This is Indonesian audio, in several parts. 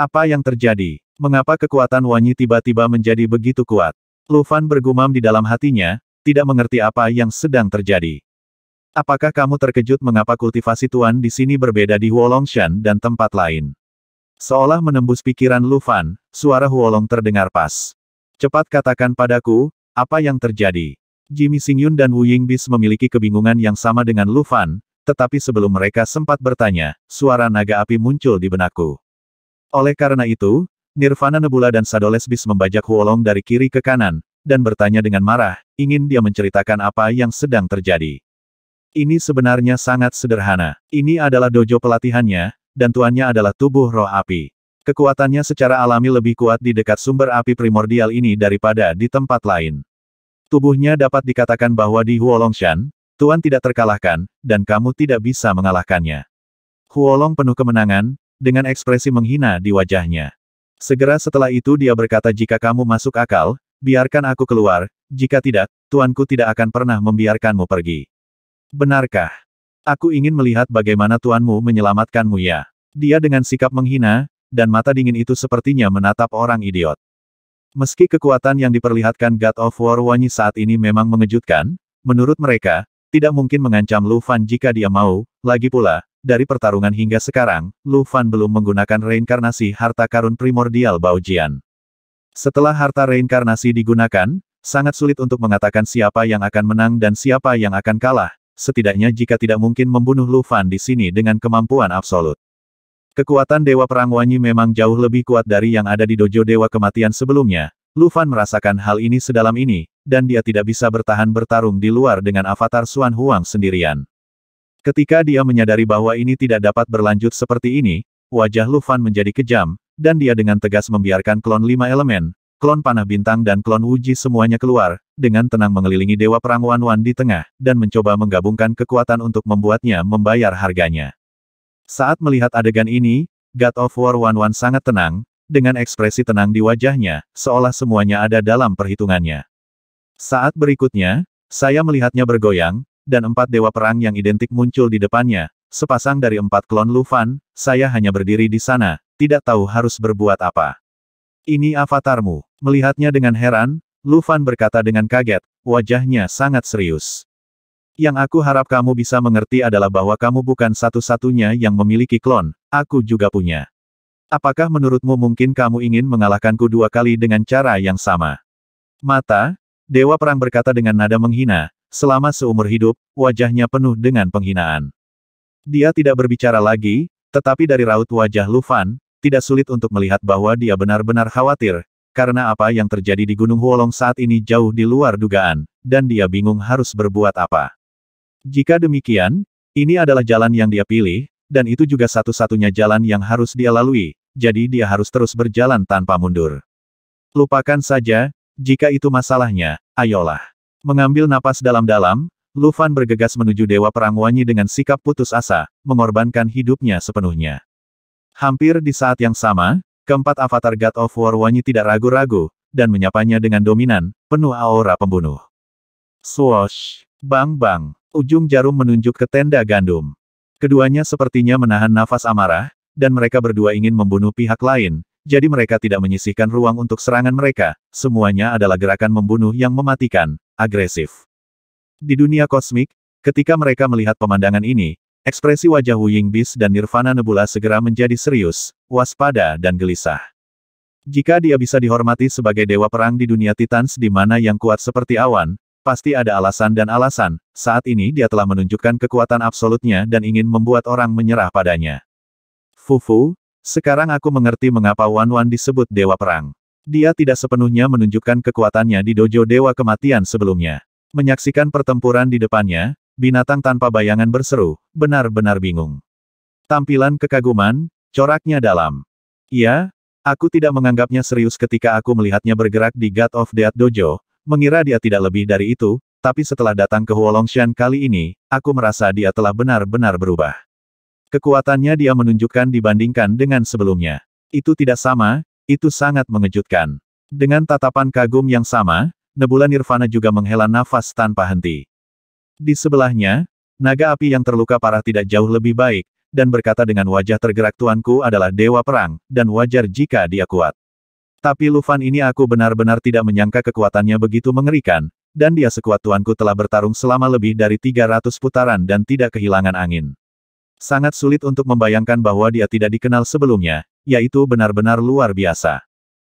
Apa yang terjadi? Mengapa kekuatan Wanyi tiba-tiba menjadi begitu kuat? Lufan bergumam di dalam hatinya, tidak mengerti apa yang sedang terjadi. Apakah kamu terkejut mengapa kultivasi Tuan di sini berbeda di Huolongshan dan tempat lain? Seolah menembus pikiran Lufan, suara Huolong terdengar pas. Cepat katakan padaku, apa yang terjadi? Jimmy Xingyun dan Wu Yingbis memiliki kebingungan yang sama dengan Lufan, tetapi sebelum mereka sempat bertanya, suara naga api muncul di benakku. Oleh karena itu, Nirvana Nebula dan Sadolesbis membajak Huolong dari kiri ke kanan, dan bertanya dengan marah, ingin dia menceritakan apa yang sedang terjadi. Ini sebenarnya sangat sederhana. Ini adalah dojo pelatihannya, dan tuannya adalah tubuh roh api. Kekuatannya secara alami lebih kuat di dekat sumber api primordial ini daripada di tempat lain. Tubuhnya dapat dikatakan bahwa di Huolongshan, Tuan tidak terkalahkan, dan kamu tidak bisa mengalahkannya. Huolong penuh kemenangan, dengan ekspresi menghina di wajahnya. Segera setelah itu dia berkata jika kamu masuk akal, biarkan aku keluar, jika tidak, tuanku tidak akan pernah membiarkanmu pergi. Benarkah? Aku ingin melihat bagaimana tuanmu menyelamatkanmu ya. Dia dengan sikap menghina, dan mata dingin itu sepertinya menatap orang idiot. Meski kekuatan yang diperlihatkan God of War Wanyi saat ini memang mengejutkan, menurut mereka, tidak mungkin mengancam Lu Fan jika dia mau, lagi pula, dari pertarungan hingga sekarang, Lu Fan belum menggunakan reinkarnasi harta karun primordial Baojian. Setelah harta reinkarnasi digunakan, sangat sulit untuk mengatakan siapa yang akan menang dan siapa yang akan kalah, setidaknya jika tidak mungkin membunuh Lu Fan di sini dengan kemampuan absolut. Kekuatan Dewa Perang Wanyi memang jauh lebih kuat dari yang ada di Dojo Dewa Kematian sebelumnya, Lu Fan merasakan hal ini sedalam ini, dan dia tidak bisa bertahan bertarung di luar dengan avatar Xuan Huang sendirian. Ketika dia menyadari bahwa ini tidak dapat berlanjut seperti ini, wajah Lufan menjadi kejam, dan dia dengan tegas membiarkan klon lima elemen, klon panah bintang dan klon wuji semuanya keluar, dengan tenang mengelilingi Dewa Perang Wan Wan di tengah, dan mencoba menggabungkan kekuatan untuk membuatnya membayar harganya. Saat melihat adegan ini, God of War Wan Wan sangat tenang, dengan ekspresi tenang di wajahnya, seolah semuanya ada dalam perhitungannya. Saat berikutnya, saya melihatnya bergoyang, dan empat dewa perang yang identik muncul di depannya, sepasang dari empat klon Lufan, saya hanya berdiri di sana, tidak tahu harus berbuat apa. Ini avatarmu. Melihatnya dengan heran, Lufan berkata dengan kaget, wajahnya sangat serius. Yang aku harap kamu bisa mengerti adalah bahwa kamu bukan satu-satunya yang memiliki klon, aku juga punya. Apakah menurutmu mungkin kamu ingin mengalahkanku dua kali dengan cara yang sama? Mata, Dewa Perang berkata dengan nada menghina, Selama seumur hidup, wajahnya penuh dengan penghinaan. Dia tidak berbicara lagi, tetapi dari raut wajah Lufan, tidak sulit untuk melihat bahwa dia benar-benar khawatir, karena apa yang terjadi di Gunung Huolong saat ini jauh di luar dugaan, dan dia bingung harus berbuat apa. Jika demikian, ini adalah jalan yang dia pilih, dan itu juga satu-satunya jalan yang harus dia lalui, jadi dia harus terus berjalan tanpa mundur. Lupakan saja, jika itu masalahnya, ayolah. Mengambil napas dalam-dalam, Lufan bergegas menuju Dewa Perang Wanyi dengan sikap putus asa, mengorbankan hidupnya sepenuhnya. Hampir di saat yang sama, keempat avatar God of War Wanyi tidak ragu-ragu, dan menyapanya dengan dominan, penuh aura pembunuh. Swoosh! Bang-bang! Ujung jarum menunjuk ke tenda gandum. Keduanya sepertinya menahan nafas amarah, dan mereka berdua ingin membunuh pihak lain, jadi mereka tidak menyisihkan ruang untuk serangan mereka, semuanya adalah gerakan membunuh yang mematikan, agresif. Di dunia kosmik, ketika mereka melihat pemandangan ini, ekspresi wajah Wu Bis dan Nirvana Nebula segera menjadi serius, waspada dan gelisah. Jika dia bisa dihormati sebagai dewa perang di dunia Titans di mana yang kuat seperti awan, pasti ada alasan dan alasan, saat ini dia telah menunjukkan kekuatan absolutnya dan ingin membuat orang menyerah padanya. Fufu, sekarang aku mengerti mengapa Wan Wan disebut Dewa Perang. Dia tidak sepenuhnya menunjukkan kekuatannya di dojo Dewa Kematian sebelumnya. Menyaksikan pertempuran di depannya, binatang tanpa bayangan berseru, benar-benar bingung. Tampilan kekaguman, coraknya dalam. Iya, aku tidak menganggapnya serius ketika aku melihatnya bergerak di God of Death Dojo, mengira dia tidak lebih dari itu, tapi setelah datang ke Huolongshan kali ini, aku merasa dia telah benar-benar berubah. Kekuatannya dia menunjukkan dibandingkan dengan sebelumnya. Itu tidak sama, itu sangat mengejutkan. Dengan tatapan kagum yang sama, Nebula Nirvana juga menghela nafas tanpa henti. Di sebelahnya, naga api yang terluka parah tidak jauh lebih baik, dan berkata dengan wajah tergerak tuanku adalah dewa perang, dan wajar jika dia kuat. Tapi Lufan ini aku benar-benar tidak menyangka kekuatannya begitu mengerikan, dan dia sekuat tuanku telah bertarung selama lebih dari 300 putaran dan tidak kehilangan angin. Sangat sulit untuk membayangkan bahwa dia tidak dikenal sebelumnya, yaitu benar-benar luar biasa.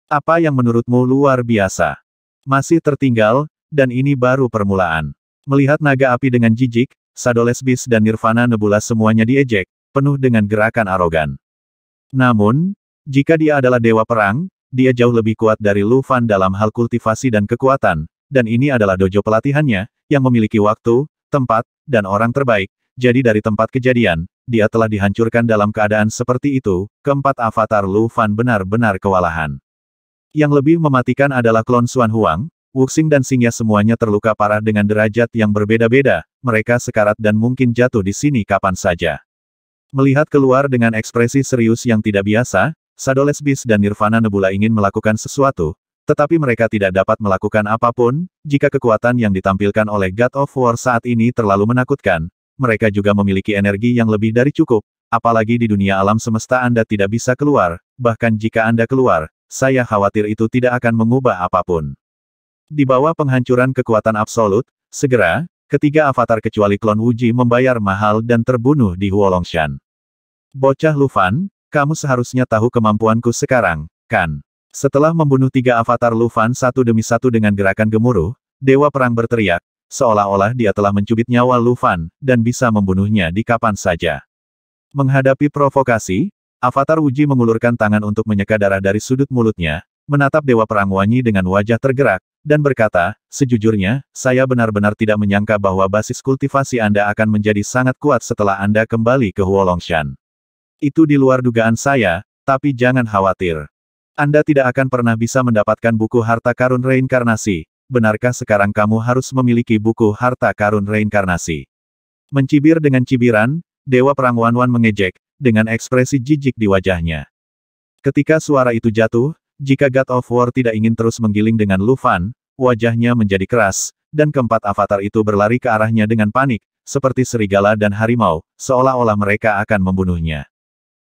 Apa yang menurutmu luar biasa? Masih tertinggal, dan ini baru permulaan. Melihat naga api dengan jijik, sadoles bis dan Nirvana Nebula semuanya diejek, penuh dengan gerakan arogan. Namun, jika dia adalah dewa perang, dia jauh lebih kuat dari Lu Fan dalam hal kultivasi dan kekuatan, dan ini adalah dojo pelatihannya, yang memiliki waktu, tempat, dan orang terbaik, jadi dari tempat kejadian, dia telah dihancurkan dalam keadaan seperti itu, keempat avatar Lu Fan benar-benar kewalahan. Yang lebih mematikan adalah klon Xuan Huang, Wuxing dan Xingya semuanya terluka parah dengan derajat yang berbeda-beda, mereka sekarat dan mungkin jatuh di sini kapan saja. Melihat keluar dengan ekspresi serius yang tidak biasa, Bis dan Nirvana Nebula ingin melakukan sesuatu, tetapi mereka tidak dapat melakukan apapun, jika kekuatan yang ditampilkan oleh God of War saat ini terlalu menakutkan, mereka juga memiliki energi yang lebih dari cukup, apalagi di dunia alam semesta Anda tidak bisa keluar, bahkan jika Anda keluar, saya khawatir itu tidak akan mengubah apapun. Di bawah penghancuran kekuatan absolut, segera, ketiga avatar kecuali klon Wuji membayar mahal dan terbunuh di Huolongshan. Bocah Lufan, kamu seharusnya tahu kemampuanku sekarang, kan? Setelah membunuh tiga avatar Lufan satu demi satu dengan gerakan gemuruh, Dewa Perang berteriak, seolah-olah dia telah mencubit nyawa Lufan, dan bisa membunuhnya di kapan saja. Menghadapi provokasi, Avatar Wuji mengulurkan tangan untuk menyeka darah dari sudut mulutnya, menatap Dewa Perang Wanyi dengan wajah tergerak, dan berkata, sejujurnya, saya benar-benar tidak menyangka bahwa basis kultivasi Anda akan menjadi sangat kuat setelah Anda kembali ke Huolongshan. Itu di luar dugaan saya, tapi jangan khawatir. Anda tidak akan pernah bisa mendapatkan buku harta karun reinkarnasi, benarkah sekarang kamu harus memiliki buku harta karun reinkarnasi? Mencibir dengan cibiran, Dewa Perang Wanwan mengejek, dengan ekspresi jijik di wajahnya. Ketika suara itu jatuh, jika God of War tidak ingin terus menggiling dengan Lufan, wajahnya menjadi keras, dan keempat avatar itu berlari ke arahnya dengan panik, seperti serigala dan harimau, seolah-olah mereka akan membunuhnya.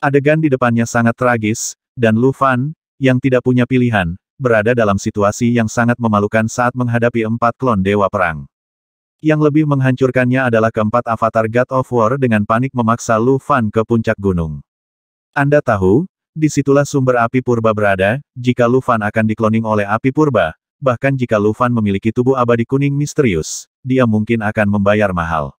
Adegan di depannya sangat tragis, dan Lufan yang tidak punya pilihan, berada dalam situasi yang sangat memalukan saat menghadapi empat klon Dewa Perang. Yang lebih menghancurkannya adalah keempat avatar God of War dengan panik memaksa Lu Fan ke puncak gunung. Anda tahu, disitulah sumber api purba berada, jika Lu Fan akan dikloning oleh api purba, bahkan jika Lu Fan memiliki tubuh abadi kuning misterius, dia mungkin akan membayar mahal.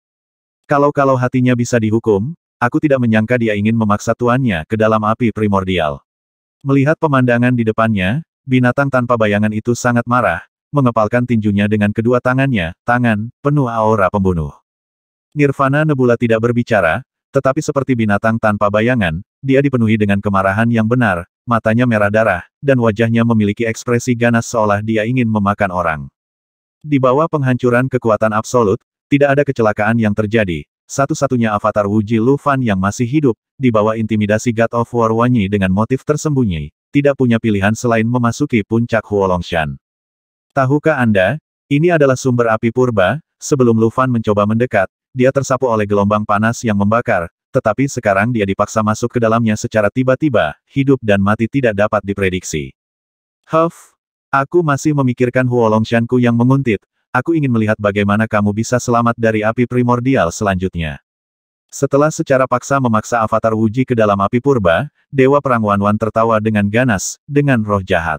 Kalau-kalau hatinya bisa dihukum, aku tidak menyangka dia ingin memaksa tuannya ke dalam api primordial. Melihat pemandangan di depannya, binatang tanpa bayangan itu sangat marah, mengepalkan tinjunya dengan kedua tangannya, tangan, penuh aura pembunuh. Nirvana Nebula tidak berbicara, tetapi seperti binatang tanpa bayangan, dia dipenuhi dengan kemarahan yang benar, matanya merah darah, dan wajahnya memiliki ekspresi ganas seolah dia ingin memakan orang. Di bawah penghancuran kekuatan absolut, tidak ada kecelakaan yang terjadi, satu-satunya avatar Wuji Lu Fan yang masih hidup, di bawah intimidasi God of War Wanyi dengan motif tersembunyi, tidak punya pilihan selain memasuki puncak Huolongshan. Tahukah Anda, ini adalah sumber api purba, sebelum Lufan mencoba mendekat, dia tersapu oleh gelombang panas yang membakar, tetapi sekarang dia dipaksa masuk ke dalamnya secara tiba-tiba, hidup dan mati tidak dapat diprediksi. Huff, aku masih memikirkan Huolongshanku yang menguntit, aku ingin melihat bagaimana kamu bisa selamat dari api primordial selanjutnya. Setelah secara paksa memaksa avatar Wuji ke dalam api purba, Dewa Perang Wanwan -wan tertawa dengan ganas, dengan roh jahat.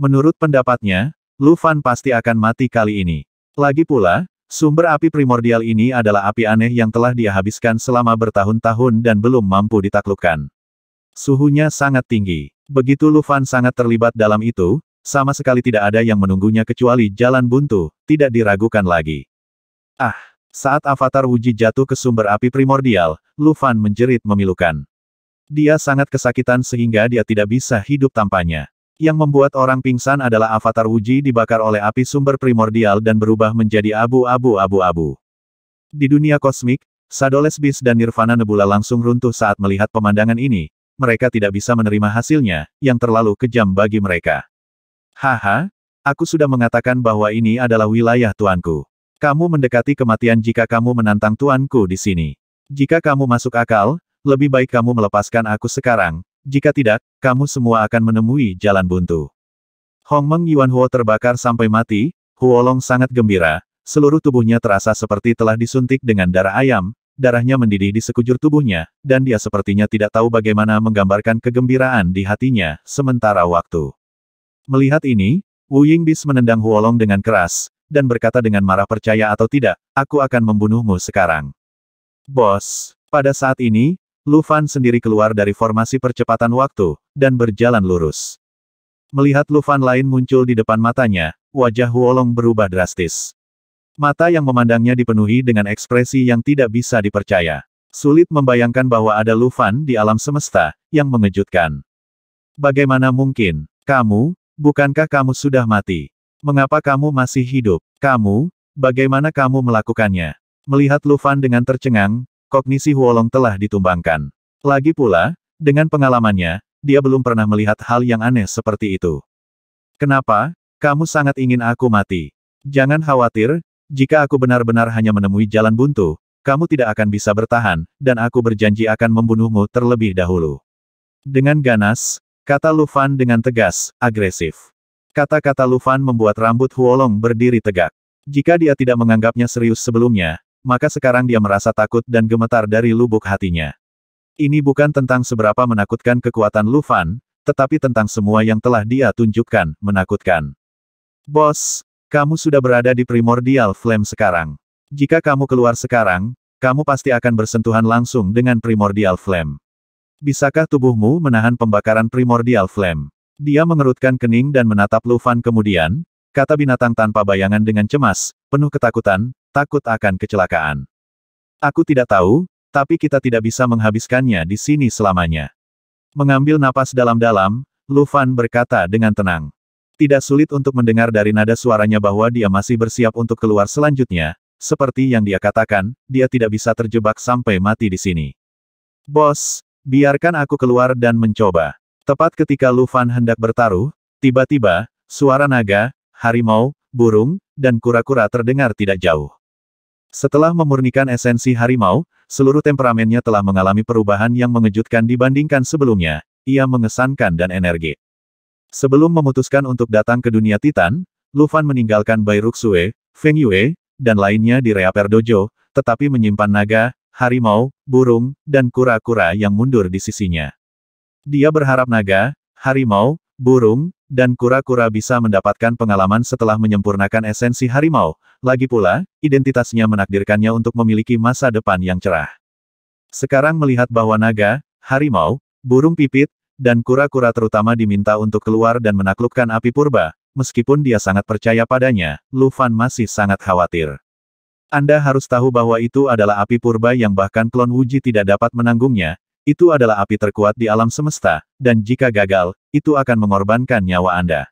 Menurut pendapatnya, Lu Fan pasti akan mati kali ini. Lagi pula, sumber api primordial ini adalah api aneh yang telah dia habiskan selama bertahun-tahun dan belum mampu ditaklukkan. Suhunya sangat tinggi. Begitu Lu Fan sangat terlibat dalam itu, sama sekali tidak ada yang menunggunya kecuali jalan buntu, tidak diragukan lagi. Ah! Saat avatar Wuji jatuh ke sumber api primordial, Lufan menjerit memilukan. Dia sangat kesakitan sehingga dia tidak bisa hidup tanpanya. Yang membuat orang pingsan adalah avatar Wuji dibakar oleh api sumber primordial dan berubah menjadi abu-abu abu-abu. Di dunia kosmik, Sadoles Beast dan Nirvana Nebula langsung runtuh saat melihat pemandangan ini. Mereka tidak bisa menerima hasilnya, yang terlalu kejam bagi mereka. Haha, aku sudah mengatakan bahwa ini adalah wilayah tuanku. Kamu mendekati kematian jika kamu menantang tuanku di sini. Jika kamu masuk akal, lebih baik kamu melepaskan aku sekarang. Jika tidak, kamu semua akan menemui jalan buntu. Hong Yuan Huo terbakar sampai mati, Huolong sangat gembira, seluruh tubuhnya terasa seperti telah disuntik dengan darah ayam, darahnya mendidih di sekujur tubuhnya, dan dia sepertinya tidak tahu bagaimana menggambarkan kegembiraan di hatinya, sementara waktu. Melihat ini, Wu Ying Bis menendang Huolong dengan keras, dan berkata dengan marah percaya atau tidak, aku akan membunuhmu sekarang. Bos, pada saat ini, Lufan sendiri keluar dari formasi percepatan waktu, dan berjalan lurus. Melihat Lufan lain muncul di depan matanya, wajah Huolong berubah drastis. Mata yang memandangnya dipenuhi dengan ekspresi yang tidak bisa dipercaya. Sulit membayangkan bahwa ada Lufan di alam semesta, yang mengejutkan. Bagaimana mungkin, kamu, bukankah kamu sudah mati? Mengapa kamu masih hidup? Kamu, bagaimana kamu melakukannya? Melihat Lufan dengan tercengang, kognisi Huolong telah ditumbangkan. Lagi pula, dengan pengalamannya, dia belum pernah melihat hal yang aneh seperti itu. Kenapa? Kamu sangat ingin aku mati. Jangan khawatir, jika aku benar-benar hanya menemui jalan buntu, kamu tidak akan bisa bertahan, dan aku berjanji akan membunuhmu terlebih dahulu. Dengan ganas, kata Lufan dengan tegas, agresif. Kata-kata Lufan membuat rambut Huolong berdiri tegak. Jika dia tidak menganggapnya serius sebelumnya, maka sekarang dia merasa takut dan gemetar dari lubuk hatinya. Ini bukan tentang seberapa menakutkan kekuatan Lufan, tetapi tentang semua yang telah dia tunjukkan, menakutkan. Bos, kamu sudah berada di primordial flame sekarang. Jika kamu keluar sekarang, kamu pasti akan bersentuhan langsung dengan primordial flame. Bisakah tubuhmu menahan pembakaran primordial flame? Dia mengerutkan kening dan menatap Lufan kemudian, kata binatang tanpa bayangan dengan cemas, penuh ketakutan, takut akan kecelakaan. Aku tidak tahu, tapi kita tidak bisa menghabiskannya di sini selamanya. Mengambil napas dalam-dalam, Lufan berkata dengan tenang. Tidak sulit untuk mendengar dari nada suaranya bahwa dia masih bersiap untuk keluar selanjutnya, seperti yang dia katakan, dia tidak bisa terjebak sampai mati di sini. Bos, biarkan aku keluar dan mencoba. Tepat ketika Lu Fan hendak bertaruh, tiba-tiba, suara naga, harimau, burung, dan kura-kura terdengar tidak jauh. Setelah memurnikan esensi harimau, seluruh temperamennya telah mengalami perubahan yang mengejutkan dibandingkan sebelumnya, ia mengesankan dan energi. Sebelum memutuskan untuk datang ke dunia Titan, Lu Fan meninggalkan Bai Ruxue, Feng Yue, dan lainnya di Reaper Dojo, tetapi menyimpan naga, harimau, burung, dan kura-kura yang mundur di sisinya. Dia berharap naga, harimau, burung, dan kura-kura bisa mendapatkan pengalaman setelah menyempurnakan esensi harimau. Lagi pula, identitasnya menakdirkannya untuk memiliki masa depan yang cerah. Sekarang melihat bahwa naga, harimau, burung pipit, dan kura-kura terutama diminta untuk keluar dan menaklukkan api purba, meskipun dia sangat percaya padanya, Lufan masih sangat khawatir. Anda harus tahu bahwa itu adalah api purba yang bahkan klon Wuji tidak dapat menanggungnya, itu adalah api terkuat di alam semesta, dan jika gagal, itu akan mengorbankan nyawa Anda.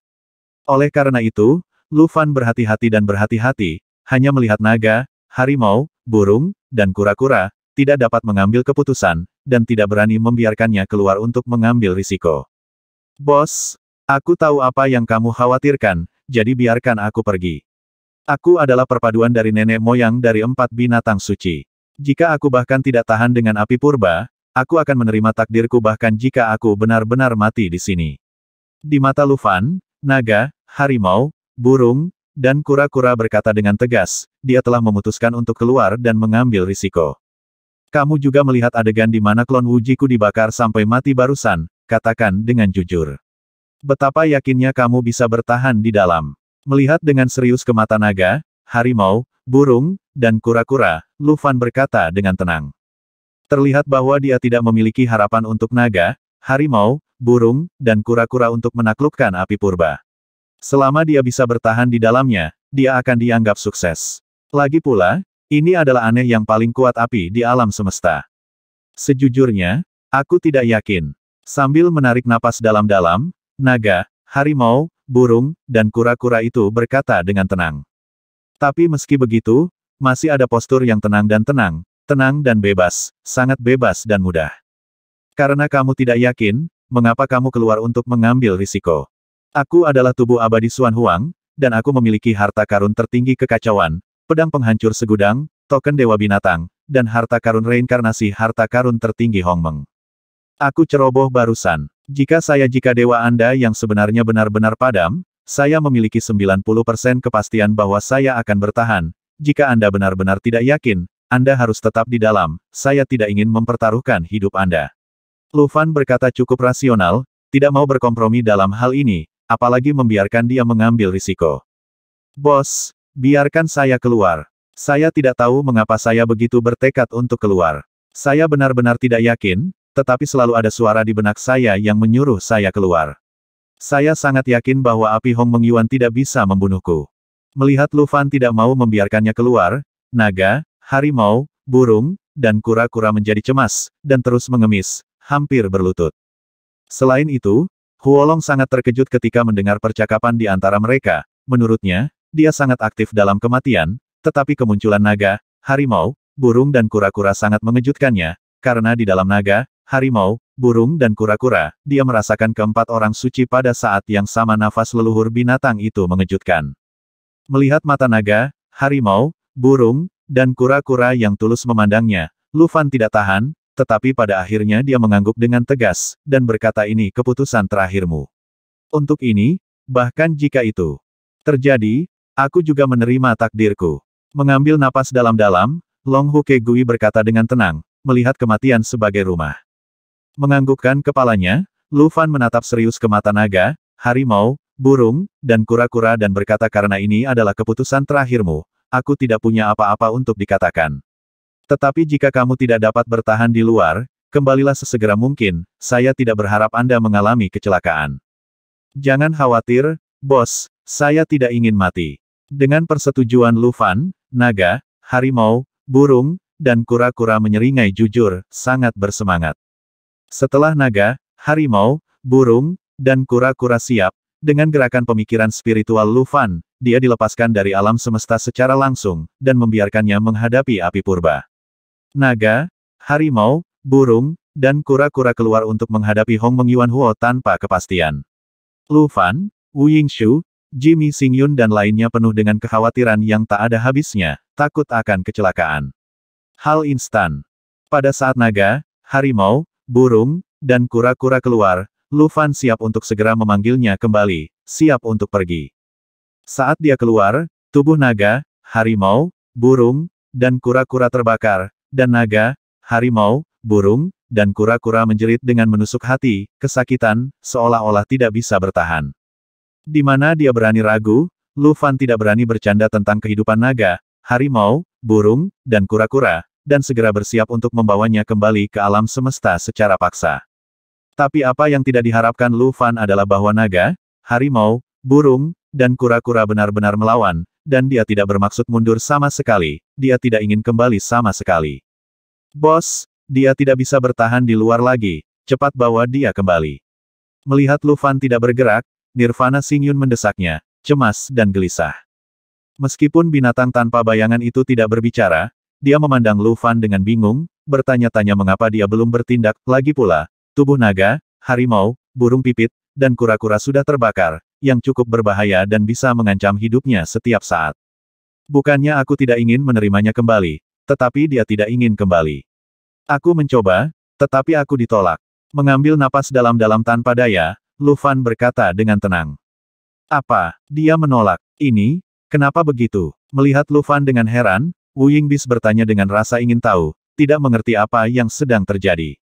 Oleh karena itu, Lufan berhati-hati dan berhati-hati, hanya melihat naga, harimau, burung, dan kura-kura, tidak dapat mengambil keputusan, dan tidak berani membiarkannya keluar untuk mengambil risiko. Bos, aku tahu apa yang kamu khawatirkan, jadi biarkan aku pergi. Aku adalah perpaduan dari nenek moyang dari empat binatang suci. Jika aku bahkan tidak tahan dengan api purba, Aku akan menerima takdirku bahkan jika aku benar-benar mati di sini. Di mata Lufan, naga, harimau, burung, dan kura-kura berkata dengan tegas, dia telah memutuskan untuk keluar dan mengambil risiko. Kamu juga melihat adegan di mana klon Wujiku dibakar sampai mati barusan, katakan dengan jujur. Betapa yakinnya kamu bisa bertahan di dalam. Melihat dengan serius ke mata naga, harimau, burung, dan kura-kura, Lufan berkata dengan tenang. Terlihat bahwa dia tidak memiliki harapan untuk naga, harimau, burung, dan kura-kura untuk menaklukkan api purba. Selama dia bisa bertahan di dalamnya, dia akan dianggap sukses. Lagi pula, ini adalah aneh yang paling kuat api di alam semesta. Sejujurnya, aku tidak yakin. Sambil menarik napas dalam-dalam, naga, harimau, burung, dan kura-kura itu berkata dengan tenang. Tapi meski begitu, masih ada postur yang tenang dan tenang, Tenang dan bebas, sangat bebas dan mudah. Karena kamu tidak yakin, mengapa kamu keluar untuk mengambil risiko? Aku adalah tubuh abadi Suan Huang, dan aku memiliki harta karun tertinggi kekacauan, pedang penghancur segudang, token dewa binatang, dan harta karun reinkarnasi harta karun tertinggi Hong Meng. Aku ceroboh barusan. Jika saya jika dewa Anda yang sebenarnya benar-benar padam, saya memiliki 90% kepastian bahwa saya akan bertahan. Jika Anda benar-benar tidak yakin, anda harus tetap di dalam, saya tidak ingin mempertaruhkan hidup Anda. Lufan berkata cukup rasional, tidak mau berkompromi dalam hal ini, apalagi membiarkan dia mengambil risiko. Bos, biarkan saya keluar. Saya tidak tahu mengapa saya begitu bertekad untuk keluar. Saya benar-benar tidak yakin, tetapi selalu ada suara di benak saya yang menyuruh saya keluar. Saya sangat yakin bahwa api Hong Mengyuan tidak bisa membunuhku. Melihat Lufan tidak mau membiarkannya keluar, naga, harimau, burung, dan kura-kura menjadi cemas, dan terus mengemis, hampir berlutut. Selain itu, Huolong sangat terkejut ketika mendengar percakapan di antara mereka, menurutnya, dia sangat aktif dalam kematian, tetapi kemunculan naga, harimau, burung dan kura-kura sangat mengejutkannya, karena di dalam naga, harimau, burung dan kura-kura, dia merasakan keempat orang suci pada saat yang sama nafas leluhur binatang itu mengejutkan. Melihat mata naga, harimau, burung, dan kura-kura yang tulus memandangnya, Lufan tidak tahan, tetapi pada akhirnya dia mengangguk dengan tegas, dan berkata ini keputusan terakhirmu. Untuk ini, bahkan jika itu terjadi, aku juga menerima takdirku. Mengambil napas dalam-dalam, Long Huke Gui berkata dengan tenang, melihat kematian sebagai rumah. Menganggukkan kepalanya, Lufan menatap serius ke mata naga, harimau, burung, dan kura-kura dan berkata karena ini adalah keputusan terakhirmu, aku tidak punya apa-apa untuk dikatakan. Tetapi jika kamu tidak dapat bertahan di luar, kembalilah sesegera mungkin, saya tidak berharap Anda mengalami kecelakaan. Jangan khawatir, bos, saya tidak ingin mati. Dengan persetujuan Lufan, naga, harimau, burung, dan kura-kura menyeringai jujur, sangat bersemangat. Setelah naga, harimau, burung, dan kura-kura siap, dengan gerakan pemikiran spiritual Lufan, dia dilepaskan dari alam semesta secara langsung, dan membiarkannya menghadapi api purba. Naga, harimau, burung, dan kura-kura keluar untuk menghadapi Hong Meng Huo tanpa kepastian. Lu Fan, Wu Yingshu, Jimmy Xingyun dan lainnya penuh dengan kekhawatiran yang tak ada habisnya, takut akan kecelakaan. Hal instan. Pada saat naga, harimau, burung, dan kura-kura keluar, Lu Fan siap untuk segera memanggilnya kembali, siap untuk pergi. Saat dia keluar, tubuh naga, harimau, burung, dan kura-kura terbakar, dan naga, harimau, burung, dan kura-kura menjerit dengan menusuk hati, kesakitan, seolah-olah tidak bisa bertahan. Di mana dia berani ragu, Lu Fan tidak berani bercanda tentang kehidupan naga, harimau, burung, dan kura-kura, dan segera bersiap untuk membawanya kembali ke alam semesta secara paksa. Tapi apa yang tidak diharapkan Lu Fan adalah bahwa naga, harimau, burung, dan kura-kura benar-benar melawan, dan dia tidak bermaksud mundur sama sekali, dia tidak ingin kembali sama sekali. Bos, dia tidak bisa bertahan di luar lagi, cepat bawa dia kembali. Melihat Lufan tidak bergerak, Nirvana Singyun mendesaknya, cemas dan gelisah. Meskipun binatang tanpa bayangan itu tidak berbicara, dia memandang Lufan dengan bingung, bertanya-tanya mengapa dia belum bertindak, lagi pula, tubuh naga, harimau, burung pipit, dan kura-kura sudah terbakar, yang cukup berbahaya dan bisa mengancam hidupnya setiap saat. Bukannya aku tidak ingin menerimanya kembali, tetapi dia tidak ingin kembali. Aku mencoba, tetapi aku ditolak. Mengambil napas dalam-dalam tanpa daya, Lufan berkata dengan tenang. Apa? Dia menolak. Ini? Kenapa begitu? Melihat Lufan dengan heran, Wu bis bertanya dengan rasa ingin tahu, tidak mengerti apa yang sedang terjadi.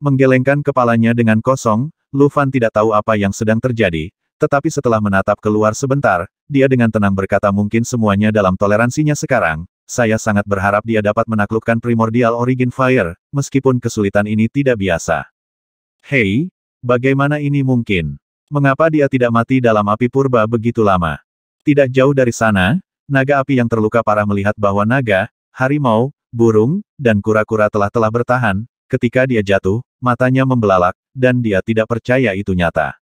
Menggelengkan kepalanya dengan kosong, Lufan tidak tahu apa yang sedang terjadi, tetapi setelah menatap keluar sebentar, dia dengan tenang berkata mungkin semuanya dalam toleransinya sekarang, saya sangat berharap dia dapat menaklukkan primordial origin fire, meskipun kesulitan ini tidak biasa. Hei, bagaimana ini mungkin? Mengapa dia tidak mati dalam api purba begitu lama? Tidak jauh dari sana, naga api yang terluka parah melihat bahwa naga, harimau, burung, dan kura-kura telah-telah bertahan, ketika dia jatuh, matanya membelalak, dan dia tidak percaya itu nyata.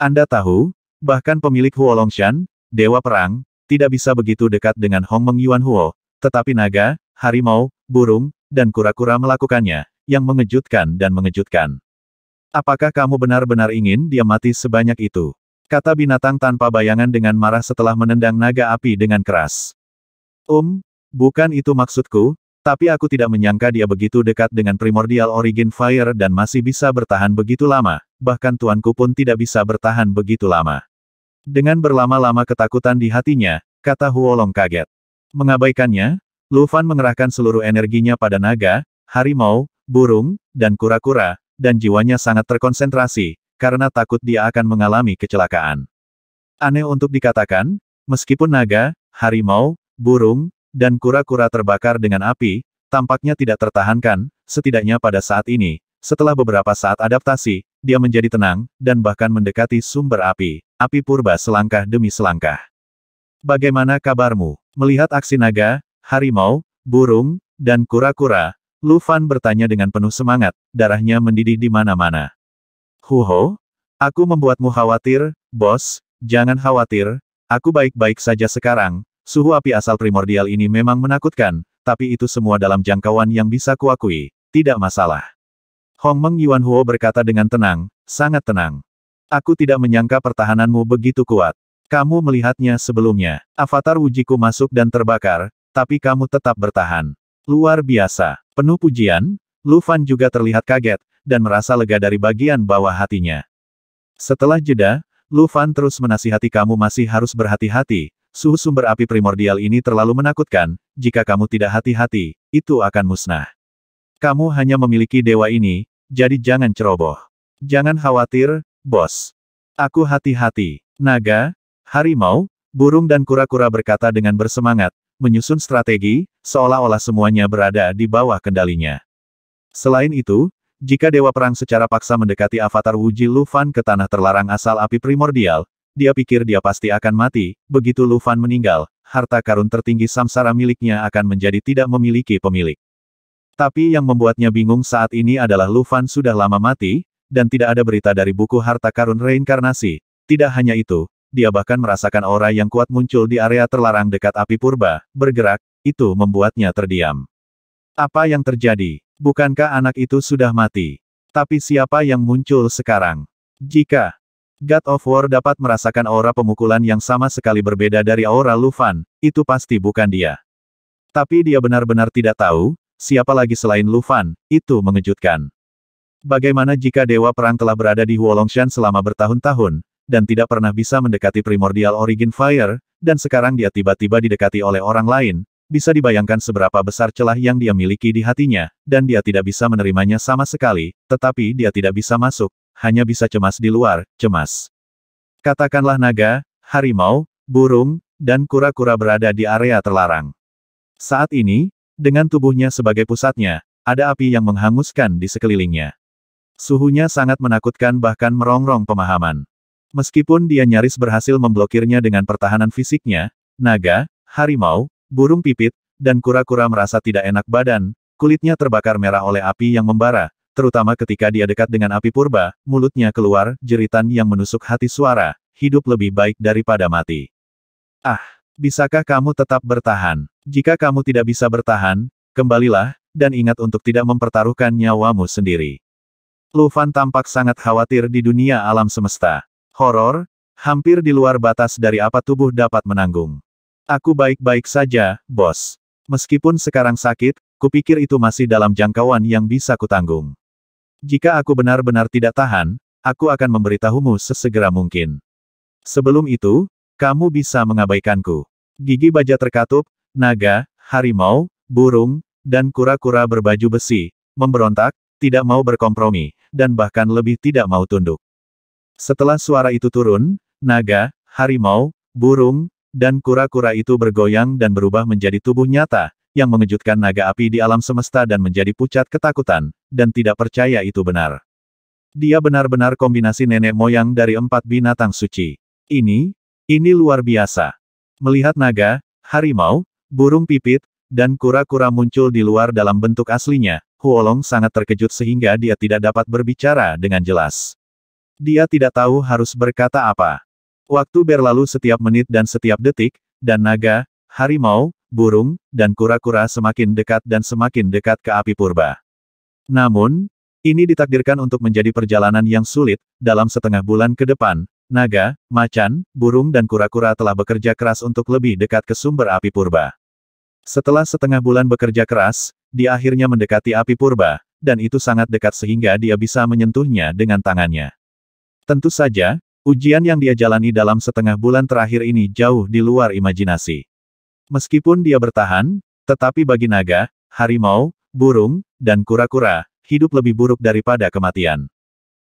Anda tahu, bahkan pemilik Huolongshan, Dewa Perang, tidak bisa begitu dekat dengan Hong Meng Yuan Huo, tetapi naga, harimau, burung, dan kura-kura melakukannya, yang mengejutkan dan mengejutkan. Apakah kamu benar-benar ingin dia mati sebanyak itu? Kata binatang tanpa bayangan dengan marah setelah menendang naga api dengan keras. Um, bukan itu maksudku, tapi aku tidak menyangka dia begitu dekat dengan primordial origin fire dan masih bisa bertahan begitu lama, bahkan tuanku pun tidak bisa bertahan begitu lama. Dengan berlama-lama ketakutan di hatinya, kata Huolong kaget. Mengabaikannya, Lufan mengerahkan seluruh energinya pada naga, harimau, burung, dan kura-kura, dan jiwanya sangat terkonsentrasi, karena takut dia akan mengalami kecelakaan. Aneh untuk dikatakan, meskipun naga, harimau, burung, dan kura-kura terbakar dengan api, tampaknya tidak tertahankan, setidaknya pada saat ini, setelah beberapa saat adaptasi, dia menjadi tenang, dan bahkan mendekati sumber api, api purba selangkah demi selangkah. Bagaimana kabarmu? Melihat aksi naga, harimau, burung, dan kura-kura, Lufan bertanya dengan penuh semangat, darahnya mendidih di mana-mana. Huho, aku membuatmu khawatir, bos, jangan khawatir, aku baik-baik saja sekarang, Suhu api asal primordial ini memang menakutkan, tapi itu semua dalam jangkauan yang bisa kuakui, tidak masalah. Hong Meng Yuan Huo berkata dengan tenang, sangat tenang. Aku tidak menyangka pertahananmu begitu kuat. Kamu melihatnya sebelumnya. Avatar Wujiku masuk dan terbakar, tapi kamu tetap bertahan. Luar biasa. Penuh pujian, Lu Fan juga terlihat kaget, dan merasa lega dari bagian bawah hatinya. Setelah jeda, Lu Fan terus menasihati kamu masih harus berhati-hati, Suhu sumber api primordial ini terlalu menakutkan, jika kamu tidak hati-hati, itu akan musnah. Kamu hanya memiliki dewa ini, jadi jangan ceroboh. Jangan khawatir, bos. Aku hati-hati. Naga, harimau, burung dan kura-kura berkata dengan bersemangat, menyusun strategi, seolah-olah semuanya berada di bawah kendalinya. Selain itu, jika Dewa Perang secara paksa mendekati avatar Wuji Lufan ke tanah terlarang asal api primordial, dia pikir dia pasti akan mati, begitu Lufan meninggal, harta karun tertinggi samsara miliknya akan menjadi tidak memiliki pemilik. Tapi yang membuatnya bingung saat ini adalah Lufan sudah lama mati, dan tidak ada berita dari buku harta karun reinkarnasi. Tidak hanya itu, dia bahkan merasakan aura yang kuat muncul di area terlarang dekat api purba, bergerak, itu membuatnya terdiam. Apa yang terjadi? Bukankah anak itu sudah mati? Tapi siapa yang muncul sekarang? Jika God of War dapat merasakan aura pemukulan yang sama sekali berbeda dari aura Lufan, itu pasti bukan dia. Tapi dia benar-benar tidak tahu, siapa lagi selain Lufan, itu mengejutkan. Bagaimana jika Dewa Perang telah berada di Huolongshan selama bertahun-tahun, dan tidak pernah bisa mendekati primordial origin fire, dan sekarang dia tiba-tiba didekati oleh orang lain, bisa dibayangkan seberapa besar celah yang dia miliki di hatinya, dan dia tidak bisa menerimanya sama sekali, tetapi dia tidak bisa masuk, hanya bisa cemas di luar, cemas. Katakanlah naga, harimau, burung, dan kura-kura berada di area terlarang. Saat ini, dengan tubuhnya sebagai pusatnya, ada api yang menghanguskan di sekelilingnya. Suhunya sangat menakutkan bahkan merongrong pemahaman. Meskipun dia nyaris berhasil memblokirnya dengan pertahanan fisiknya, naga, harimau, burung pipit, dan kura-kura merasa tidak enak badan, kulitnya terbakar merah oleh api yang membara, terutama ketika dia dekat dengan api purba, mulutnya keluar, jeritan yang menusuk hati suara, hidup lebih baik daripada mati. Ah, bisakah kamu tetap bertahan? Jika kamu tidak bisa bertahan, kembalilah, dan ingat untuk tidak mempertaruhkan nyawamu sendiri. Lufan tampak sangat khawatir di dunia alam semesta. Horor, hampir di luar batas dari apa tubuh dapat menanggung. Aku baik-baik saja, bos. Meskipun sekarang sakit, kupikir itu masih dalam jangkauan yang bisa kutanggung. Jika aku benar-benar tidak tahan, aku akan memberitahumu sesegera mungkin. Sebelum itu, kamu bisa mengabaikanku. Gigi baja terkatup, naga, harimau, burung, dan kura-kura berbaju besi, memberontak, tidak mau berkompromi, dan bahkan lebih tidak mau tunduk. Setelah suara itu turun, naga, harimau, burung, dan kura-kura itu bergoyang dan berubah menjadi tubuh nyata, yang mengejutkan naga api di alam semesta dan menjadi pucat ketakutan, dan tidak percaya itu benar. Dia benar-benar kombinasi nenek moyang dari empat binatang suci. Ini, ini luar biasa. Melihat naga, harimau, burung pipit, dan kura-kura muncul di luar dalam bentuk aslinya, Huolong sangat terkejut sehingga dia tidak dapat berbicara dengan jelas. Dia tidak tahu harus berkata apa. Waktu berlalu setiap menit dan setiap detik, dan naga, harimau, burung, dan kura-kura semakin dekat dan semakin dekat ke api purba. Namun, ini ditakdirkan untuk menjadi perjalanan yang sulit, dalam setengah bulan ke depan, naga, macan, burung dan kura-kura telah bekerja keras untuk lebih dekat ke sumber api purba. Setelah setengah bulan bekerja keras, dia akhirnya mendekati api purba, dan itu sangat dekat sehingga dia bisa menyentuhnya dengan tangannya. Tentu saja, ujian yang dia jalani dalam setengah bulan terakhir ini jauh di luar imajinasi. Meskipun dia bertahan, tetapi bagi naga, harimau, burung, dan kura-kura, hidup lebih buruk daripada kematian.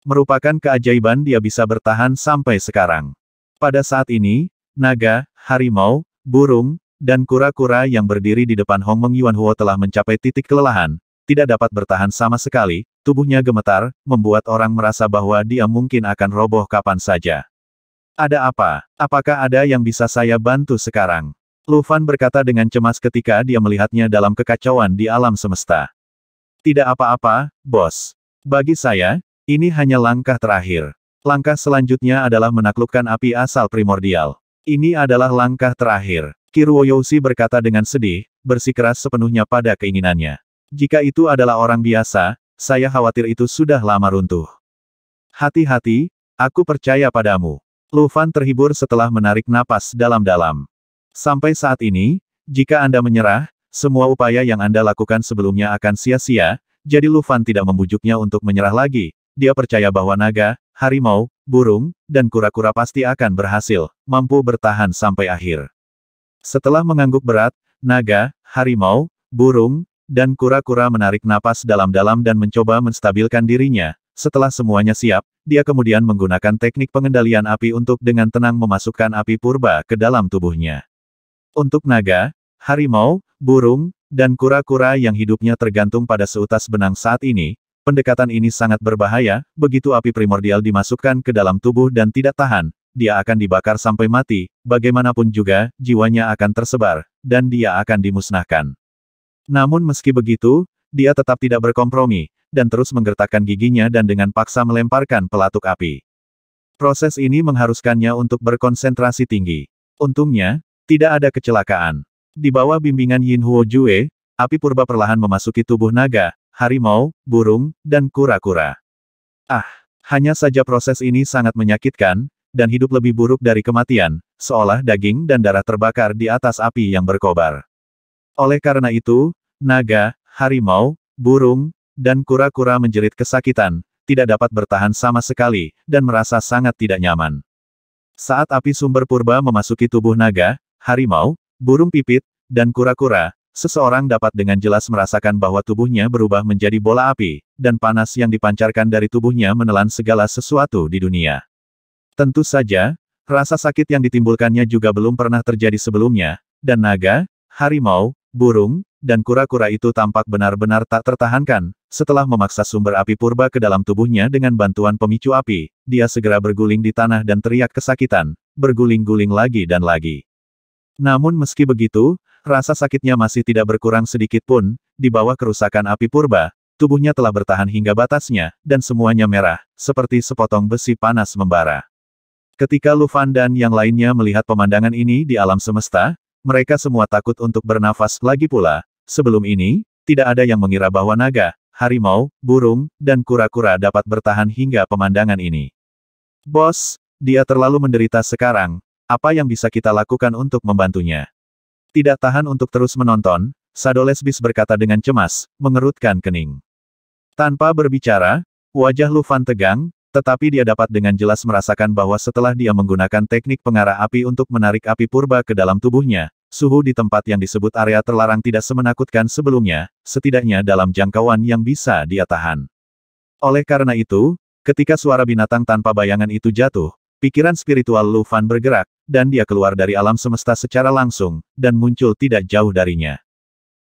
Merupakan keajaiban dia bisa bertahan sampai sekarang. Pada saat ini, naga, harimau, burung, dan kura-kura yang berdiri di depan Hong Meng Yuan Huo telah mencapai titik kelelahan, tidak dapat bertahan sama sekali, tubuhnya gemetar, membuat orang merasa bahwa dia mungkin akan roboh kapan saja. Ada apa? Apakah ada yang bisa saya bantu sekarang? Lufan berkata dengan cemas ketika dia melihatnya dalam kekacauan di alam semesta. Tidak apa-apa, bos. Bagi saya, ini hanya langkah terakhir. Langkah selanjutnya adalah menaklukkan api asal primordial. Ini adalah langkah terakhir. Kiruo Yousi berkata dengan sedih, bersikeras sepenuhnya pada keinginannya. Jika itu adalah orang biasa, saya khawatir itu sudah lama runtuh. Hati-hati, aku percaya padamu. Lufan terhibur setelah menarik napas dalam-dalam. Sampai saat ini, jika Anda menyerah, semua upaya yang Anda lakukan sebelumnya akan sia-sia, jadi Lufan tidak membujuknya untuk menyerah lagi. Dia percaya bahwa naga, harimau, burung, dan kura-kura pasti akan berhasil, mampu bertahan sampai akhir. Setelah mengangguk berat, naga, harimau, burung, dan kura-kura menarik napas dalam-dalam dan mencoba menstabilkan dirinya. Setelah semuanya siap, dia kemudian menggunakan teknik pengendalian api untuk dengan tenang memasukkan api purba ke dalam tubuhnya. Untuk naga, harimau, burung, dan kura-kura yang hidupnya tergantung pada seutas benang saat ini, pendekatan ini sangat berbahaya, begitu api primordial dimasukkan ke dalam tubuh dan tidak tahan, dia akan dibakar sampai mati, bagaimanapun juga, jiwanya akan tersebar, dan dia akan dimusnahkan. Namun meski begitu, dia tetap tidak berkompromi, dan terus menggertakkan giginya dan dengan paksa melemparkan pelatuk api. Proses ini mengharuskannya untuk berkonsentrasi tinggi. Untungnya, tidak ada kecelakaan. Di bawah bimbingan Yin Huo Jue, api purba perlahan memasuki tubuh naga, harimau, burung, dan kura-kura. Ah, hanya saja proses ini sangat menyakitkan, dan hidup lebih buruk dari kematian, seolah daging dan darah terbakar di atas api yang berkobar. Oleh karena itu, naga, harimau, burung, dan kura-kura menjerit kesakitan, tidak dapat bertahan sama sekali, dan merasa sangat tidak nyaman. Saat api sumber purba memasuki tubuh naga, harimau, burung pipit, dan kura-kura, seseorang dapat dengan jelas merasakan bahwa tubuhnya berubah menjadi bola api, dan panas yang dipancarkan dari tubuhnya menelan segala sesuatu di dunia. Tentu saja, rasa sakit yang ditimbulkannya juga belum pernah terjadi sebelumnya, dan naga, harimau, burung, dan kura-kura itu tampak benar-benar tak tertahankan. Setelah memaksa sumber api purba ke dalam tubuhnya dengan bantuan pemicu api, dia segera berguling di tanah dan teriak kesakitan, berguling-guling lagi dan lagi. Namun meski begitu, rasa sakitnya masih tidak berkurang sedikit pun, di bawah kerusakan api purba, tubuhnya telah bertahan hingga batasnya, dan semuanya merah, seperti sepotong besi panas membara. Ketika Lufan dan yang lainnya melihat pemandangan ini di alam semesta, mereka semua takut untuk bernafas lagi pula. Sebelum ini, tidak ada yang mengira bahwa naga, harimau, burung, dan kura-kura dapat bertahan hingga pemandangan ini. Bos, dia terlalu menderita sekarang, apa yang bisa kita lakukan untuk membantunya? Tidak tahan untuk terus menonton, Sadolesbis berkata dengan cemas, mengerutkan kening. Tanpa berbicara, wajah Lufan tegang, tetapi dia dapat dengan jelas merasakan bahwa setelah dia menggunakan teknik pengarah api untuk menarik api purba ke dalam tubuhnya, suhu di tempat yang disebut area terlarang tidak semenakutkan sebelumnya, setidaknya dalam jangkauan yang bisa dia tahan. Oleh karena itu, ketika suara binatang tanpa bayangan itu jatuh, pikiran spiritual Lufan bergerak, dan dia keluar dari alam semesta secara langsung, dan muncul tidak jauh darinya.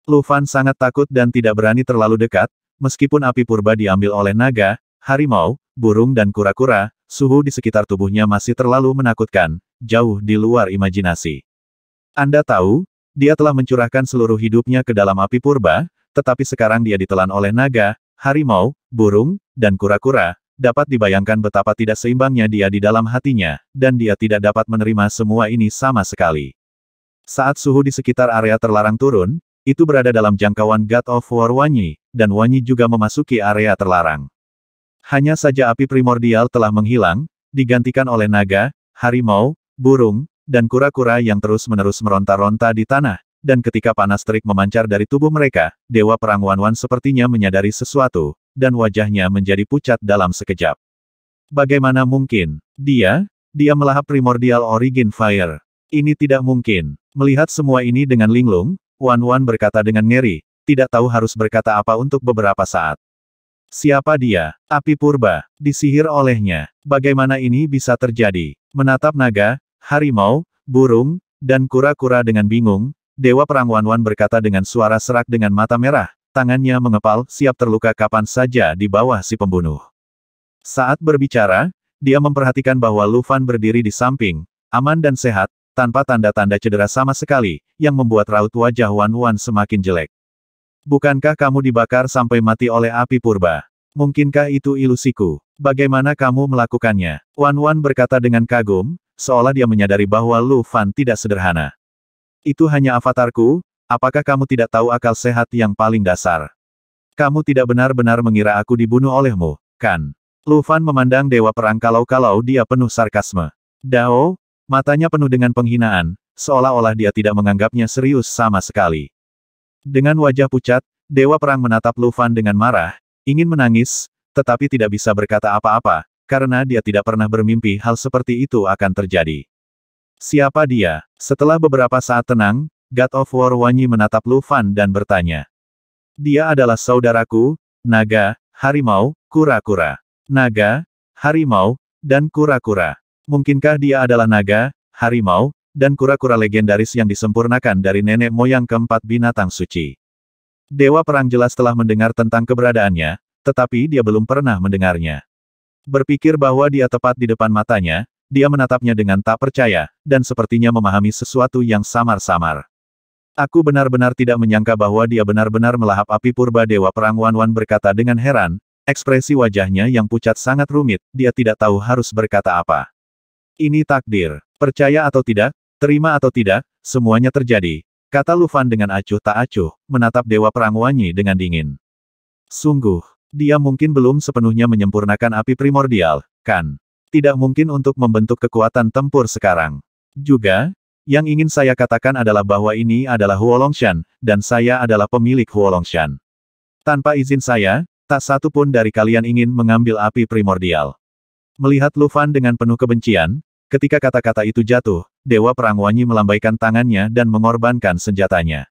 Lu Fan sangat takut dan tidak berani terlalu dekat, meskipun api purba diambil oleh naga, harimau, burung dan kura-kura, suhu di sekitar tubuhnya masih terlalu menakutkan, jauh di luar imajinasi. Anda tahu, dia telah mencurahkan seluruh hidupnya ke dalam api purba, tetapi sekarang dia ditelan oleh naga, harimau, burung, dan kura-kura, dapat dibayangkan betapa tidak seimbangnya dia di dalam hatinya, dan dia tidak dapat menerima semua ini sama sekali. Saat suhu di sekitar area terlarang turun, itu berada dalam jangkauan God of War Wanyi, dan Wanyi juga memasuki area terlarang. Hanya saja api primordial telah menghilang, digantikan oleh naga, harimau, burung, dan kura-kura yang terus-menerus meronta-ronta di tanah, dan ketika panas terik memancar dari tubuh mereka, Dewa Perang Wanwan -wan sepertinya menyadari sesuatu, dan wajahnya menjadi pucat dalam sekejap. Bagaimana mungkin? Dia? Dia melahap primordial origin fire. Ini tidak mungkin. Melihat semua ini dengan linglung, Wan Wan berkata dengan ngeri, tidak tahu harus berkata apa untuk beberapa saat. Siapa dia? Api purba. Disihir olehnya. Bagaimana ini bisa terjadi? Menatap naga, harimau, burung, dan kura-kura dengan bingung, Dewa Perang Wan Wan berkata dengan suara serak dengan mata merah, Tangannya mengepal, siap terluka kapan saja di bawah si pembunuh. Saat berbicara, dia memperhatikan bahwa Lufan berdiri di samping, aman dan sehat, tanpa tanda-tanda cedera sama sekali, yang membuat raut wajah Wan Wan semakin jelek. Bukankah kamu dibakar sampai mati oleh api purba? Mungkinkah itu ilusiku? Bagaimana kamu melakukannya? Wan Wan berkata dengan kagum, seolah dia menyadari bahwa Lu Fan tidak sederhana. Itu hanya avatarku, Apakah kamu tidak tahu akal sehat yang paling dasar? Kamu tidak benar-benar mengira aku dibunuh olehmu, kan? Lufan memandang Dewa Perang kalau-kalau dia penuh sarkasme. Dao, matanya penuh dengan penghinaan, seolah-olah dia tidak menganggapnya serius sama sekali. Dengan wajah pucat, Dewa Perang menatap Lufan dengan marah, ingin menangis, tetapi tidak bisa berkata apa-apa, karena dia tidak pernah bermimpi hal seperti itu akan terjadi. Siapa dia? Setelah beberapa saat tenang, God of War Wanyi menatap Lu Fan dan bertanya. Dia adalah saudaraku, naga, harimau, kura-kura. Naga, harimau, dan kura-kura. Mungkinkah dia adalah naga, harimau, dan kura-kura legendaris yang disempurnakan dari nenek moyang keempat binatang suci? Dewa Perang jelas telah mendengar tentang keberadaannya, tetapi dia belum pernah mendengarnya. Berpikir bahwa dia tepat di depan matanya, dia menatapnya dengan tak percaya, dan sepertinya memahami sesuatu yang samar-samar. Aku benar-benar tidak menyangka bahwa dia benar-benar melahap api purba Dewa Perang Wan berkata dengan heran, ekspresi wajahnya yang pucat sangat rumit, dia tidak tahu harus berkata apa. Ini takdir, percaya atau tidak, terima atau tidak, semuanya terjadi, kata Lufan dengan acuh tak acuh, menatap Dewa Perang Wanyi dengan dingin. Sungguh, dia mungkin belum sepenuhnya menyempurnakan api primordial, kan? Tidak mungkin untuk membentuk kekuatan tempur sekarang. Juga, yang ingin saya katakan adalah bahwa ini adalah Huolongshan, dan saya adalah pemilik Huolongshan. Tanpa izin saya, tak satu pun dari kalian ingin mengambil api primordial. Melihat Lufan dengan penuh kebencian, ketika kata-kata itu jatuh, Dewa Perang Wanyi melambaikan tangannya dan mengorbankan senjatanya.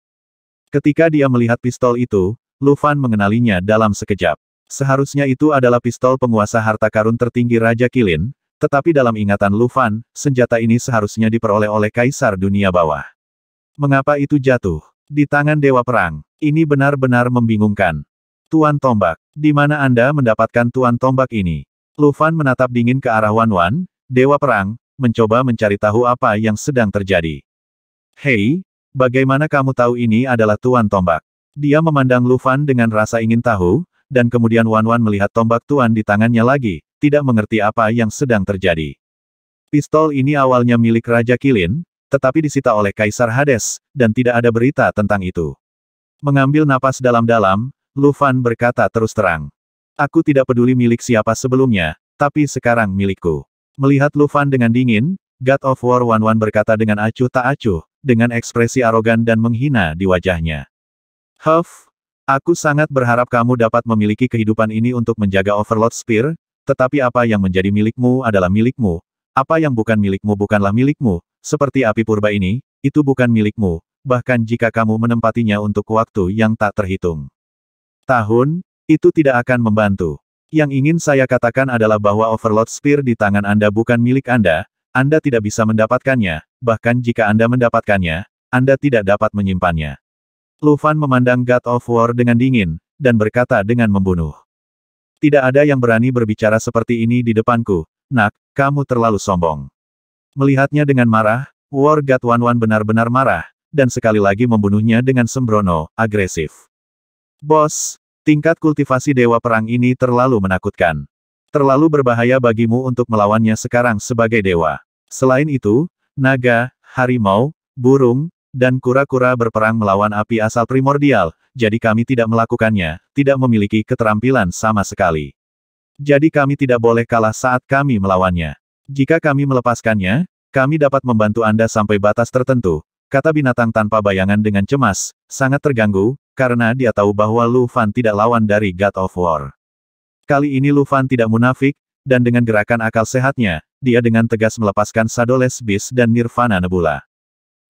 Ketika dia melihat pistol itu, Lufan mengenalinya dalam sekejap. Seharusnya itu adalah pistol penguasa harta karun tertinggi Raja Kilin, tetapi dalam ingatan Lufan, senjata ini seharusnya diperoleh oleh Kaisar Dunia Bawah. Mengapa itu jatuh? Di tangan Dewa Perang. Ini benar-benar membingungkan. Tuan Tombak, di mana Anda mendapatkan Tuan Tombak ini? Lufan menatap dingin ke arah Wan Wan, Dewa Perang, mencoba mencari tahu apa yang sedang terjadi. Hei, bagaimana kamu tahu ini adalah Tuan Tombak? Dia memandang Lufan dengan rasa ingin tahu, dan kemudian Wan Wan melihat tombak Tuan di tangannya lagi, tidak mengerti apa yang sedang terjadi. Pistol ini awalnya milik Raja Kilin, tetapi disita oleh Kaisar Hades, dan tidak ada berita tentang itu. Mengambil napas dalam-dalam, Lufan berkata terus terang. Aku tidak peduli milik siapa sebelumnya, tapi sekarang milikku. Melihat Lufan dengan dingin, God of War Wan Wan berkata dengan acuh tak acuh, dengan ekspresi arogan dan menghina di wajahnya. Huff, aku sangat berharap kamu dapat memiliki kehidupan ini untuk menjaga Overlord Spear, tetapi apa yang menjadi milikmu adalah milikmu, apa yang bukan milikmu bukanlah milikmu, seperti api purba ini, itu bukan milikmu, bahkan jika kamu menempatinya untuk waktu yang tak terhitung. Tahun, itu tidak akan membantu. Yang ingin saya katakan adalah bahwa Overlord Spear di tangan Anda bukan milik Anda, Anda tidak bisa mendapatkannya, bahkan jika Anda mendapatkannya, Anda tidak dapat menyimpannya. Lufan memandang God of War dengan dingin, dan berkata dengan membunuh. Tidak ada yang berani berbicara seperti ini di depanku. Nak, kamu terlalu sombong. Melihatnya dengan marah, War God Wan Wan benar-benar marah, dan sekali lagi membunuhnya dengan sembrono, agresif. Bos, tingkat kultivasi Dewa Perang ini terlalu menakutkan. Terlalu berbahaya bagimu untuk melawannya sekarang sebagai dewa. Selain itu, naga, harimau, burung, dan kura-kura berperang melawan api asal primordial, jadi kami tidak melakukannya, tidak memiliki keterampilan sama sekali. Jadi kami tidak boleh kalah saat kami melawannya. Jika kami melepaskannya, kami dapat membantu Anda sampai batas tertentu, kata binatang tanpa bayangan dengan cemas, sangat terganggu, karena dia tahu bahwa Lu Fan tidak lawan dari God of War. Kali ini Lu Fan tidak munafik, dan dengan gerakan akal sehatnya, dia dengan tegas melepaskan Sadoles Beast dan Nirvana Nebula.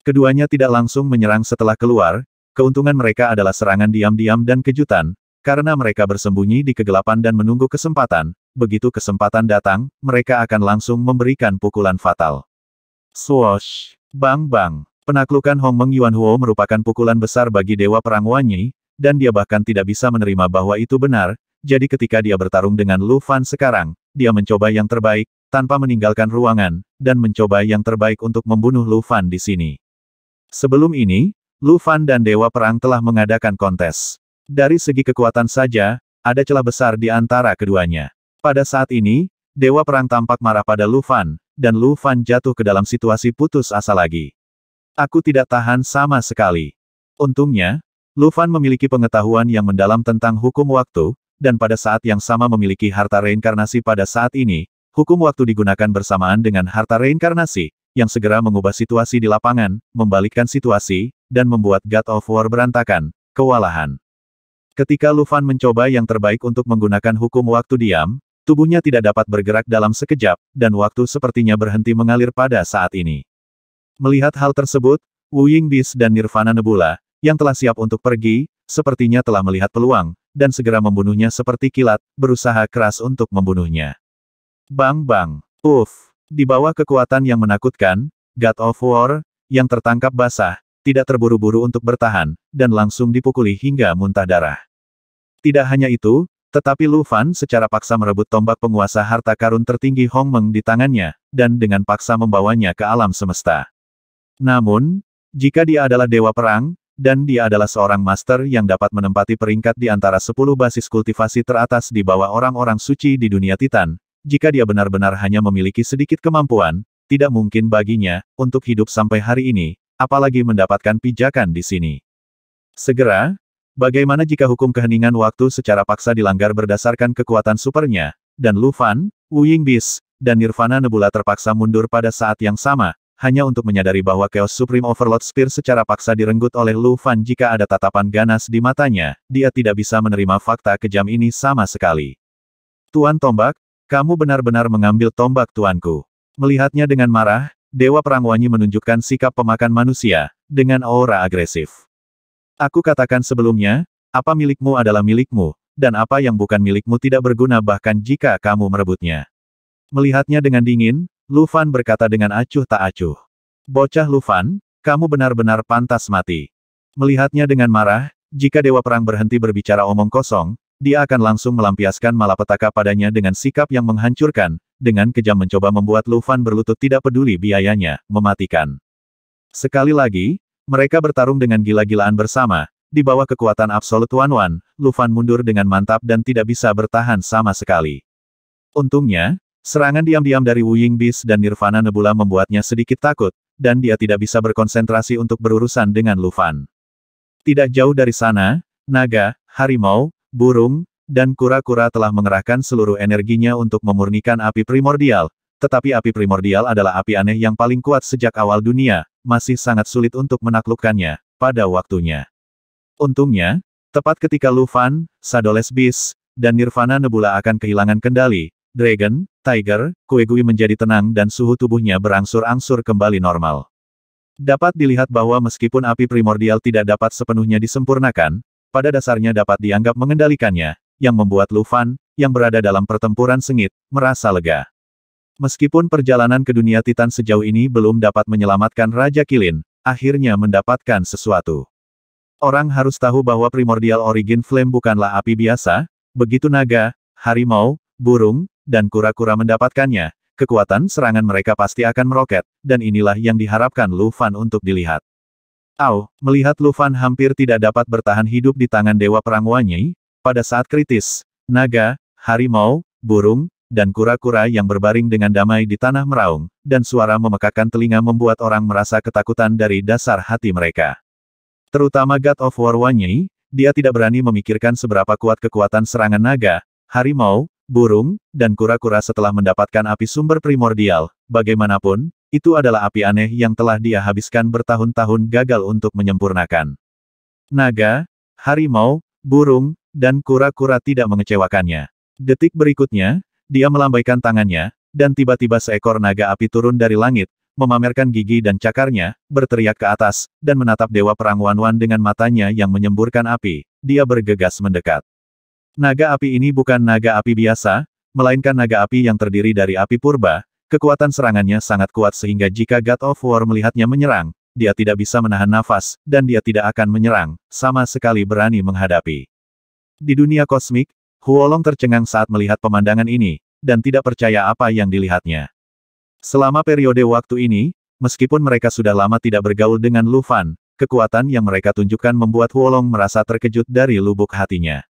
Keduanya tidak langsung menyerang setelah keluar, keuntungan mereka adalah serangan diam-diam dan kejutan, karena mereka bersembunyi di kegelapan dan menunggu kesempatan, begitu kesempatan datang, mereka akan langsung memberikan pukulan fatal. Swoosh! Bang Bang! Penaklukan Meng Yuan Huo merupakan pukulan besar bagi Dewa Perang Wanyi, dan dia bahkan tidak bisa menerima bahwa itu benar, jadi ketika dia bertarung dengan Lu Fan sekarang, dia mencoba yang terbaik, tanpa meninggalkan ruangan, dan mencoba yang terbaik untuk membunuh Lu Fan di sini. Sebelum ini, Lu Fan dan Dewa Perang telah mengadakan kontes. Dari segi kekuatan saja, ada celah besar di antara keduanya. Pada saat ini, Dewa Perang tampak marah pada Lu Fan, dan Lu Fan jatuh ke dalam situasi putus asa lagi. Aku tidak tahan sama sekali. Untungnya, Lu Fan memiliki pengetahuan yang mendalam tentang hukum waktu, dan pada saat yang sama memiliki harta reinkarnasi pada saat ini, hukum waktu digunakan bersamaan dengan harta reinkarnasi, yang segera mengubah situasi di lapangan, membalikkan situasi, dan membuat God of War berantakan, kewalahan. Ketika Lufan mencoba yang terbaik untuk menggunakan hukum waktu diam, tubuhnya tidak dapat bergerak dalam sekejap, dan waktu sepertinya berhenti mengalir pada saat ini. Melihat hal tersebut, Wu Bis dan Nirvana Nebula, yang telah siap untuk pergi, sepertinya telah melihat peluang, dan segera membunuhnya seperti kilat, berusaha keras untuk membunuhnya. Bang bang, uff, di bawah kekuatan yang menakutkan, God of War, yang tertangkap basah, tidak terburu-buru untuk bertahan, dan langsung dipukuli hingga muntah darah. Tidak hanya itu, tetapi Lu Fan secara paksa merebut tombak penguasa harta karun tertinggi Hong Meng di tangannya, dan dengan paksa membawanya ke alam semesta. Namun, jika dia adalah dewa perang, dan dia adalah seorang master yang dapat menempati peringkat di antara 10 basis kultivasi teratas di bawah orang-orang suci di dunia Titan, jika dia benar-benar hanya memiliki sedikit kemampuan, tidak mungkin baginya untuk hidup sampai hari ini, apalagi mendapatkan pijakan di sini. Segera, bagaimana jika hukum keheningan waktu secara paksa dilanggar berdasarkan kekuatan supernya, dan Lu Fan, Wu Bis, dan Nirvana Nebula terpaksa mundur pada saat yang sama, hanya untuk menyadari bahwa Chaos Supreme Overload Spear secara paksa direnggut oleh Lu Fan jika ada tatapan ganas di matanya, dia tidak bisa menerima fakta kejam ini sama sekali. Tuan Tombak, kamu benar-benar mengambil tombak tuanku. Melihatnya dengan marah, Dewa Perang Wanyi menunjukkan sikap pemakan manusia, dengan aura agresif. Aku katakan sebelumnya, apa milikmu adalah milikmu, dan apa yang bukan milikmu tidak berguna bahkan jika kamu merebutnya. Melihatnya dengan dingin, Lufan berkata dengan acuh tak acuh. Bocah Lufan, kamu benar-benar pantas mati. Melihatnya dengan marah, jika Dewa Perang berhenti berbicara omong kosong, dia akan langsung melampiaskan malapetaka padanya dengan sikap yang menghancurkan, dengan kejam mencoba membuat Lufan berlutut tidak peduli biayanya, mematikan. Sekali lagi, mereka bertarung dengan gila-gilaan bersama, di bawah kekuatan absolut Wan Wan, Lu mundur dengan mantap dan tidak bisa bertahan sama sekali. Untungnya, serangan diam-diam dari Wu Ying Bis dan Nirvana Nebula membuatnya sedikit takut, dan dia tidak bisa berkonsentrasi untuk berurusan dengan Lufan. Tidak jauh dari sana, naga, harimau, burung, dan kura-kura telah mengerahkan seluruh energinya untuk memurnikan api primordial, tetapi api primordial adalah api aneh yang paling kuat sejak awal dunia, masih sangat sulit untuk menaklukkannya, pada waktunya. Untungnya, tepat ketika Lufan, Sadoles Beast, dan Nirvana Nebula akan kehilangan kendali, Dragon, Tiger, Kuegui menjadi tenang dan suhu tubuhnya berangsur-angsur kembali normal. Dapat dilihat bahwa meskipun api primordial tidak dapat sepenuhnya disempurnakan, pada dasarnya dapat dianggap mengendalikannya, yang membuat Lufan, yang berada dalam pertempuran sengit, merasa lega. Meskipun perjalanan ke dunia Titan sejauh ini belum dapat menyelamatkan Raja Kilin, akhirnya mendapatkan sesuatu. Orang harus tahu bahwa primordial origin flame bukanlah api biasa, begitu naga, harimau, burung, dan kura-kura mendapatkannya, kekuatan serangan mereka pasti akan meroket, dan inilah yang diharapkan Lu Fan untuk dilihat. Ao, melihat Lufan hampir tidak dapat bertahan hidup di tangan Dewa Perang Wanyi, pada saat kritis, naga, harimau, burung, dan kura-kura yang berbaring dengan damai di tanah meraung, dan suara memekakan telinga membuat orang merasa ketakutan dari dasar hati mereka. Terutama God of War Wanyi, dia tidak berani memikirkan seberapa kuat kekuatan serangan naga, harimau, burung, dan kura-kura setelah mendapatkan api sumber primordial, bagaimanapun, itu adalah api aneh yang telah dia habiskan bertahun-tahun gagal untuk menyempurnakan. Naga, harimau, burung, dan kura-kura tidak mengecewakannya. Detik berikutnya, dia melambaikan tangannya, dan tiba-tiba seekor naga api turun dari langit, memamerkan gigi dan cakarnya, berteriak ke atas, dan menatap Dewa Perang Wanwan -wan dengan matanya yang menyemburkan api. Dia bergegas mendekat. Naga api ini bukan naga api biasa, melainkan naga api yang terdiri dari api purba, Kekuatan serangannya sangat kuat sehingga jika God of War melihatnya menyerang, dia tidak bisa menahan nafas, dan dia tidak akan menyerang, sama sekali berani menghadapi. Di dunia kosmik, Huolong tercengang saat melihat pemandangan ini, dan tidak percaya apa yang dilihatnya. Selama periode waktu ini, meskipun mereka sudah lama tidak bergaul dengan Lu Fan, kekuatan yang mereka tunjukkan membuat Huolong merasa terkejut dari lubuk hatinya.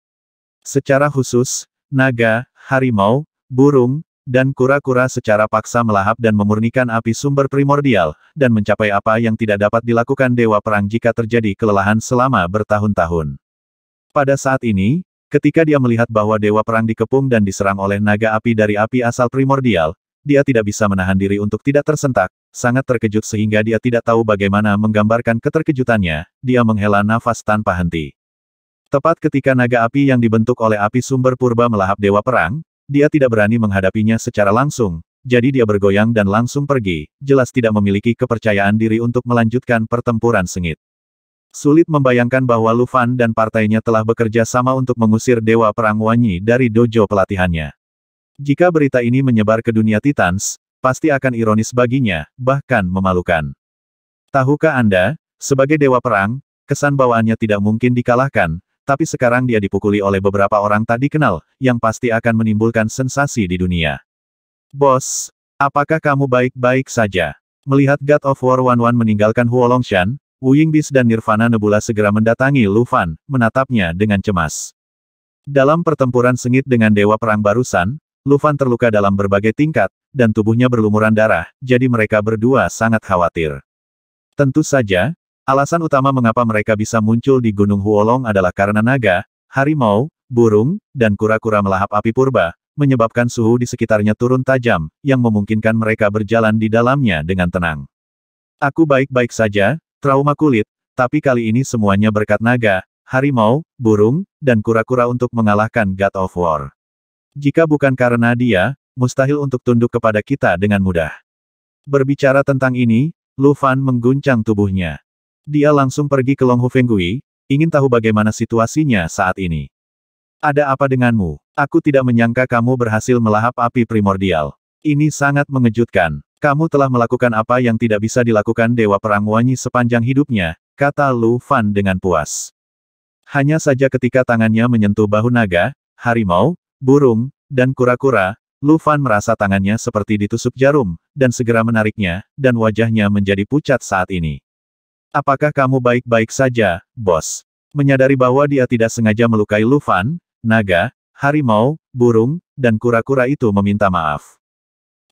Secara khusus, naga, harimau, burung, dan kura-kura secara paksa melahap dan memurnikan api sumber primordial, dan mencapai apa yang tidak dapat dilakukan Dewa Perang jika terjadi kelelahan selama bertahun-tahun. Pada saat ini, ketika dia melihat bahwa Dewa Perang dikepung dan diserang oleh naga api dari api asal primordial, dia tidak bisa menahan diri untuk tidak tersentak, sangat terkejut sehingga dia tidak tahu bagaimana menggambarkan keterkejutannya, dia menghela nafas tanpa henti. Tepat ketika naga api yang dibentuk oleh api sumber purba melahap Dewa Perang, dia tidak berani menghadapinya secara langsung, jadi dia bergoyang dan langsung pergi, jelas tidak memiliki kepercayaan diri untuk melanjutkan pertempuran sengit. Sulit membayangkan bahwa Lufan dan partainya telah bekerja sama untuk mengusir Dewa Perang Wanyi dari dojo pelatihannya. Jika berita ini menyebar ke dunia Titans, pasti akan ironis baginya, bahkan memalukan. Tahukah Anda, sebagai Dewa Perang, kesan bawaannya tidak mungkin dikalahkan, tapi sekarang dia dipukuli oleh beberapa orang tadi kenal, yang pasti akan menimbulkan sensasi di dunia. Bos, apakah kamu baik-baik saja? Melihat God of War Wan Wan meninggalkan Huolongshan, Wu Yingbis dan Nirvana Nebula segera mendatangi Lu Fan, menatapnya dengan cemas. Dalam pertempuran sengit dengan Dewa Perang barusan, Lu Fan terluka dalam berbagai tingkat, dan tubuhnya berlumuran darah, jadi mereka berdua sangat khawatir. Tentu saja, Alasan utama mengapa mereka bisa muncul di Gunung Huolong adalah karena naga, harimau, burung, dan kura-kura melahap api purba, menyebabkan suhu di sekitarnya turun tajam, yang memungkinkan mereka berjalan di dalamnya dengan tenang. Aku baik-baik saja, trauma kulit, tapi kali ini semuanya berkat naga, harimau, burung, dan kura-kura untuk mengalahkan God of War. Jika bukan karena dia, mustahil untuk tunduk kepada kita dengan mudah. Berbicara tentang ini, Lu Fan mengguncang tubuhnya. Dia langsung pergi ke Longhu Fenggui, ingin tahu bagaimana situasinya saat ini. Ada apa denganmu? Aku tidak menyangka kamu berhasil melahap api primordial. Ini sangat mengejutkan. Kamu telah melakukan apa yang tidak bisa dilakukan Dewa Perang Wanyi sepanjang hidupnya, kata Lu Fan dengan puas. Hanya saja ketika tangannya menyentuh bahu naga, harimau, burung, dan kura-kura, Lu Fan merasa tangannya seperti ditusuk jarum, dan segera menariknya, dan wajahnya menjadi pucat saat ini. Apakah kamu baik-baik saja, bos? Menyadari bahwa dia tidak sengaja melukai Lufan, naga, harimau, burung, dan kura-kura itu meminta maaf.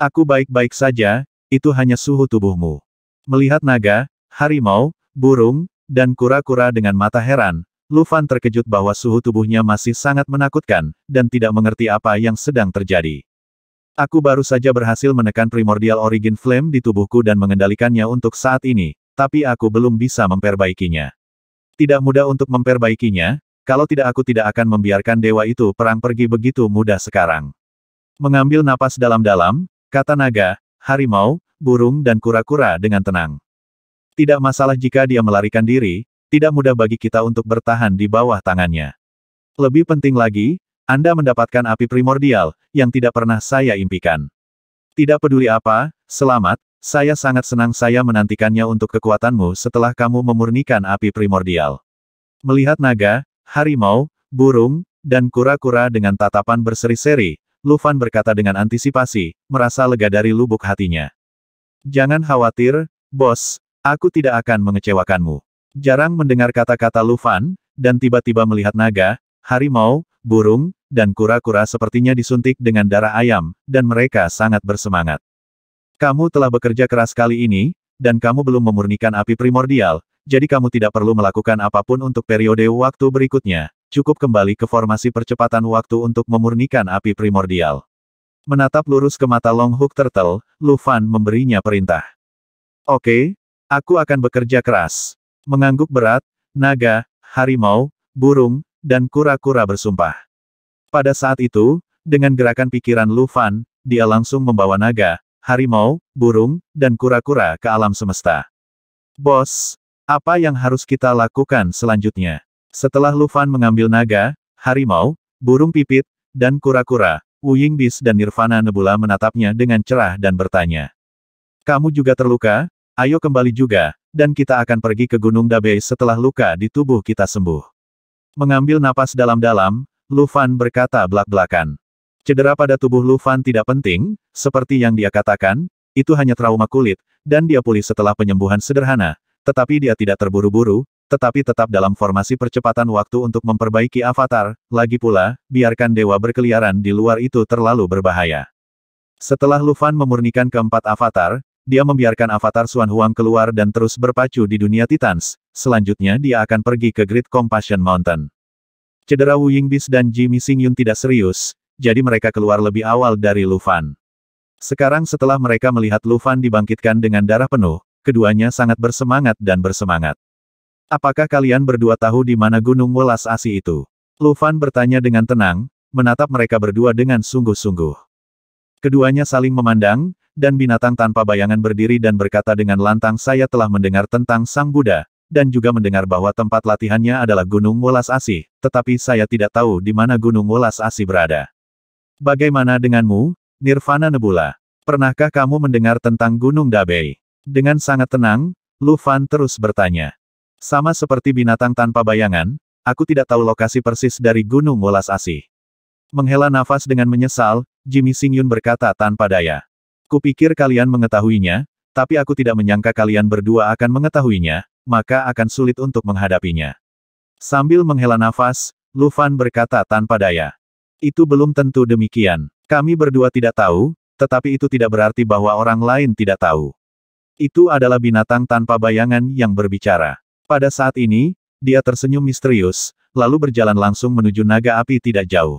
Aku baik-baik saja, itu hanya suhu tubuhmu. Melihat naga, harimau, burung, dan kura-kura dengan mata heran, Lufan terkejut bahwa suhu tubuhnya masih sangat menakutkan, dan tidak mengerti apa yang sedang terjadi. Aku baru saja berhasil menekan primordial origin flame di tubuhku dan mengendalikannya untuk saat ini, tapi aku belum bisa memperbaikinya. Tidak mudah untuk memperbaikinya, kalau tidak aku tidak akan membiarkan dewa itu perang pergi begitu mudah sekarang. Mengambil napas dalam-dalam, kata naga, harimau, burung dan kura-kura dengan tenang. Tidak masalah jika dia melarikan diri, tidak mudah bagi kita untuk bertahan di bawah tangannya. Lebih penting lagi, Anda mendapatkan api primordial, yang tidak pernah saya impikan. Tidak peduli apa, selamat, saya sangat senang saya menantikannya untuk kekuatanmu setelah kamu memurnikan api primordial. Melihat naga, harimau, burung, dan kura-kura dengan tatapan berseri-seri, Lufan berkata dengan antisipasi, merasa lega dari lubuk hatinya. Jangan khawatir, bos, aku tidak akan mengecewakanmu. Jarang mendengar kata-kata Lufan, dan tiba-tiba melihat naga, harimau, burung, dan kura-kura sepertinya disuntik dengan darah ayam, dan mereka sangat bersemangat. Kamu telah bekerja keras kali ini, dan kamu belum memurnikan api primordial, jadi kamu tidak perlu melakukan apapun untuk periode waktu berikutnya. Cukup kembali ke formasi percepatan waktu untuk memurnikan api primordial. Menatap lurus ke mata Long Hook Turtle, Lu Fan memberinya perintah. Oke, okay, aku akan bekerja keras. Mengangguk berat, naga, harimau, burung, dan kura-kura bersumpah. Pada saat itu, dengan gerakan pikiran Lu Fan, dia langsung membawa naga, harimau, burung, dan kura-kura ke alam semesta. Bos, apa yang harus kita lakukan selanjutnya? Setelah Lufan mengambil naga, harimau, burung pipit, dan kura-kura, Wuying Bis dan Nirvana Nebula menatapnya dengan cerah dan bertanya. Kamu juga terluka? Ayo kembali juga, dan kita akan pergi ke Gunung Dabei setelah luka di tubuh kita sembuh. Mengambil napas dalam-dalam, Lufan berkata belak-belakan. Cedera pada tubuh Lu Fan tidak penting, seperti yang dia katakan, itu hanya trauma kulit, dan dia pulih setelah penyembuhan sederhana, tetapi dia tidak terburu-buru, tetapi tetap dalam formasi percepatan waktu untuk memperbaiki avatar, lagi pula, biarkan dewa berkeliaran di luar itu terlalu berbahaya. Setelah Lu Fan memurnikan keempat avatar, dia membiarkan avatar Xuan Huang keluar dan terus berpacu di dunia Titans, selanjutnya dia akan pergi ke Great Compassion Mountain. Cedera Wu Yingbis dan Ji Sing Yun tidak serius, jadi mereka keluar lebih awal dari Lufan. Sekarang setelah mereka melihat Lufan dibangkitkan dengan darah penuh, keduanya sangat bersemangat dan bersemangat. Apakah kalian berdua tahu di mana Gunung Welas Asi itu? Lufan bertanya dengan tenang, menatap mereka berdua dengan sungguh-sungguh. Keduanya saling memandang, dan binatang tanpa bayangan berdiri dan berkata dengan lantang saya telah mendengar tentang Sang Buddha, dan juga mendengar bahwa tempat latihannya adalah Gunung Welas Asi, tetapi saya tidak tahu di mana Gunung Welas Asi berada. Bagaimana denganmu, Nirvana Nebula? Pernahkah kamu mendengar tentang Gunung Dabei? Dengan sangat tenang, Lu Fan terus bertanya. Sama seperti binatang tanpa bayangan, aku tidak tahu lokasi persis dari Gunung Welas Asih. Menghela nafas dengan menyesal, Jimmy Singyun berkata tanpa daya. Kupikir kalian mengetahuinya, tapi aku tidak menyangka kalian berdua akan mengetahuinya, maka akan sulit untuk menghadapinya. Sambil menghela nafas, Lu Fan berkata tanpa daya. Itu belum tentu demikian. Kami berdua tidak tahu, tetapi itu tidak berarti bahwa orang lain tidak tahu. Itu adalah binatang tanpa bayangan yang berbicara. Pada saat ini, dia tersenyum misterius, lalu berjalan langsung menuju naga api tidak jauh.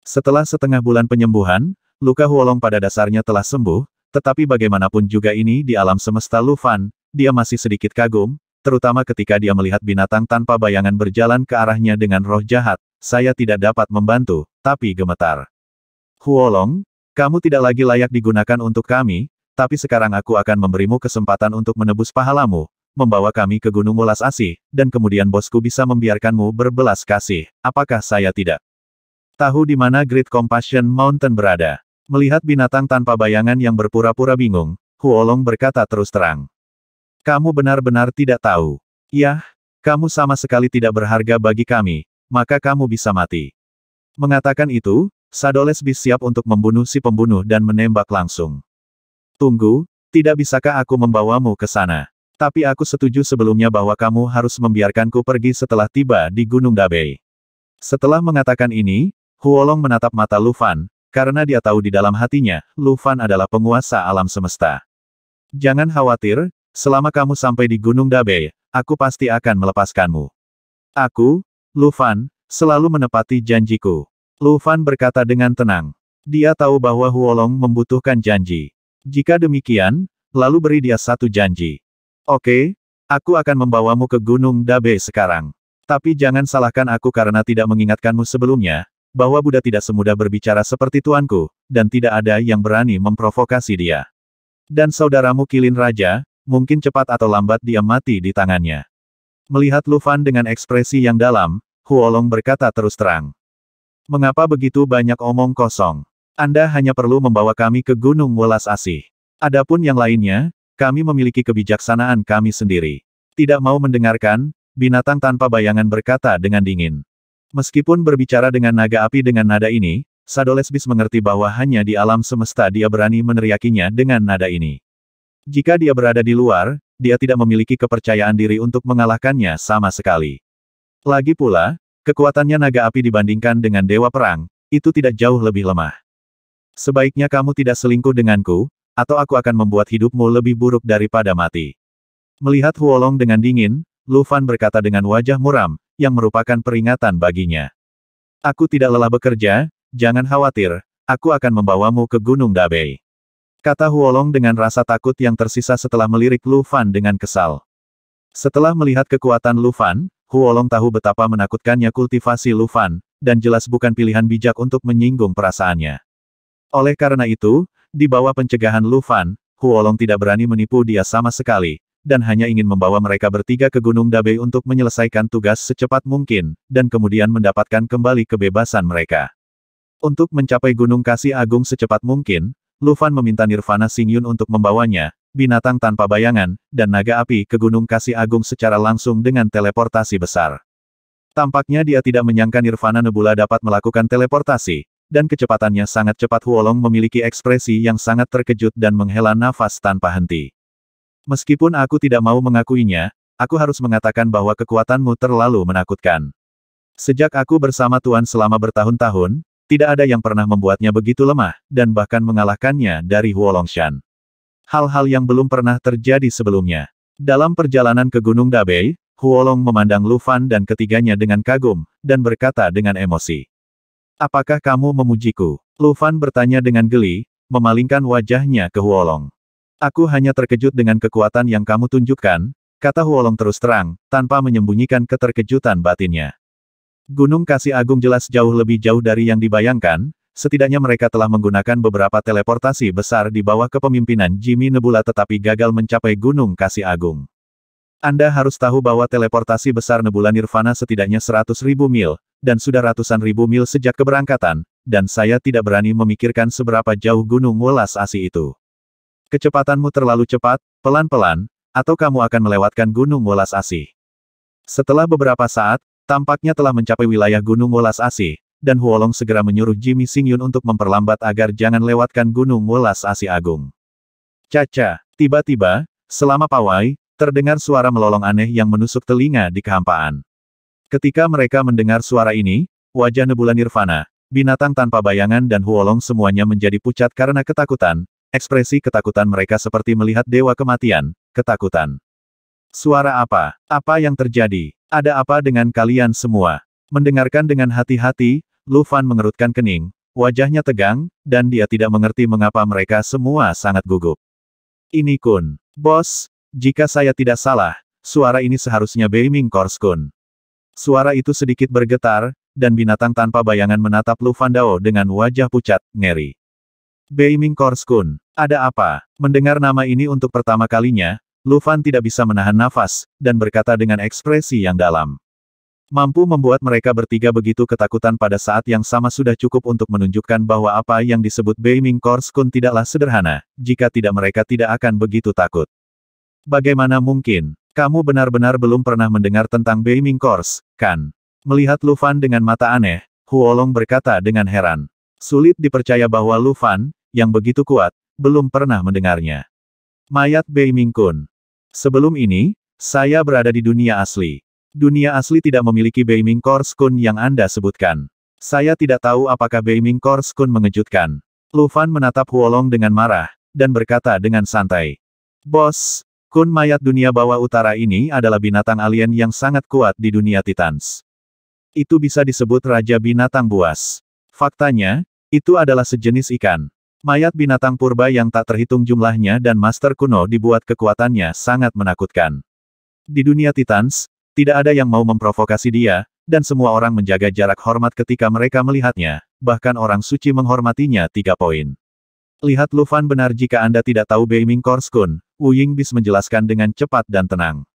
Setelah setengah bulan penyembuhan, luka Huolong pada dasarnya telah sembuh, tetapi bagaimanapun juga ini di alam semesta Lufan, dia masih sedikit kagum, terutama ketika dia melihat binatang tanpa bayangan berjalan ke arahnya dengan roh jahat, saya tidak dapat membantu, tapi gemetar. Huolong, kamu tidak lagi layak digunakan untuk kami, tapi sekarang aku akan memberimu kesempatan untuk menebus pahalamu, membawa kami ke Gunung Mulas Asih, dan kemudian bosku bisa membiarkanmu berbelas kasih. Apakah saya tidak? Tahu di mana Great Compassion Mountain berada? Melihat binatang tanpa bayangan yang berpura-pura bingung, Huolong berkata terus terang. Kamu benar-benar tidak tahu. Yah, kamu sama sekali tidak berharga bagi kami, maka kamu bisa mati. Mengatakan itu, bis siap untuk membunuh si pembunuh dan menembak langsung. Tunggu, tidak bisakah aku membawamu ke sana? Tapi aku setuju sebelumnya bahwa kamu harus membiarkanku pergi setelah tiba di Gunung Dabei. Setelah mengatakan ini, Huolong menatap mata Lufan, karena dia tahu di dalam hatinya, Lufan adalah penguasa alam semesta. Jangan khawatir, selama kamu sampai di Gunung Dabei, aku pasti akan melepaskanmu. Aku, Lu Fan, selalu menepati janjiku. Lu Fan berkata dengan tenang. Dia tahu bahwa Huolong membutuhkan janji. Jika demikian, lalu beri dia satu janji. Oke, aku akan membawamu ke Gunung Dabe sekarang. Tapi jangan salahkan aku karena tidak mengingatkanmu sebelumnya, bahwa Buddha tidak semudah berbicara seperti tuanku, dan tidak ada yang berani memprovokasi dia. Dan saudaramu Kilin Raja, mungkin cepat atau lambat dia mati di tangannya. Melihat Lu Fan dengan ekspresi yang dalam, Huolong berkata terus terang. Mengapa begitu banyak omong kosong? Anda hanya perlu membawa kami ke Gunung Welas Asih. Adapun yang lainnya, kami memiliki kebijaksanaan kami sendiri. Tidak mau mendengarkan, binatang tanpa bayangan berkata dengan dingin. Meskipun berbicara dengan naga api dengan nada ini, Sadolesbis mengerti bahwa hanya di alam semesta dia berani meneriakinya dengan nada ini. Jika dia berada di luar, dia tidak memiliki kepercayaan diri untuk mengalahkannya sama sekali. Lagi pula, kekuatannya naga api dibandingkan dengan dewa perang, itu tidak jauh lebih lemah. Sebaiknya kamu tidak selingkuh denganku, atau aku akan membuat hidupmu lebih buruk daripada mati. Melihat Huolong dengan dingin, Lufan berkata dengan wajah muram, yang merupakan peringatan baginya. Aku tidak lelah bekerja, jangan khawatir, aku akan membawamu ke Gunung Dabei. Kata Huolong dengan rasa takut yang tersisa setelah melirik Lu Fan dengan kesal. Setelah melihat kekuatan Lu Fan, Huolong tahu betapa menakutkannya kultivasi Lu Fan, dan jelas bukan pilihan bijak untuk menyinggung perasaannya. Oleh karena itu, di bawah pencegahan Lu Fan, Huolong tidak berani menipu dia sama sekali, dan hanya ingin membawa mereka bertiga ke Gunung Dabei untuk menyelesaikan tugas secepat mungkin, dan kemudian mendapatkan kembali kebebasan mereka. Untuk mencapai Gunung Kasih Agung secepat mungkin, Lufan meminta Nirvana Singyun untuk membawanya, binatang tanpa bayangan, dan naga api ke Gunung Kasih Agung secara langsung dengan teleportasi besar. Tampaknya dia tidak menyangka Nirvana Nebula dapat melakukan teleportasi, dan kecepatannya sangat cepat Huolong memiliki ekspresi yang sangat terkejut dan menghela nafas tanpa henti. Meskipun aku tidak mau mengakuinya, aku harus mengatakan bahwa kekuatanmu terlalu menakutkan. Sejak aku bersama Tuan selama bertahun-tahun, tidak ada yang pernah membuatnya begitu lemah, dan bahkan mengalahkannya dari Huolongshan. Hal-hal yang belum pernah terjadi sebelumnya. Dalam perjalanan ke Gunung Dabei, Huolong memandang Lufan dan ketiganya dengan kagum, dan berkata dengan emosi. Apakah kamu memujiku? Lufan bertanya dengan geli, memalingkan wajahnya ke Huolong. Aku hanya terkejut dengan kekuatan yang kamu tunjukkan, kata Huolong terus terang, tanpa menyembunyikan keterkejutan batinnya. Gunung Kasih Agung jelas jauh lebih jauh dari yang dibayangkan, setidaknya mereka telah menggunakan beberapa teleportasi besar di bawah kepemimpinan Jimmy Nebula tetapi gagal mencapai Gunung Kasih Agung. Anda harus tahu bahwa teleportasi besar Nebula Nirvana setidaknya 100.000 mil, dan sudah ratusan ribu mil sejak keberangkatan, dan saya tidak berani memikirkan seberapa jauh Gunung Welas Asi itu. Kecepatanmu terlalu cepat, pelan-pelan, atau kamu akan melewatkan Gunung Welas Asi. Setelah beberapa saat, Tampaknya telah mencapai wilayah Gunung Wolas Asi, dan Huolong segera menyuruh Jimmy Singyun untuk memperlambat agar jangan lewatkan Gunung Wolas Asi Agung. Caca, tiba-tiba, selama pawai, terdengar suara melolong aneh yang menusuk telinga di kehampaan. Ketika mereka mendengar suara ini, wajah Nebula Nirvana, binatang tanpa bayangan dan Huolong semuanya menjadi pucat karena ketakutan, ekspresi ketakutan mereka seperti melihat dewa kematian, ketakutan. Suara apa? Apa yang terjadi? Ada apa dengan kalian semua? Mendengarkan dengan hati-hati, Lu Fan mengerutkan kening, wajahnya tegang, dan dia tidak mengerti mengapa mereka semua sangat gugup. Ini Kun. Bos, jika saya tidak salah, suara ini seharusnya Beiming Kors Kun. Suara itu sedikit bergetar, dan binatang tanpa bayangan menatap Lu Fan Dao dengan wajah pucat, ngeri. Beiming Kors Kun, ada apa? Mendengar nama ini untuk pertama kalinya, Lufan tidak bisa menahan nafas, dan berkata dengan ekspresi yang dalam. Mampu membuat mereka bertiga begitu ketakutan pada saat yang sama sudah cukup untuk menunjukkan bahwa apa yang disebut Beiming Course Kun tidaklah sederhana, jika tidak mereka tidak akan begitu takut. Bagaimana mungkin, kamu benar-benar belum pernah mendengar tentang Beiming Course, kan? Melihat Lufan dengan mata aneh, Huolong berkata dengan heran. Sulit dipercaya bahwa Lufan, yang begitu kuat, belum pernah mendengarnya. Mayat Beiming Kun, Sebelum ini, saya berada di dunia asli. Dunia asli tidak memiliki Beiming Course Kun yang Anda sebutkan. Saya tidak tahu apakah Beiming Course Kun mengejutkan. Lufan menatap Huolong dengan marah, dan berkata dengan santai. Bos, kun mayat dunia bawah utara ini adalah binatang alien yang sangat kuat di dunia Titans. Itu bisa disebut Raja Binatang Buas. Faktanya, itu adalah sejenis ikan. Mayat binatang purba yang tak terhitung jumlahnya dan master kuno dibuat kekuatannya sangat menakutkan. Di dunia Titans, tidak ada yang mau memprovokasi dia, dan semua orang menjaga jarak hormat ketika mereka melihatnya, bahkan orang suci menghormatinya tiga poin. Lihat Lufan benar jika Anda tidak tahu Beiming Korskun, Wu bis menjelaskan dengan cepat dan tenang.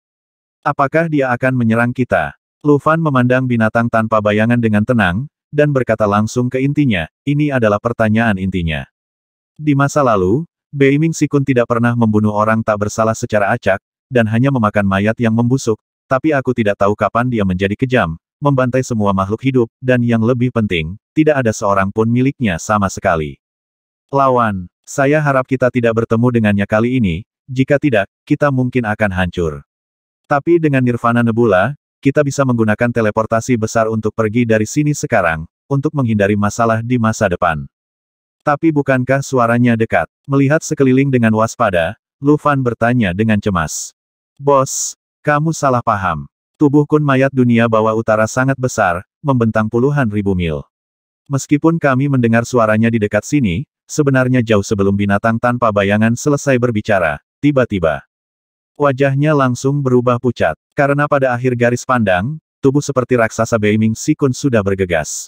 Apakah dia akan menyerang kita? Lufan memandang binatang tanpa bayangan dengan tenang, dan berkata langsung ke intinya, ini adalah pertanyaan intinya. Di masa lalu, Beiming Sikun tidak pernah membunuh orang tak bersalah secara acak, dan hanya memakan mayat yang membusuk, tapi aku tidak tahu kapan dia menjadi kejam, membantai semua makhluk hidup, dan yang lebih penting, tidak ada seorang pun miliknya sama sekali. Lawan, saya harap kita tidak bertemu dengannya kali ini, jika tidak, kita mungkin akan hancur. Tapi dengan Nirvana Nebula, kita bisa menggunakan teleportasi besar untuk pergi dari sini sekarang, untuk menghindari masalah di masa depan. Tapi bukankah suaranya dekat? Melihat sekeliling dengan waspada, Lufan bertanya dengan cemas. Bos, kamu salah paham. Tubuh kun mayat dunia bawah utara sangat besar, membentang puluhan ribu mil. Meskipun kami mendengar suaranya di dekat sini, sebenarnya jauh sebelum binatang tanpa bayangan selesai berbicara, tiba-tiba. Wajahnya langsung berubah pucat, karena pada akhir garis pandang, tubuh seperti raksasa Beiming Sikun sudah bergegas.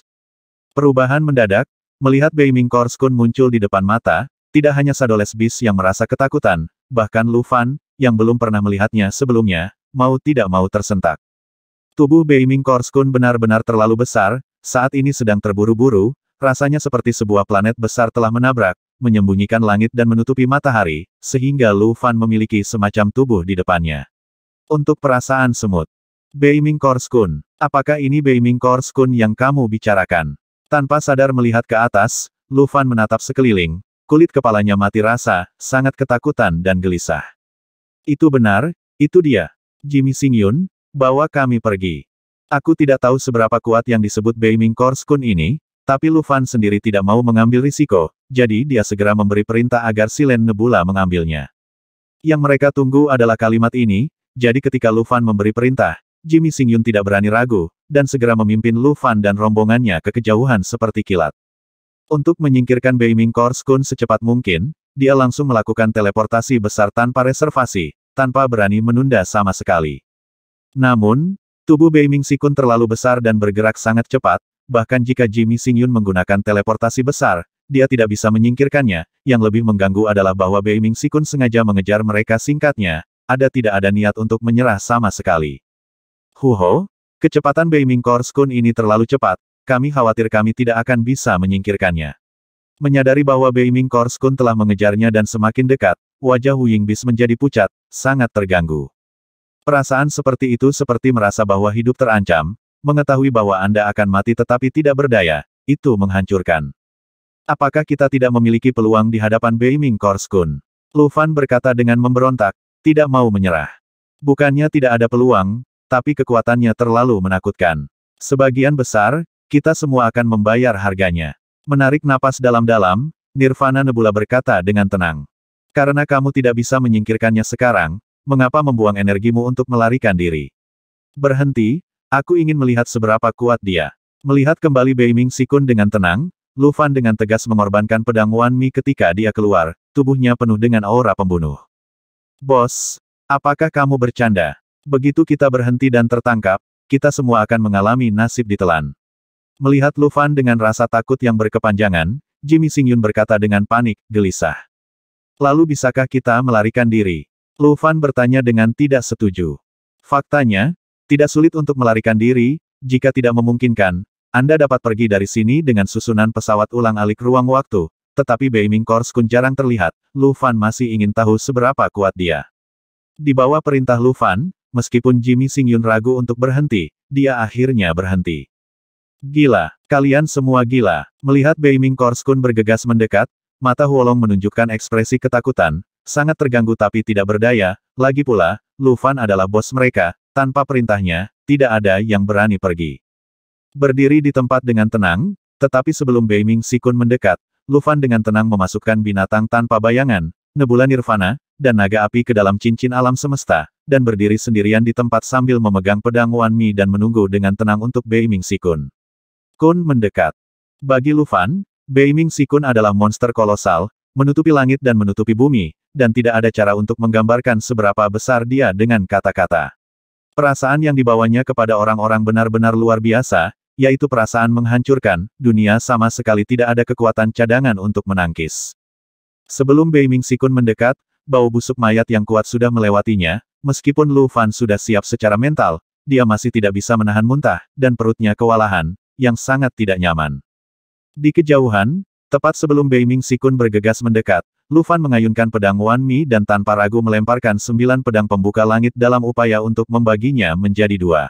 Perubahan mendadak, Melihat Beiming Korskun muncul di depan mata, tidak hanya Sadoles Bis yang merasa ketakutan, bahkan Lu Fan, yang belum pernah melihatnya sebelumnya, mau tidak mau tersentak. Tubuh Beiming Korskun benar-benar terlalu besar, saat ini sedang terburu-buru, rasanya seperti sebuah planet besar telah menabrak, menyembunyikan langit dan menutupi matahari, sehingga Lu Fan memiliki semacam tubuh di depannya. Untuk perasaan semut, Beiming Korskun, apakah ini Beiming Korskun yang kamu bicarakan? Tanpa sadar melihat ke atas, Lufan menatap sekeliling, kulit kepalanya mati rasa, sangat ketakutan dan gelisah. Itu benar, itu dia. Jimmy Singyun. bawa kami pergi. Aku tidak tahu seberapa kuat yang disebut Beiming Course Kun ini, tapi Lufan sendiri tidak mau mengambil risiko, jadi dia segera memberi perintah agar Silen Nebula mengambilnya. Yang mereka tunggu adalah kalimat ini, jadi ketika Lufan memberi perintah, Jimmy Singyun tidak berani ragu, dan segera memimpin Lu Fan dan rombongannya ke kejauhan seperti kilat. Untuk menyingkirkan Beiming Course Kun secepat mungkin, dia langsung melakukan teleportasi besar tanpa reservasi, tanpa berani menunda sama sekali. Namun, tubuh Bei Ming Sikun terlalu besar dan bergerak sangat cepat, bahkan jika Jimmy Xingyun menggunakan teleportasi besar, dia tidak bisa menyingkirkannya, yang lebih mengganggu adalah bahwa Bei Ming Sikun sengaja mengejar mereka singkatnya, ada tidak ada niat untuk menyerah sama sekali. Huho, Kecepatan Beiming Course Kun ini terlalu cepat, kami khawatir kami tidak akan bisa menyingkirkannya. Menyadari bahwa Beiming Course Kun telah mengejarnya dan semakin dekat, wajah Hu Bis menjadi pucat, sangat terganggu. Perasaan seperti itu seperti merasa bahwa hidup terancam, mengetahui bahwa Anda akan mati tetapi tidak berdaya, itu menghancurkan. Apakah kita tidak memiliki peluang di hadapan Beiming Course Kun? Lu Fan berkata dengan memberontak, tidak mau menyerah. Bukannya tidak ada peluang, tapi kekuatannya terlalu menakutkan. Sebagian besar, kita semua akan membayar harganya. Menarik napas dalam-dalam, Nirvana Nebula berkata dengan tenang. Karena kamu tidak bisa menyingkirkannya sekarang, mengapa membuang energimu untuk melarikan diri? Berhenti, aku ingin melihat seberapa kuat dia. Melihat kembali Beiming Sikun dengan tenang, Lufan dengan tegas mengorbankan pedang Wan Mi ketika dia keluar, tubuhnya penuh dengan aura pembunuh. Bos, apakah kamu bercanda? Begitu kita berhenti dan tertangkap, kita semua akan mengalami nasib ditelan. Melihat Lufan dengan rasa takut yang berkepanjangan, Jimmy Singyun berkata dengan panik, gelisah. Lalu bisakah kita melarikan diri? Lufan bertanya dengan tidak setuju. Faktanya, tidak sulit untuk melarikan diri, jika tidak memungkinkan, Anda dapat pergi dari sini dengan susunan pesawat ulang alik ruang waktu, tetapi Beiming Course Kun jarang terlihat, Lufan masih ingin tahu seberapa kuat dia. Di bawah perintah Lufan, Meskipun Jimmy Sing Yun ragu untuk berhenti, dia akhirnya berhenti. Gila, kalian semua gila. Melihat Beiming Korskun bergegas mendekat, mata Huolong menunjukkan ekspresi ketakutan, sangat terganggu tapi tidak berdaya, lagi pula, Lu Fan adalah bos mereka, tanpa perintahnya, tidak ada yang berani pergi. Berdiri di tempat dengan tenang, tetapi sebelum Beiming Sikun mendekat, Lu Fan dengan tenang memasukkan binatang tanpa bayangan, nebula nirvana, dan naga api ke dalam cincin alam semesta, dan berdiri sendirian di tempat sambil memegang pedang Wan Mi dan menunggu dengan tenang untuk Beiming Sikun. Kun mendekat. Bagi Lufan, Beiming Sikun adalah monster kolosal, menutupi langit dan menutupi bumi, dan tidak ada cara untuk menggambarkan seberapa besar dia dengan kata-kata. Perasaan yang dibawanya kepada orang-orang benar-benar luar biasa, yaitu perasaan menghancurkan, dunia sama sekali tidak ada kekuatan cadangan untuk menangkis. Sebelum Beiming Sikun mendekat, bau busuk mayat yang kuat sudah melewatinya, Meskipun Lu Fan sudah siap secara mental, dia masih tidak bisa menahan muntah, dan perutnya kewalahan, yang sangat tidak nyaman. Di kejauhan, tepat sebelum Beiming Sikun bergegas mendekat, Lu Fan mengayunkan pedang Wan Mi dan tanpa ragu melemparkan sembilan pedang pembuka langit dalam upaya untuk membaginya menjadi dua.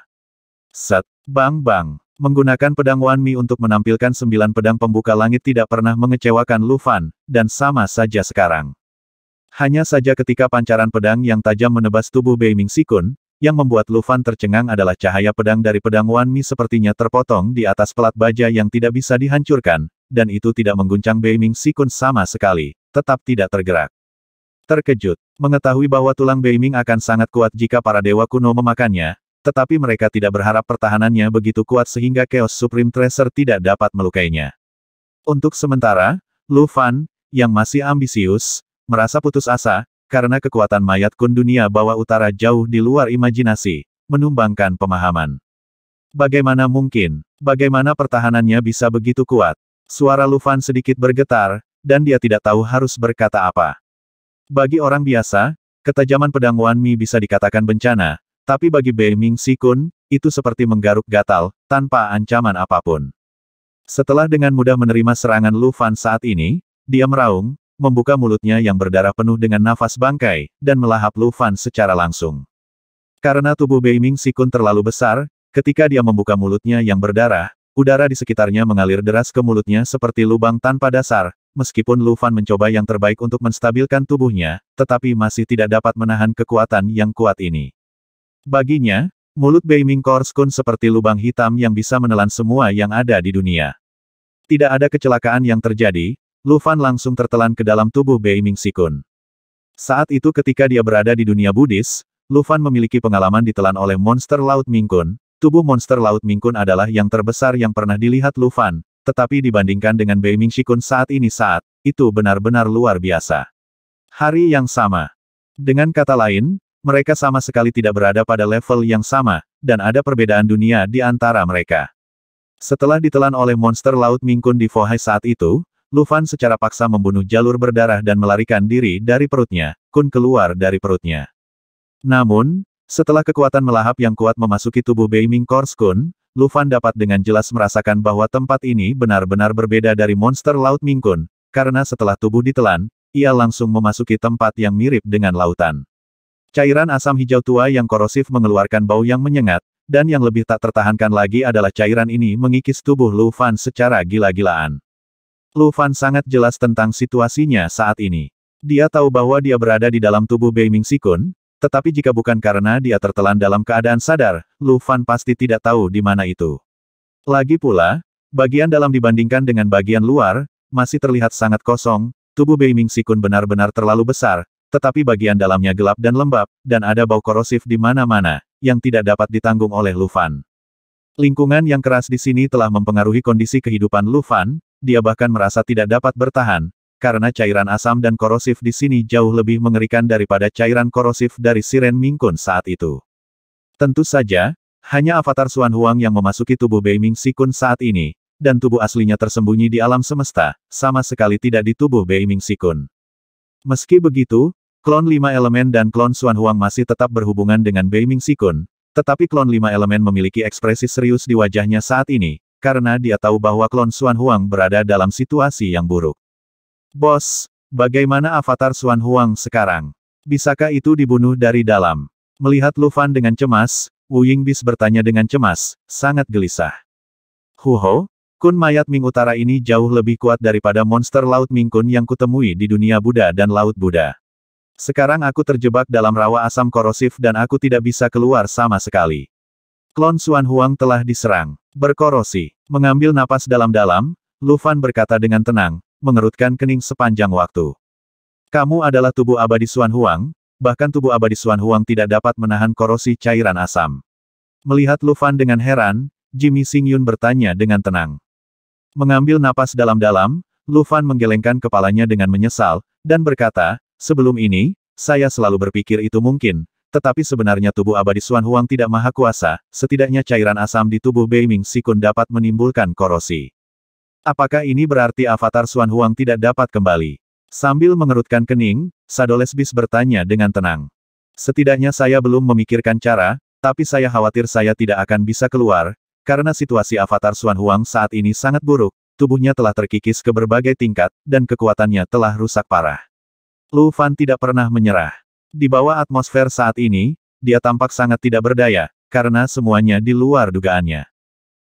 Set, bang bang, menggunakan pedang Wan Mi untuk menampilkan sembilan pedang pembuka langit tidak pernah mengecewakan Lu Fan, dan sama saja sekarang. Hanya saja ketika pancaran pedang yang tajam menebas tubuh Beiming Sikun, yang membuat Lu Fan tercengang adalah cahaya pedang dari pedang Wan Mi sepertinya terpotong di atas pelat baja yang tidak bisa dihancurkan, dan itu tidak mengguncang Beiming Sikun sama sekali, tetap tidak tergerak. Terkejut, mengetahui bahwa tulang Beiming akan sangat kuat jika para dewa kuno memakannya, tetapi mereka tidak berharap pertahanannya begitu kuat sehingga Chaos Supreme Tracer tidak dapat melukainya. Untuk sementara, Lu Fan, yang masih ambisius, merasa putus asa, karena kekuatan mayat kun dunia bawah utara jauh di luar imajinasi, menumbangkan pemahaman. Bagaimana mungkin, bagaimana pertahanannya bisa begitu kuat? Suara Lufan sedikit bergetar, dan dia tidak tahu harus berkata apa. Bagi orang biasa, ketajaman pedang Wan Mi bisa dikatakan bencana, tapi bagi Bei Ming Si Kun, itu seperti menggaruk gatal, tanpa ancaman apapun. Setelah dengan mudah menerima serangan Lufan saat ini, dia meraung, membuka mulutnya yang berdarah penuh dengan nafas bangkai, dan melahap Lu Fan secara langsung. Karena tubuh Beiming Sikun terlalu besar, ketika dia membuka mulutnya yang berdarah, udara di sekitarnya mengalir deras ke mulutnya seperti lubang tanpa dasar, meskipun Lu Fan mencoba yang terbaik untuk menstabilkan tubuhnya, tetapi masih tidak dapat menahan kekuatan yang kuat ini. Baginya, mulut Beiming Korskun seperti lubang hitam yang bisa menelan semua yang ada di dunia. Tidak ada kecelakaan yang terjadi, Lufan langsung tertelan ke dalam tubuh Beiming Sikun. Saat itu ketika dia berada di dunia Buddhis, Lufan memiliki pengalaman ditelan oleh monster Laut Mingkun. Tubuh monster Laut Mingkun adalah yang terbesar yang pernah dilihat Lufan. tetapi dibandingkan dengan Beiming Sikun saat ini saat, itu benar-benar luar biasa. Hari yang sama. Dengan kata lain, mereka sama sekali tidak berada pada level yang sama, dan ada perbedaan dunia di antara mereka. Setelah ditelan oleh monster Laut Mingkun di Fohai saat itu, Lufan secara paksa membunuh jalur berdarah dan melarikan diri dari perutnya, Kun keluar dari perutnya. Namun, setelah kekuatan melahap yang kuat memasuki tubuh Beiming Kors Kun, Lu Fan dapat dengan jelas merasakan bahwa tempat ini benar-benar berbeda dari monster Laut Ming Kun, karena setelah tubuh ditelan, ia langsung memasuki tempat yang mirip dengan lautan. Cairan asam hijau tua yang korosif mengeluarkan bau yang menyengat, dan yang lebih tak tertahankan lagi adalah cairan ini mengikis tubuh Lufan secara gila-gilaan. Lu Fan sangat jelas tentang situasinya saat ini. Dia tahu bahwa dia berada di dalam tubuh Beiming Sikun, tetapi jika bukan karena dia tertelan dalam keadaan sadar, Lu Fan pasti tidak tahu di mana itu. Lagi pula, bagian dalam dibandingkan dengan bagian luar, masih terlihat sangat kosong, tubuh Beiming Sikun benar-benar terlalu besar, tetapi bagian dalamnya gelap dan lembab, dan ada bau korosif di mana-mana, yang tidak dapat ditanggung oleh Lu Fan. Lingkungan yang keras di sini telah mempengaruhi kondisi kehidupan Lu Fan, dia bahkan merasa tidak dapat bertahan, karena cairan asam dan korosif di sini jauh lebih mengerikan daripada cairan korosif dari Siren Mingkun saat itu. Tentu saja, hanya avatar Suan Huang yang memasuki tubuh Bei Sikun saat ini, dan tubuh aslinya tersembunyi di alam semesta, sama sekali tidak di tubuh Bei Sikun. Meski begitu, klon lima elemen dan klon Suan Huang masih tetap berhubungan dengan Bei Sikun, tetapi klon lima elemen memiliki ekspresi serius di wajahnya saat ini, karena dia tahu bahwa klon Xuan Huang berada dalam situasi yang buruk. Bos, bagaimana avatar Xuan Huang sekarang? Bisakah itu dibunuh dari dalam? Melihat Lu Fan dengan cemas, Wu bis bertanya dengan cemas, sangat gelisah. Huho, kun mayat Ming Utara ini jauh lebih kuat daripada monster Laut Ming Kun yang kutemui di dunia Buddha dan Laut Buddha. Sekarang aku terjebak dalam rawa asam korosif dan aku tidak bisa keluar sama sekali. Klon Suan Huang telah diserang. Berkorosi. Mengambil napas dalam-dalam, Lu Fan berkata dengan tenang, mengerutkan kening sepanjang waktu. Kamu adalah tubuh abadi Suan Huang, bahkan tubuh abadi Suan Huang tidak dapat menahan korosi cairan asam. Melihat Lu Fan dengan heran, Jimmy Sing Yun bertanya dengan tenang. Mengambil napas dalam-dalam, Lu Fan menggelengkan kepalanya dengan menyesal, dan berkata, sebelum ini, saya selalu berpikir itu mungkin, tetapi sebenarnya tubuh abadi Suan Huang tidak maha kuasa, setidaknya cairan asam di tubuh Beiming Sikun dapat menimbulkan korosi. Apakah ini berarti avatar Suan Huang tidak dapat kembali? Sambil mengerutkan kening, Sadolesbis bertanya dengan tenang. Setidaknya saya belum memikirkan cara, tapi saya khawatir saya tidak akan bisa keluar, karena situasi avatar Suan Huang saat ini sangat buruk, tubuhnya telah terkikis ke berbagai tingkat, dan kekuatannya telah rusak parah. Lu Fan tidak pernah menyerah. Di bawah atmosfer saat ini, dia tampak sangat tidak berdaya, karena semuanya di luar dugaannya.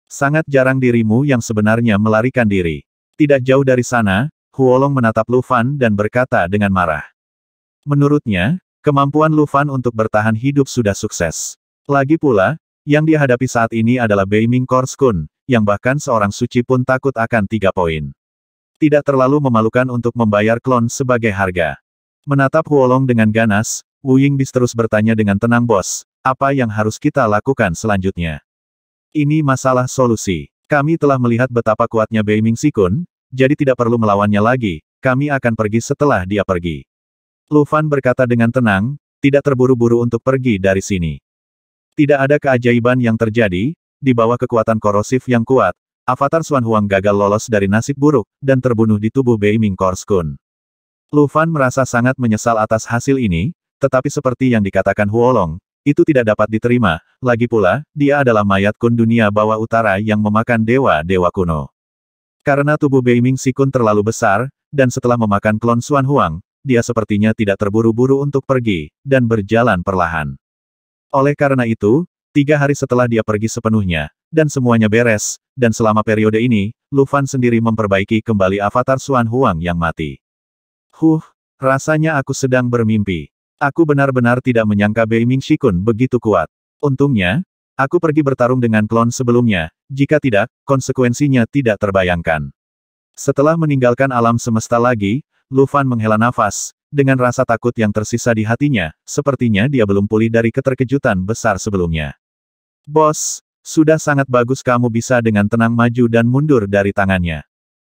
Sangat jarang dirimu yang sebenarnya melarikan diri. Tidak jauh dari sana, Huolong menatap Lufan dan berkata dengan marah. Menurutnya, kemampuan Lufan untuk bertahan hidup sudah sukses. Lagi pula, yang dihadapi saat ini adalah Beiming Korskun, yang bahkan seorang suci pun takut akan tiga poin. Tidak terlalu memalukan untuk membayar klon sebagai harga. Menatap Huolong dengan ganas, Wu bis terus bertanya dengan tenang bos, apa yang harus kita lakukan selanjutnya? Ini masalah solusi. Kami telah melihat betapa kuatnya Beiming Sikun, jadi tidak perlu melawannya lagi, kami akan pergi setelah dia pergi. Lu Fan berkata dengan tenang, tidak terburu-buru untuk pergi dari sini. Tidak ada keajaiban yang terjadi, di bawah kekuatan korosif yang kuat, Avatar Xuan Huang gagal lolos dari nasib buruk, dan terbunuh di tubuh Beiming Korskun. Lufan merasa sangat menyesal atas hasil ini, tetapi seperti yang dikatakan Huolong, itu tidak dapat diterima, lagi pula, dia adalah mayat kun dunia bawah utara yang memakan dewa-dewa kuno. Karena tubuh Beiming Sikun terlalu besar, dan setelah memakan klon Xuan Huang, dia sepertinya tidak terburu-buru untuk pergi, dan berjalan perlahan. Oleh karena itu, tiga hari setelah dia pergi sepenuhnya, dan semuanya beres, dan selama periode ini, Lufan sendiri memperbaiki kembali avatar Xuan Huang yang mati. Huh, rasanya aku sedang bermimpi. Aku benar-benar tidak menyangka Bei Ming Shikun begitu kuat. Untungnya, aku pergi bertarung dengan klon sebelumnya, jika tidak, konsekuensinya tidak terbayangkan. Setelah meninggalkan alam semesta lagi, Lu Fan menghela nafas, dengan rasa takut yang tersisa di hatinya, sepertinya dia belum pulih dari keterkejutan besar sebelumnya. Bos, sudah sangat bagus kamu bisa dengan tenang maju dan mundur dari tangannya.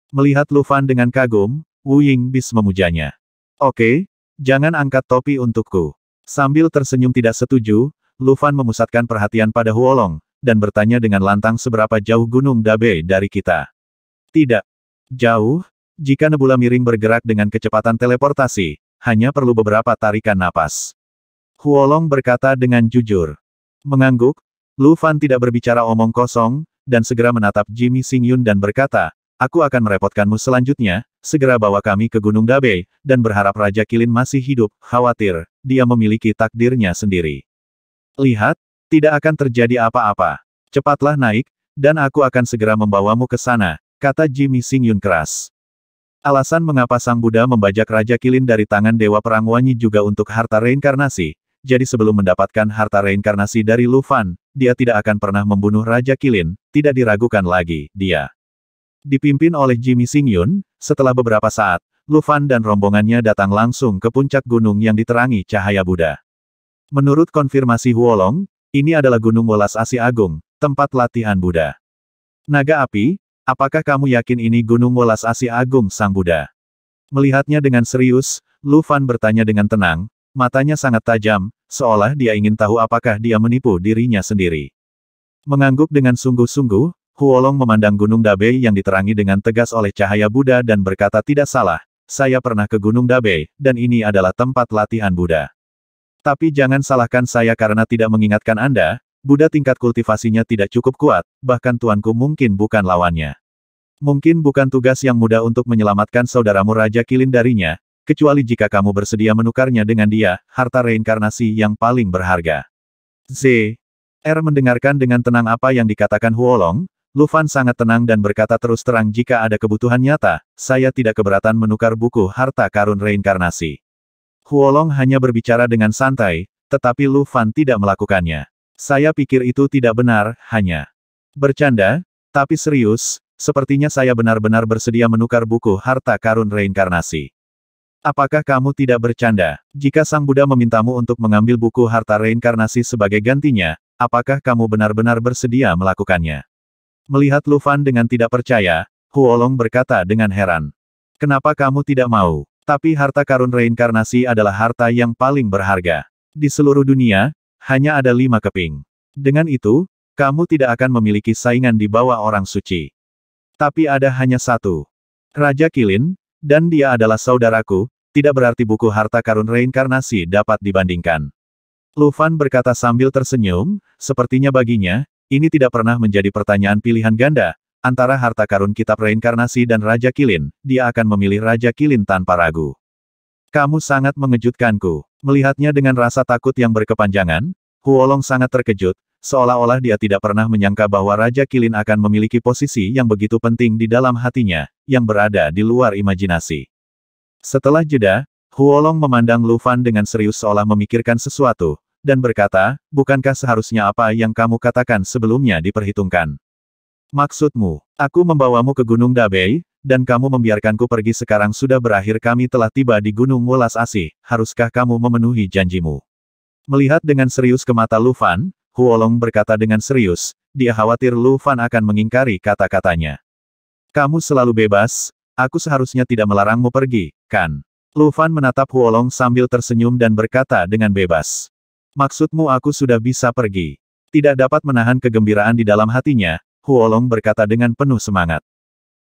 Melihat Lu Fan dengan kagum, Wu Ying bis memujanya. Oke, jangan angkat topi untukku. Sambil tersenyum tidak setuju, Lufan memusatkan perhatian pada Huolong, dan bertanya dengan lantang seberapa jauh Gunung Dabe dari kita. Tidak. Jauh, jika nebula miring bergerak dengan kecepatan teleportasi, hanya perlu beberapa tarikan napas. Huolong berkata dengan jujur. Mengangguk, Lufan tidak berbicara omong kosong, dan segera menatap Jimmy Yun dan berkata, Aku akan merepotkanmu selanjutnya, segera bawa kami ke Gunung Dabe, dan berharap Raja Kilin masih hidup, khawatir, dia memiliki takdirnya sendiri. Lihat, tidak akan terjadi apa-apa. Cepatlah naik, dan aku akan segera membawamu ke sana, kata Jimmy Sing Yun keras. Alasan mengapa Sang Buddha membajak Raja Kilin dari tangan Dewa Perang Wanyi juga untuk harta reinkarnasi, jadi sebelum mendapatkan harta reinkarnasi dari Lu Fan, dia tidak akan pernah membunuh Raja Kilin, tidak diragukan lagi, dia. Dipimpin oleh Jimmy Singyun, setelah beberapa saat, Lufan dan rombongannya datang langsung ke puncak gunung yang diterangi cahaya Buddha. Menurut konfirmasi Huolong, ini adalah Gunung Welas Asi Agung, tempat latihan Buddha. Naga api, apakah kamu yakin ini Gunung Welas Asi Agung Sang Buddha? Melihatnya dengan serius, Lufan bertanya dengan tenang, matanya sangat tajam, seolah dia ingin tahu apakah dia menipu dirinya sendiri. Mengangguk dengan sungguh-sungguh, Huolong memandang Gunung Dabei yang diterangi dengan tegas oleh cahaya Buddha dan berkata tidak salah, saya pernah ke Gunung Dabei, dan ini adalah tempat latihan Buddha. Tapi jangan salahkan saya karena tidak mengingatkan Anda, Buddha tingkat kultivasinya tidak cukup kuat, bahkan tuanku mungkin bukan lawannya. Mungkin bukan tugas yang mudah untuk menyelamatkan saudaramu Raja Kilin darinya, kecuali jika kamu bersedia menukarnya dengan dia, harta reinkarnasi yang paling berharga. Z. R mendengarkan dengan tenang apa yang dikatakan Huolong, Lufan sangat tenang dan berkata terus terang jika ada kebutuhan nyata, saya tidak keberatan menukar buku harta karun reinkarnasi. Huolong hanya berbicara dengan santai, tetapi Lufan tidak melakukannya. Saya pikir itu tidak benar, hanya bercanda, tapi serius, sepertinya saya benar-benar bersedia menukar buku harta karun reinkarnasi. Apakah kamu tidak bercanda? Jika Sang Buddha memintamu untuk mengambil buku harta reinkarnasi sebagai gantinya, apakah kamu benar-benar bersedia melakukannya? Melihat Lufan dengan tidak percaya, Huolong berkata dengan heran. Kenapa kamu tidak mau? Tapi harta karun reinkarnasi adalah harta yang paling berharga. Di seluruh dunia, hanya ada lima keping. Dengan itu, kamu tidak akan memiliki saingan di bawah orang suci. Tapi ada hanya satu. Raja Kilin, dan dia adalah saudaraku, tidak berarti buku harta karun reinkarnasi dapat dibandingkan. Lufan berkata sambil tersenyum, sepertinya baginya, ini tidak pernah menjadi pertanyaan pilihan ganda, antara harta karun kitab reinkarnasi dan Raja Kilin, dia akan memilih Raja Kilin tanpa ragu. Kamu sangat mengejutkanku. Melihatnya dengan rasa takut yang berkepanjangan, Huolong sangat terkejut, seolah-olah dia tidak pernah menyangka bahwa Raja Kilin akan memiliki posisi yang begitu penting di dalam hatinya, yang berada di luar imajinasi. Setelah jeda, Huolong memandang Lu Fan dengan serius seolah memikirkan sesuatu, dan berkata, bukankah seharusnya apa yang kamu katakan sebelumnya diperhitungkan? Maksudmu, aku membawamu ke Gunung Dabei, dan kamu membiarkanku pergi sekarang sudah berakhir kami telah tiba di Gunung Wolas Asih, haruskah kamu memenuhi janjimu? Melihat dengan serius ke mata Lufan, Huolong berkata dengan serius, dia khawatir Lufan akan mengingkari kata-katanya. Kamu selalu bebas, aku seharusnya tidak melarangmu pergi, kan? Lufan menatap Huolong sambil tersenyum dan berkata dengan bebas. Maksudmu aku sudah bisa pergi? Tidak dapat menahan kegembiraan di dalam hatinya, Huolong berkata dengan penuh semangat.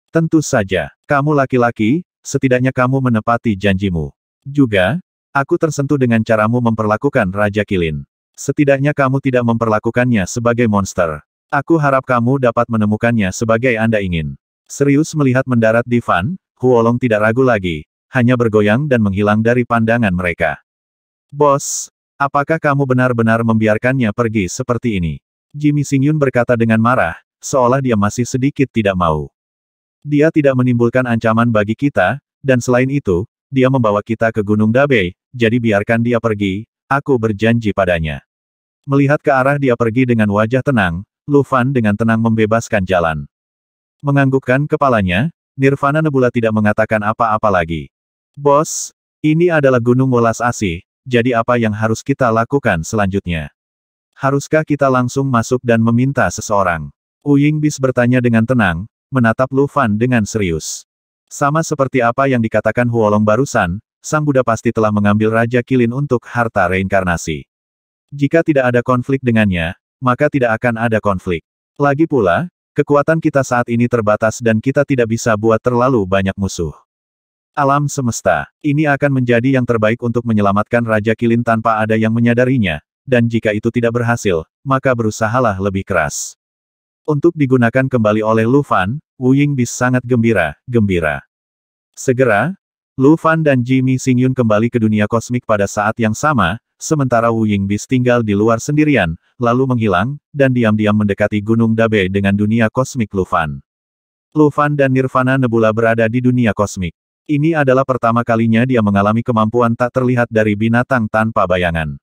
Tentu saja, kamu laki-laki, setidaknya kamu menepati janjimu. Juga, aku tersentuh dengan caramu memperlakukan Raja Kilin. Setidaknya kamu tidak memperlakukannya sebagai monster. Aku harap kamu dapat menemukannya sebagai Anda ingin. Serius melihat mendarat di Van, Huolong tidak ragu lagi, hanya bergoyang dan menghilang dari pandangan mereka. Bos, Apakah kamu benar-benar membiarkannya pergi seperti ini? Jimmy Singyun berkata dengan marah, seolah dia masih sedikit tidak mau. Dia tidak menimbulkan ancaman bagi kita, dan selain itu, dia membawa kita ke Gunung Dabei, jadi biarkan dia pergi, aku berjanji padanya. Melihat ke arah dia pergi dengan wajah tenang, Lu Fan dengan tenang membebaskan jalan. Menganggukkan kepalanya, Nirvana Nebula tidak mengatakan apa-apa lagi. Bos, ini adalah Gunung Welas Asih, jadi apa yang harus kita lakukan selanjutnya? Haruskah kita langsung masuk dan meminta seseorang? Uying Bis bertanya dengan tenang, menatap Lu Fan dengan serius. Sama seperti apa yang dikatakan Huolong barusan, Sang Buddha pasti telah mengambil Raja Kilin untuk harta reinkarnasi. Jika tidak ada konflik dengannya, maka tidak akan ada konflik. Lagi pula, kekuatan kita saat ini terbatas dan kita tidak bisa buat terlalu banyak musuh alam semesta, ini akan menjadi yang terbaik untuk menyelamatkan Raja Kilin tanpa ada yang menyadarinya, dan jika itu tidak berhasil, maka berusahalah lebih keras. Untuk digunakan kembali oleh Lu Fan, Wu bis sangat gembira, gembira. Segera, Lu Fan dan Jimmy Singyun kembali ke dunia kosmik pada saat yang sama, sementara Wu Ying bis tinggal di luar sendirian, lalu menghilang, dan diam-diam mendekati Gunung Dabe dengan dunia kosmik Lu Fan. Lu Fan dan Nirvana Nebula berada di dunia kosmik. Ini adalah pertama kalinya dia mengalami kemampuan tak terlihat dari binatang tanpa bayangan.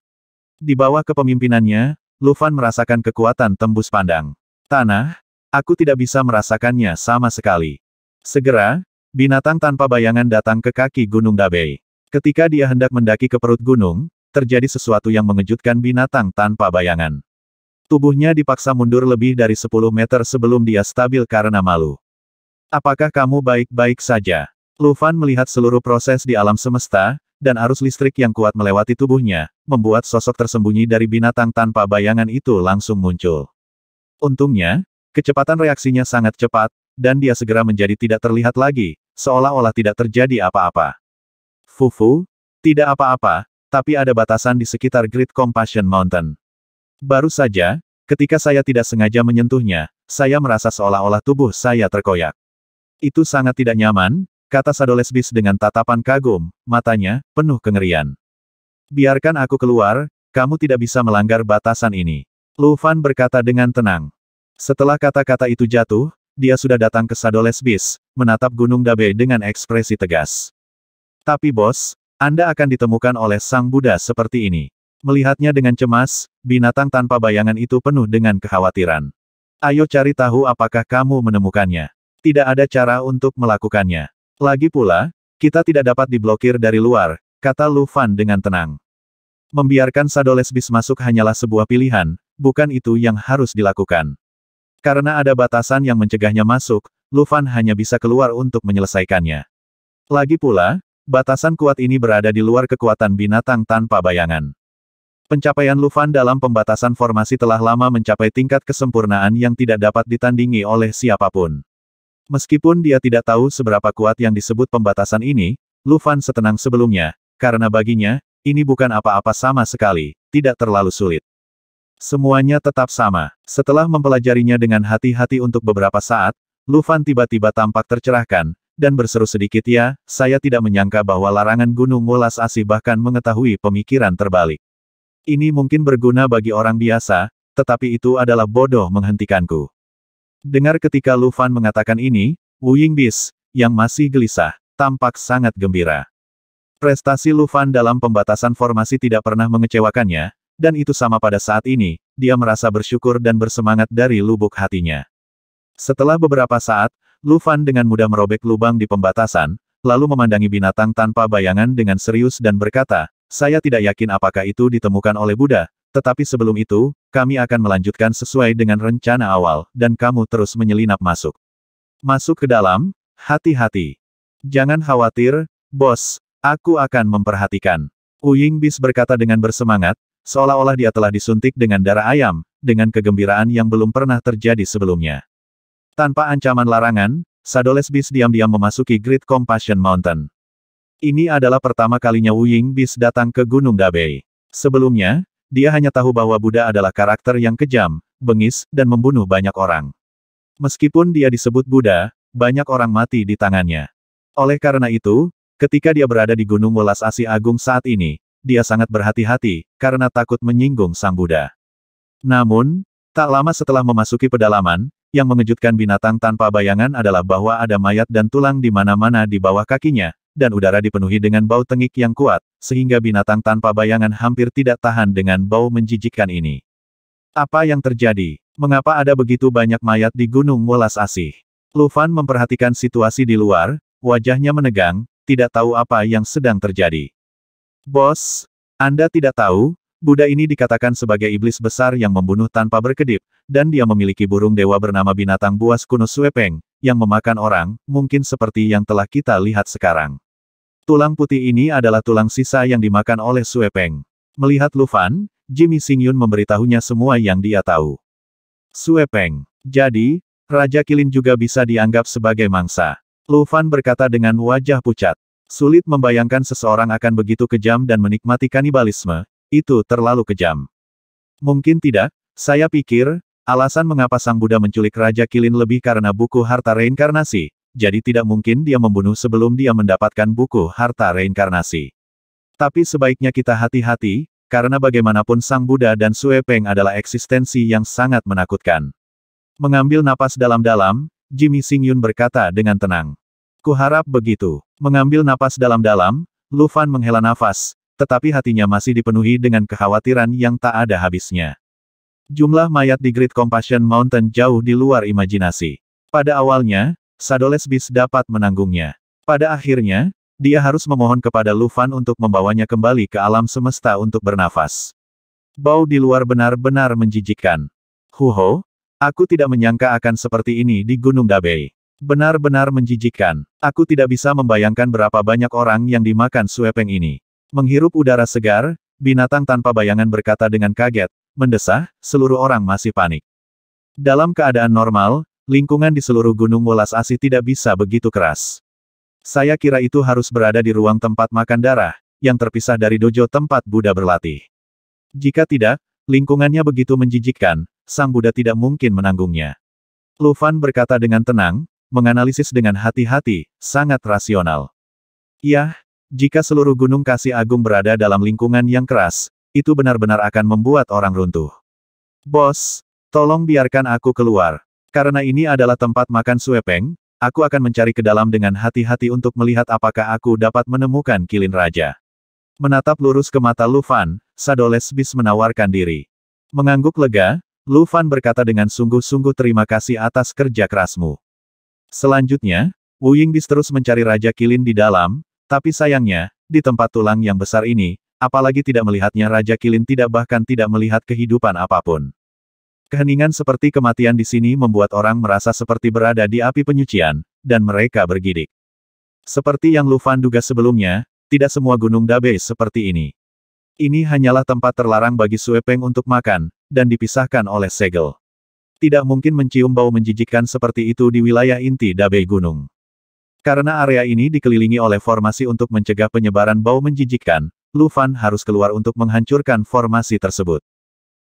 Di bawah kepemimpinannya, Lufan merasakan kekuatan tembus pandang. Tanah, aku tidak bisa merasakannya sama sekali. Segera, binatang tanpa bayangan datang ke kaki Gunung Dabei. Ketika dia hendak mendaki ke perut gunung, terjadi sesuatu yang mengejutkan binatang tanpa bayangan. Tubuhnya dipaksa mundur lebih dari 10 meter sebelum dia stabil karena malu. Apakah kamu baik-baik saja? Lu melihat seluruh proses di alam semesta, dan arus listrik yang kuat melewati tubuhnya, membuat sosok tersembunyi dari binatang tanpa bayangan itu langsung muncul. Untungnya, kecepatan reaksinya sangat cepat, dan dia segera menjadi tidak terlihat lagi, seolah-olah tidak terjadi apa-apa. Fufu, tidak apa-apa, tapi ada batasan di sekitar Great Compassion Mountain. Baru saja, ketika saya tidak sengaja menyentuhnya, saya merasa seolah-olah tubuh saya terkoyak. Itu sangat tidak nyaman, kata Sadolesbis dengan tatapan kagum, matanya, penuh kengerian. Biarkan aku keluar, kamu tidak bisa melanggar batasan ini. Lu Fan berkata dengan tenang. Setelah kata-kata itu jatuh, dia sudah datang ke Sadolesbis, menatap Gunung Dabe dengan ekspresi tegas. Tapi bos, Anda akan ditemukan oleh Sang Buddha seperti ini. Melihatnya dengan cemas, binatang tanpa bayangan itu penuh dengan kekhawatiran. Ayo cari tahu apakah kamu menemukannya. Tidak ada cara untuk melakukannya. Lagi pula, kita tidak dapat diblokir dari luar, kata Lu Fan dengan tenang. Membiarkan sado lesbis masuk hanyalah sebuah pilihan, bukan itu yang harus dilakukan. Karena ada batasan yang mencegahnya masuk, Lu Fan hanya bisa keluar untuk menyelesaikannya. Lagi pula, batasan kuat ini berada di luar kekuatan binatang tanpa bayangan. Pencapaian Lufan dalam pembatasan formasi telah lama mencapai tingkat kesempurnaan yang tidak dapat ditandingi oleh siapapun. Meskipun dia tidak tahu seberapa kuat yang disebut pembatasan ini, Lufan setenang sebelumnya, karena baginya, ini bukan apa-apa sama sekali, tidak terlalu sulit. Semuanya tetap sama. Setelah mempelajarinya dengan hati-hati untuk beberapa saat, Lufan tiba-tiba tampak tercerahkan, dan berseru sedikit ya, saya tidak menyangka bahwa larangan Gunung ulas Asih bahkan mengetahui pemikiran terbalik. Ini mungkin berguna bagi orang biasa, tetapi itu adalah bodoh menghentikanku. Dengar ketika Lu Fan mengatakan ini, Wu Yingbis, yang masih gelisah, tampak sangat gembira. Prestasi Lu Fan dalam pembatasan formasi tidak pernah mengecewakannya, dan itu sama pada saat ini, dia merasa bersyukur dan bersemangat dari lubuk hatinya. Setelah beberapa saat, Lu Fan dengan mudah merobek lubang di pembatasan, lalu memandangi binatang tanpa bayangan dengan serius dan berkata, saya tidak yakin apakah itu ditemukan oleh Buddha, tetapi sebelum itu, kami akan melanjutkan sesuai dengan rencana awal, dan kamu terus menyelinap masuk. Masuk ke dalam, hati-hati. Jangan khawatir, bos, aku akan memperhatikan. Uying Bis berkata dengan bersemangat, seolah-olah dia telah disuntik dengan darah ayam, dengan kegembiraan yang belum pernah terjadi sebelumnya. Tanpa ancaman larangan, Sadoles Bis diam-diam memasuki Great Compassion Mountain. Ini adalah pertama kalinya Wu Ying Bis datang ke Gunung Dabei. Sebelumnya, dia hanya tahu bahwa Buddha adalah karakter yang kejam, bengis, dan membunuh banyak orang. Meskipun dia disebut Buddha, banyak orang mati di tangannya. Oleh karena itu, ketika dia berada di Gunung Welas Asi Agung saat ini, dia sangat berhati-hati, karena takut menyinggung Sang Buddha. Namun, tak lama setelah memasuki pedalaman, yang mengejutkan binatang tanpa bayangan adalah bahwa ada mayat dan tulang di mana-mana di bawah kakinya, dan udara dipenuhi dengan bau tengik yang kuat, sehingga binatang tanpa bayangan hampir tidak tahan dengan bau menjijikkan ini. Apa yang terjadi? Mengapa ada begitu banyak mayat di Gunung Welas Asih? Lufan memperhatikan situasi di luar, wajahnya menegang, tidak tahu apa yang sedang terjadi. Bos, Anda tidak tahu, Buddha ini dikatakan sebagai iblis besar yang membunuh tanpa berkedip, dan dia memiliki burung dewa bernama binatang buas kuno Suepeng, yang memakan orang, mungkin seperti yang telah kita lihat sekarang. Tulang putih ini adalah tulang sisa yang dimakan oleh Sue Peng. Melihat Lufan, Jimmy Singyun memberitahunya semua yang dia tahu. Sue Peng. Jadi, Raja Kilin juga bisa dianggap sebagai mangsa. Lufan berkata dengan wajah pucat. Sulit membayangkan seseorang akan begitu kejam dan menikmati kanibalisme, itu terlalu kejam. Mungkin tidak, saya pikir, alasan mengapa Sang Buddha menculik Raja Kilin lebih karena buku harta reinkarnasi, jadi tidak mungkin dia membunuh sebelum dia mendapatkan buku harta reinkarnasi. Tapi sebaiknya kita hati-hati, karena bagaimanapun Sang Buddha dan Sue Peng adalah eksistensi yang sangat menakutkan. Mengambil napas dalam-dalam, Jimmy Sing Yun berkata dengan tenang. Kuharap begitu. Mengambil napas dalam-dalam, Lu Fan menghela nafas, tetapi hatinya masih dipenuhi dengan kekhawatiran yang tak ada habisnya. Jumlah mayat di Great Compassion Mountain jauh di luar imajinasi. Pada awalnya, Sadoles Bis dapat menanggungnya. Pada akhirnya, dia harus memohon kepada Lufan untuk membawanya kembali ke alam semesta untuk bernafas. Bau di luar benar-benar menjijikkan. Huho, aku tidak menyangka akan seperti ini di Gunung Dabei. Benar-benar menjijikkan. Aku tidak bisa membayangkan berapa banyak orang yang dimakan suepeng ini. Menghirup udara segar, binatang tanpa bayangan berkata dengan kaget, mendesah, seluruh orang masih panik. Dalam keadaan normal, Lingkungan di seluruh Gunung Welas Asih tidak bisa begitu keras. Saya kira itu harus berada di ruang tempat makan darah, yang terpisah dari dojo tempat Buddha berlatih. Jika tidak, lingkungannya begitu menjijikkan, sang Buddha tidak mungkin menanggungnya. Lufan berkata dengan tenang, menganalisis dengan hati-hati, sangat rasional. Yah, jika seluruh Gunung Kasih Agung berada dalam lingkungan yang keras, itu benar-benar akan membuat orang runtuh. Bos, tolong biarkan aku keluar, karena ini adalah tempat makan suepeng, aku akan mencari ke dalam dengan hati-hati untuk melihat apakah aku dapat menemukan kilin raja. Menatap lurus ke mata Lufan, Lesbis menawarkan diri. Mengangguk lega, Lufan berkata dengan sungguh-sungguh terima kasih atas kerja kerasmu. Selanjutnya, Wu Yingbis terus mencari Raja Kilin di dalam, tapi sayangnya, di tempat tulang yang besar ini, apalagi tidak melihatnya Raja Kilin tidak bahkan tidak melihat kehidupan apapun. Keheningan seperti kematian di sini membuat orang merasa seperti berada di api penyucian, dan mereka bergidik. Seperti yang Lufan duga sebelumnya, tidak semua gunung Dabe seperti ini. Ini hanyalah tempat terlarang bagi Suepeng untuk makan, dan dipisahkan oleh segel. Tidak mungkin mencium bau menjijikkan seperti itu di wilayah inti Dabei Gunung. Karena area ini dikelilingi oleh formasi untuk mencegah penyebaran bau menjijikkan, Lufan harus keluar untuk menghancurkan formasi tersebut.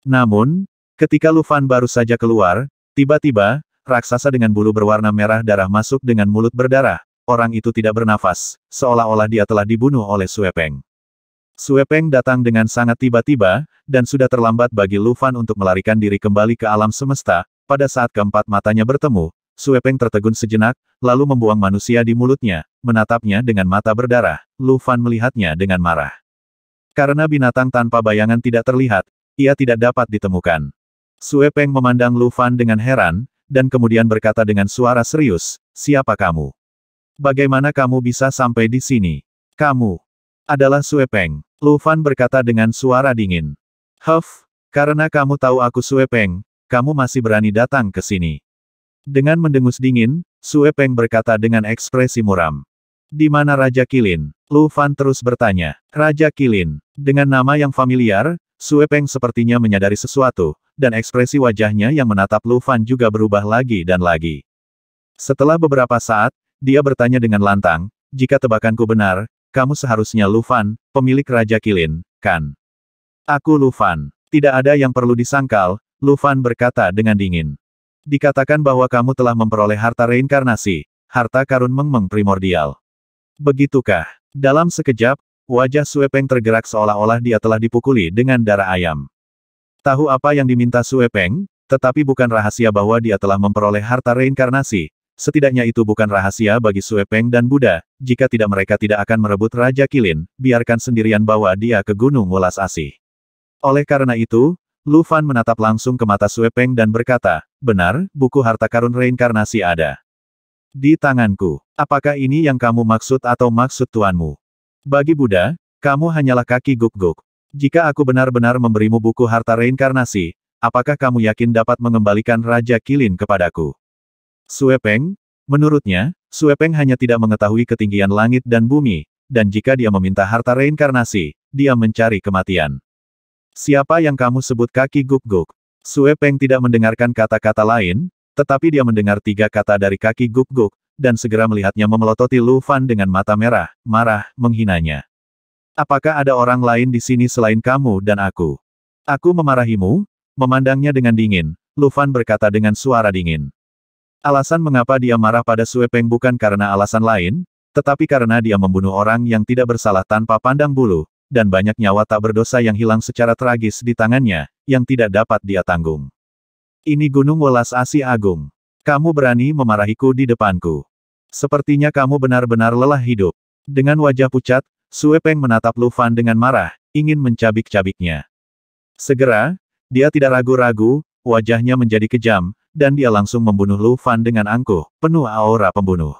Namun, Ketika Lufan baru saja keluar, tiba-tiba, raksasa dengan bulu berwarna merah darah masuk dengan mulut berdarah, orang itu tidak bernafas, seolah-olah dia telah dibunuh oleh Suepeng. Suepeng datang dengan sangat tiba-tiba, dan sudah terlambat bagi Lufan untuk melarikan diri kembali ke alam semesta, pada saat keempat matanya bertemu, Suepeng tertegun sejenak, lalu membuang manusia di mulutnya, menatapnya dengan mata berdarah. Lufan melihatnya dengan marah. Karena binatang tanpa bayangan tidak terlihat, ia tidak dapat ditemukan. Sue Peng memandang Lu Fan dengan heran, dan kemudian berkata dengan suara serius, siapa kamu? Bagaimana kamu bisa sampai di sini? Kamu adalah Sue Peng. Lu Fan berkata dengan suara dingin. Huff, karena kamu tahu aku Sue Peng, kamu masih berani datang ke sini. Dengan mendengus dingin, Sue Peng berkata dengan ekspresi muram. Di mana Raja Kilin? Lu Fan terus bertanya. Raja Kilin. Dengan nama yang familiar, Sue Peng sepertinya menyadari sesuatu, dan ekspresi wajahnya yang menatap Lu Fan juga berubah lagi dan lagi. Setelah beberapa saat, dia bertanya dengan lantang, jika tebakanku benar, kamu seharusnya Lu Fan, pemilik Raja Kilin, kan? Aku Lu Fan. Tidak ada yang perlu disangkal, Lu Fan berkata dengan dingin. Dikatakan bahwa kamu telah memperoleh harta reinkarnasi, harta karun mengmeng primordial. Begitukah? Dalam sekejap, wajah Sue tergerak seolah-olah dia telah dipukuli dengan darah ayam. Tahu apa yang diminta Sue Peng, tetapi bukan rahasia bahwa dia telah memperoleh harta reinkarnasi. Setidaknya itu bukan rahasia bagi Sue Peng dan Buddha, jika tidak mereka tidak akan merebut Raja Kilin, biarkan sendirian bawa dia ke Gunung Welas Asih. Oleh karena itu, Lu Fan menatap langsung ke mata Sue Peng dan berkata, benar, buku harta karun reinkarnasi ada. Di tanganku, apakah ini yang kamu maksud atau maksud tuanmu? Bagi Buddha, kamu hanyalah kaki guk-guk. Jika aku benar-benar memberimu buku harta reinkarnasi, apakah kamu yakin dapat mengembalikan Raja Kilin kepadaku? Sue Peng? Menurutnya, Sue Peng hanya tidak mengetahui ketinggian langit dan bumi, dan jika dia meminta harta reinkarnasi, dia mencari kematian. Siapa yang kamu sebut kaki guk-guk? Sue Peng tidak mendengarkan kata-kata lain, tetapi dia mendengar tiga kata dari kaki guk-guk, dan segera melihatnya memelototi Lu Fan dengan mata merah, marah, menghinanya. Apakah ada orang lain di sini selain kamu dan aku? Aku memarahimu? Memandangnya dengan dingin, Lufan berkata dengan suara dingin. Alasan mengapa dia marah pada Suepeng bukan karena alasan lain, tetapi karena dia membunuh orang yang tidak bersalah tanpa pandang bulu, dan banyak nyawa tak berdosa yang hilang secara tragis di tangannya, yang tidak dapat dia tanggung. Ini Gunung Welas Asi Agung. Kamu berani memarahiku di depanku. Sepertinya kamu benar-benar lelah hidup. Dengan wajah pucat, Sue Peng menatap Lu Fan dengan marah, ingin mencabik-cabiknya. Segera, dia tidak ragu-ragu, wajahnya menjadi kejam, dan dia langsung membunuh Lu Fan dengan angkuh, penuh aura pembunuh.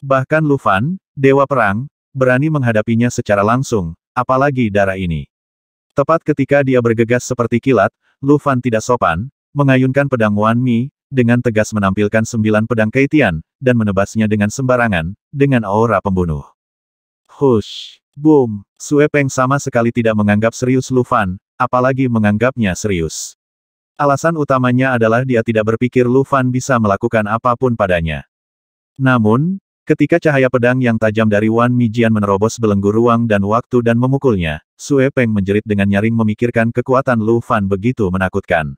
Bahkan Lu Fan, Dewa Perang, berani menghadapinya secara langsung, apalagi darah ini. Tepat ketika dia bergegas seperti kilat, Lu Fan tidak sopan, mengayunkan pedang Wan Mi, dengan tegas menampilkan sembilan pedang kaitian, dan menebasnya dengan sembarangan, dengan aura pembunuh. Hush! Boom! Sue Peng sama sekali tidak menganggap serius Lu Fan, apalagi menganggapnya serius. Alasan utamanya adalah dia tidak berpikir Lu Fan bisa melakukan apapun padanya. Namun, ketika cahaya pedang yang tajam dari Wan Mijian menerobos belenggu ruang dan waktu dan memukulnya, Sue Peng menjerit dengan nyaring memikirkan kekuatan Lu Fan begitu menakutkan.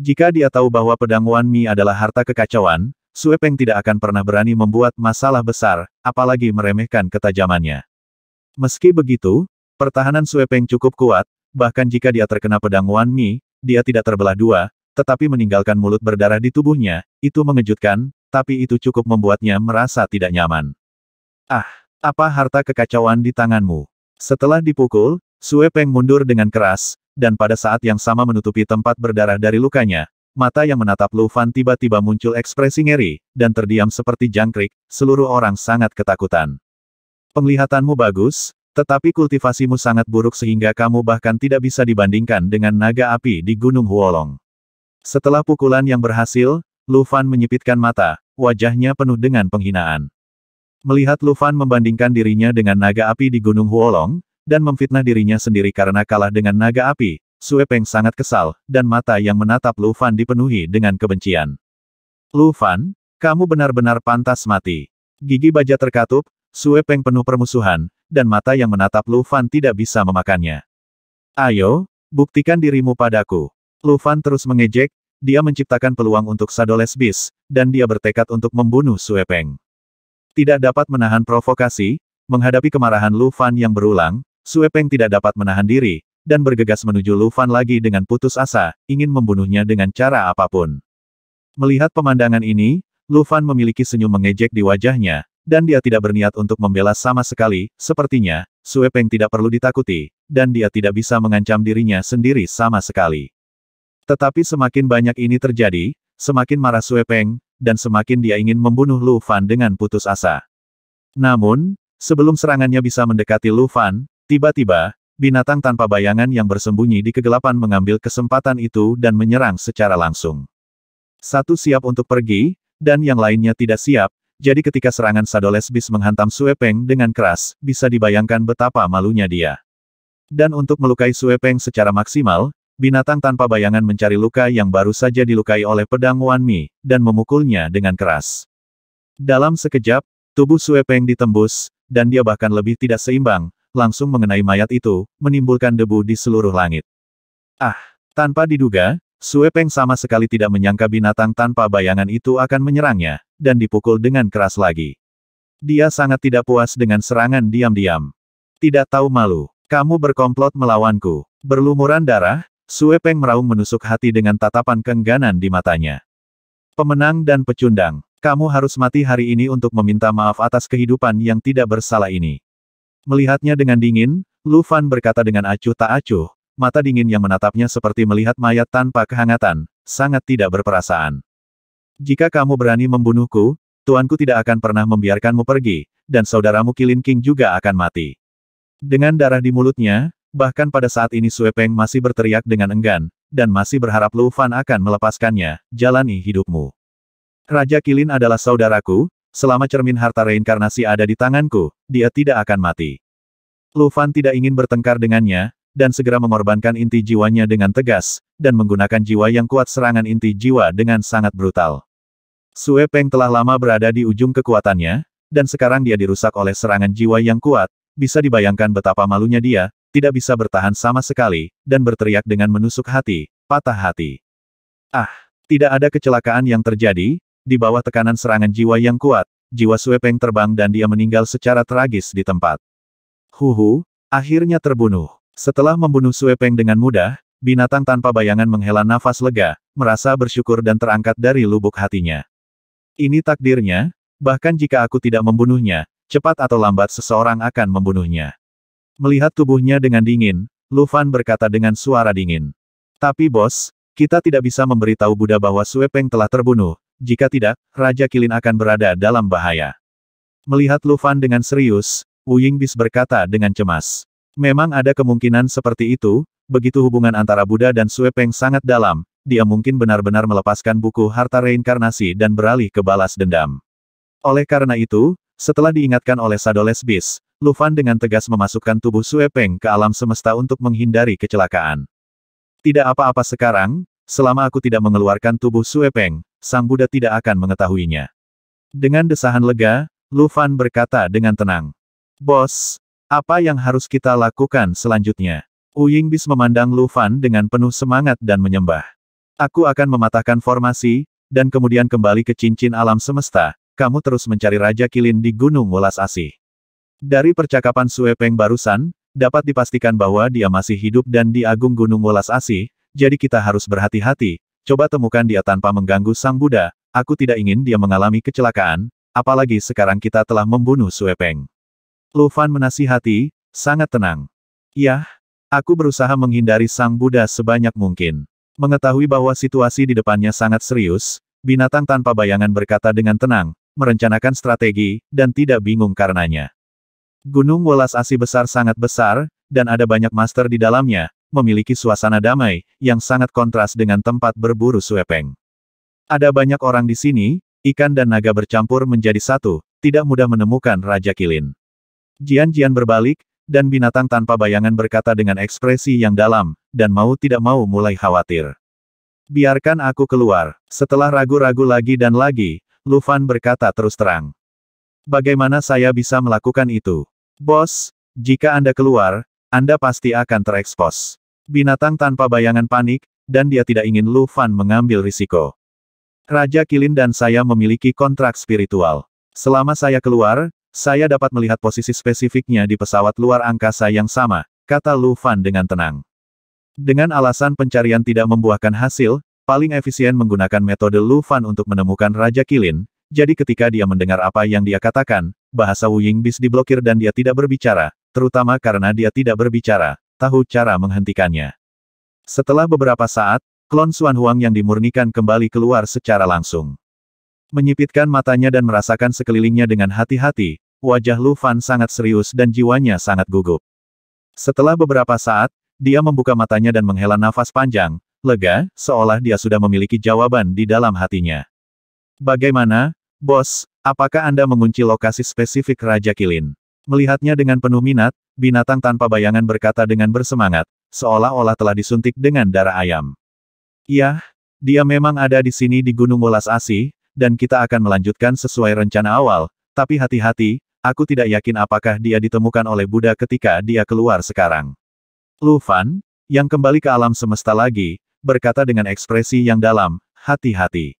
Jika dia tahu bahwa pedang Wan Mi adalah harta kekacauan, Sue Peng tidak akan pernah berani membuat masalah besar, apalagi meremehkan ketajamannya. Meski begitu, pertahanan Sue Peng cukup kuat, bahkan jika dia terkena pedang Wan Mi, dia tidak terbelah dua, tetapi meninggalkan mulut berdarah di tubuhnya, itu mengejutkan, tapi itu cukup membuatnya merasa tidak nyaman. Ah, apa harta kekacauan di tanganmu? Setelah dipukul, Sue Peng mundur dengan keras, dan pada saat yang sama menutupi tempat berdarah dari lukanya, Mata yang menatap Lu Fan tiba-tiba muncul ekspresi ngeri, dan terdiam seperti jangkrik, seluruh orang sangat ketakutan. Penglihatanmu bagus, tetapi kultivasimu sangat buruk sehingga kamu bahkan tidak bisa dibandingkan dengan naga api di Gunung Huolong. Setelah pukulan yang berhasil, Lu Fan menyipitkan mata, wajahnya penuh dengan penghinaan. Melihat Lu Fan membandingkan dirinya dengan naga api di Gunung Huolong, dan memfitnah dirinya sendiri karena kalah dengan naga api, Sue Peng sangat kesal, dan mata yang menatap Lu Fan dipenuhi dengan kebencian. Lu Fan, kamu benar-benar pantas mati. Gigi baja terkatup, Sue Peng penuh permusuhan, dan mata yang menatap Lu Fan tidak bisa memakannya. Ayo, buktikan dirimu padaku. Lu Fan terus mengejek, dia menciptakan peluang untuk Sadoles Bis, dan dia bertekad untuk membunuh Sue Peng. Tidak dapat menahan provokasi, menghadapi kemarahan Lu Fan yang berulang, Sue Peng tidak dapat menahan diri, dan bergegas menuju Lufan lagi dengan putus asa, ingin membunuhnya dengan cara apapun. Melihat pemandangan ini, Lufan memiliki senyum mengejek di wajahnya, dan dia tidak berniat untuk membela sama sekali, sepertinya, Sue Peng tidak perlu ditakuti, dan dia tidak bisa mengancam dirinya sendiri sama sekali. Tetapi semakin banyak ini terjadi, semakin marah Sue Peng, dan semakin dia ingin membunuh Lu Fan dengan putus asa. Namun, sebelum serangannya bisa mendekati Lu Fan, tiba-tiba, Binatang tanpa bayangan yang bersembunyi di kegelapan mengambil kesempatan itu dan menyerang secara langsung. Satu siap untuk pergi, dan yang lainnya tidak siap, jadi ketika serangan Sadolesbis menghantam Suepeng dengan keras, bisa dibayangkan betapa malunya dia. Dan untuk melukai Suepeng secara maksimal, binatang tanpa bayangan mencari luka yang baru saja dilukai oleh pedang Wan Mi dan memukulnya dengan keras. Dalam sekejap, tubuh Suepeng ditembus, dan dia bahkan lebih tidak seimbang, langsung mengenai mayat itu, menimbulkan debu di seluruh langit. Ah, tanpa diduga, Sue Peng sama sekali tidak menyangka binatang tanpa bayangan itu akan menyerangnya, dan dipukul dengan keras lagi. Dia sangat tidak puas dengan serangan diam-diam. Tidak tahu malu, kamu berkomplot melawanku. Berlumuran darah, Sue Peng meraung menusuk hati dengan tatapan kengganan di matanya. Pemenang dan pecundang, kamu harus mati hari ini untuk meminta maaf atas kehidupan yang tidak bersalah ini. Melihatnya dengan dingin, Lu Fan berkata dengan acuh tak acuh, mata dingin yang menatapnya seperti melihat mayat tanpa kehangatan, sangat tidak berperasaan. Jika kamu berani membunuhku, tuanku tidak akan pernah membiarkanmu pergi, dan saudaramu Kilin King juga akan mati. Dengan darah di mulutnya, bahkan pada saat ini Sue Peng masih berteriak dengan enggan, dan masih berharap Lu Fan akan melepaskannya, jalani hidupmu. Raja Kilin adalah saudaraku, selama cermin harta reinkarnasi ada di tanganku, dia tidak akan mati. Lu Fan tidak ingin bertengkar dengannya, dan segera mengorbankan inti jiwanya dengan tegas, dan menggunakan jiwa yang kuat serangan inti jiwa dengan sangat brutal. Sue Peng telah lama berada di ujung kekuatannya, dan sekarang dia dirusak oleh serangan jiwa yang kuat, bisa dibayangkan betapa malunya dia, tidak bisa bertahan sama sekali, dan berteriak dengan menusuk hati, patah hati. Ah, tidak ada kecelakaan yang terjadi, di bawah tekanan serangan jiwa yang kuat, jiwa Suepeng terbang dan dia meninggal secara tragis di tempat. Huhu, akhirnya terbunuh. Setelah membunuh Suepeng dengan mudah, binatang tanpa bayangan menghela nafas lega, merasa bersyukur dan terangkat dari lubuk hatinya. Ini takdirnya, bahkan jika aku tidak membunuhnya, cepat atau lambat seseorang akan membunuhnya. Melihat tubuhnya dengan dingin, Lufan berkata dengan suara dingin. Tapi bos, kita tidak bisa memberitahu Buddha bahwa Suepeng telah terbunuh, jika tidak, Raja Kilin akan berada dalam bahaya. Melihat Lufan dengan serius, Wu Bis berkata dengan cemas. Memang ada kemungkinan seperti itu, begitu hubungan antara Buddha dan Sue Peng sangat dalam, dia mungkin benar-benar melepaskan buku harta reinkarnasi dan beralih ke balas dendam. Oleh karena itu, setelah diingatkan oleh Sadoles Bis, Lufan dengan tegas memasukkan tubuh Sue Peng ke alam semesta untuk menghindari kecelakaan. Tidak apa-apa sekarang, selama aku tidak mengeluarkan tubuh Sue Peng, Sang Buddha tidak akan mengetahuinya. Dengan desahan lega, Lu Fan berkata dengan tenang. Bos, apa yang harus kita lakukan selanjutnya? Uying bis memandang Lu Fan dengan penuh semangat dan menyembah. Aku akan mematahkan formasi, dan kemudian kembali ke cincin alam semesta, kamu terus mencari Raja Kilin di Gunung Welas Asih. Dari percakapan Sue Peng barusan, dapat dipastikan bahwa dia masih hidup dan di Agung Gunung Welas Asih, jadi kita harus berhati-hati, Coba temukan dia tanpa mengganggu Sang Buddha, aku tidak ingin dia mengalami kecelakaan, apalagi sekarang kita telah membunuh Sue Peng. Lu Fan menasihati, sangat tenang. Yah, aku berusaha menghindari Sang Buddha sebanyak mungkin. Mengetahui bahwa situasi di depannya sangat serius, binatang tanpa bayangan berkata dengan tenang, merencanakan strategi, dan tidak bingung karenanya. Gunung Welas Asi besar sangat besar, dan ada banyak master di dalamnya, memiliki suasana damai, yang sangat kontras dengan tempat berburu suepeng. Ada banyak orang di sini, ikan dan naga bercampur menjadi satu, tidak mudah menemukan Raja Kilin. Jian-Jian berbalik, dan binatang tanpa bayangan berkata dengan ekspresi yang dalam, dan mau tidak mau mulai khawatir. Biarkan aku keluar. Setelah ragu-ragu lagi dan lagi, Lufan berkata terus terang. Bagaimana saya bisa melakukan itu? Bos, jika Anda keluar, Anda pasti akan terekspos. Binatang tanpa bayangan panik, dan dia tidak ingin Lu Fan mengambil risiko. Raja Kilin dan saya memiliki kontrak spiritual. Selama saya keluar, saya dapat melihat posisi spesifiknya di pesawat luar angkasa yang sama, kata Lu Fan dengan tenang. Dengan alasan pencarian tidak membuahkan hasil, paling efisien menggunakan metode Lu Fan untuk menemukan Raja Kilin, jadi ketika dia mendengar apa yang dia katakan, bahasa Wu Bis diblokir dan dia tidak berbicara, terutama karena dia tidak berbicara tahu cara menghentikannya. Setelah beberapa saat, klon Xuan Huang yang dimurnikan kembali keluar secara langsung. Menyipitkan matanya dan merasakan sekelilingnya dengan hati-hati, wajah Lu Fan sangat serius dan jiwanya sangat gugup. Setelah beberapa saat, dia membuka matanya dan menghela nafas panjang, lega, seolah dia sudah memiliki jawaban di dalam hatinya. Bagaimana, bos, apakah Anda mengunci lokasi spesifik Raja Kilin? Melihatnya dengan penuh minat, binatang tanpa bayangan berkata dengan bersemangat, seolah-olah telah disuntik dengan darah ayam. Iya, dia memang ada di sini di Gunung Welas Asih, dan kita akan melanjutkan sesuai rencana awal, tapi hati-hati, aku tidak yakin apakah dia ditemukan oleh Buddha ketika dia keluar sekarang. Lufan, yang kembali ke alam semesta lagi, berkata dengan ekspresi yang dalam, hati-hati.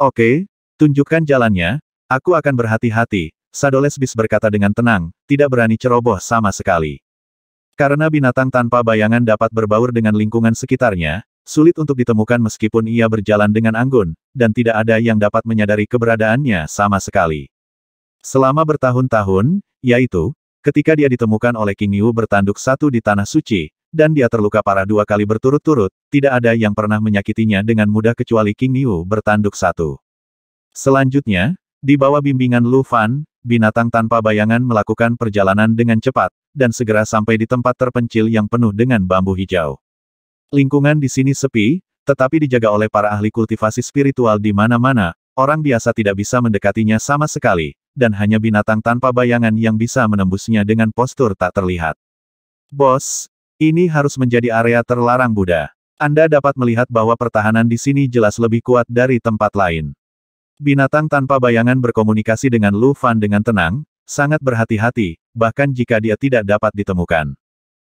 Oke, tunjukkan jalannya, aku akan berhati-hati, Sadolesbis berkata dengan tenang, tidak berani ceroboh sama sekali. Karena binatang tanpa bayangan dapat berbaur dengan lingkungan sekitarnya, sulit untuk ditemukan meskipun ia berjalan dengan anggun, dan tidak ada yang dapat menyadari keberadaannya sama sekali. Selama bertahun-tahun, yaitu, ketika dia ditemukan oleh King Yu bertanduk satu di Tanah Suci, dan dia terluka parah dua kali berturut-turut, tidak ada yang pernah menyakitinya dengan mudah kecuali King Yu bertanduk satu. Selanjutnya, di bawah bimbingan Lu Fan, binatang tanpa bayangan melakukan perjalanan dengan cepat, dan segera sampai di tempat terpencil yang penuh dengan bambu hijau. Lingkungan di sini sepi, tetapi dijaga oleh para ahli kultivasi spiritual di mana-mana, orang biasa tidak bisa mendekatinya sama sekali, dan hanya binatang tanpa bayangan yang bisa menembusnya dengan postur tak terlihat. Bos, ini harus menjadi area terlarang Buddha. Anda dapat melihat bahwa pertahanan di sini jelas lebih kuat dari tempat lain. Binatang tanpa bayangan berkomunikasi dengan Lu Fan dengan tenang, sangat berhati-hati, bahkan jika dia tidak dapat ditemukan.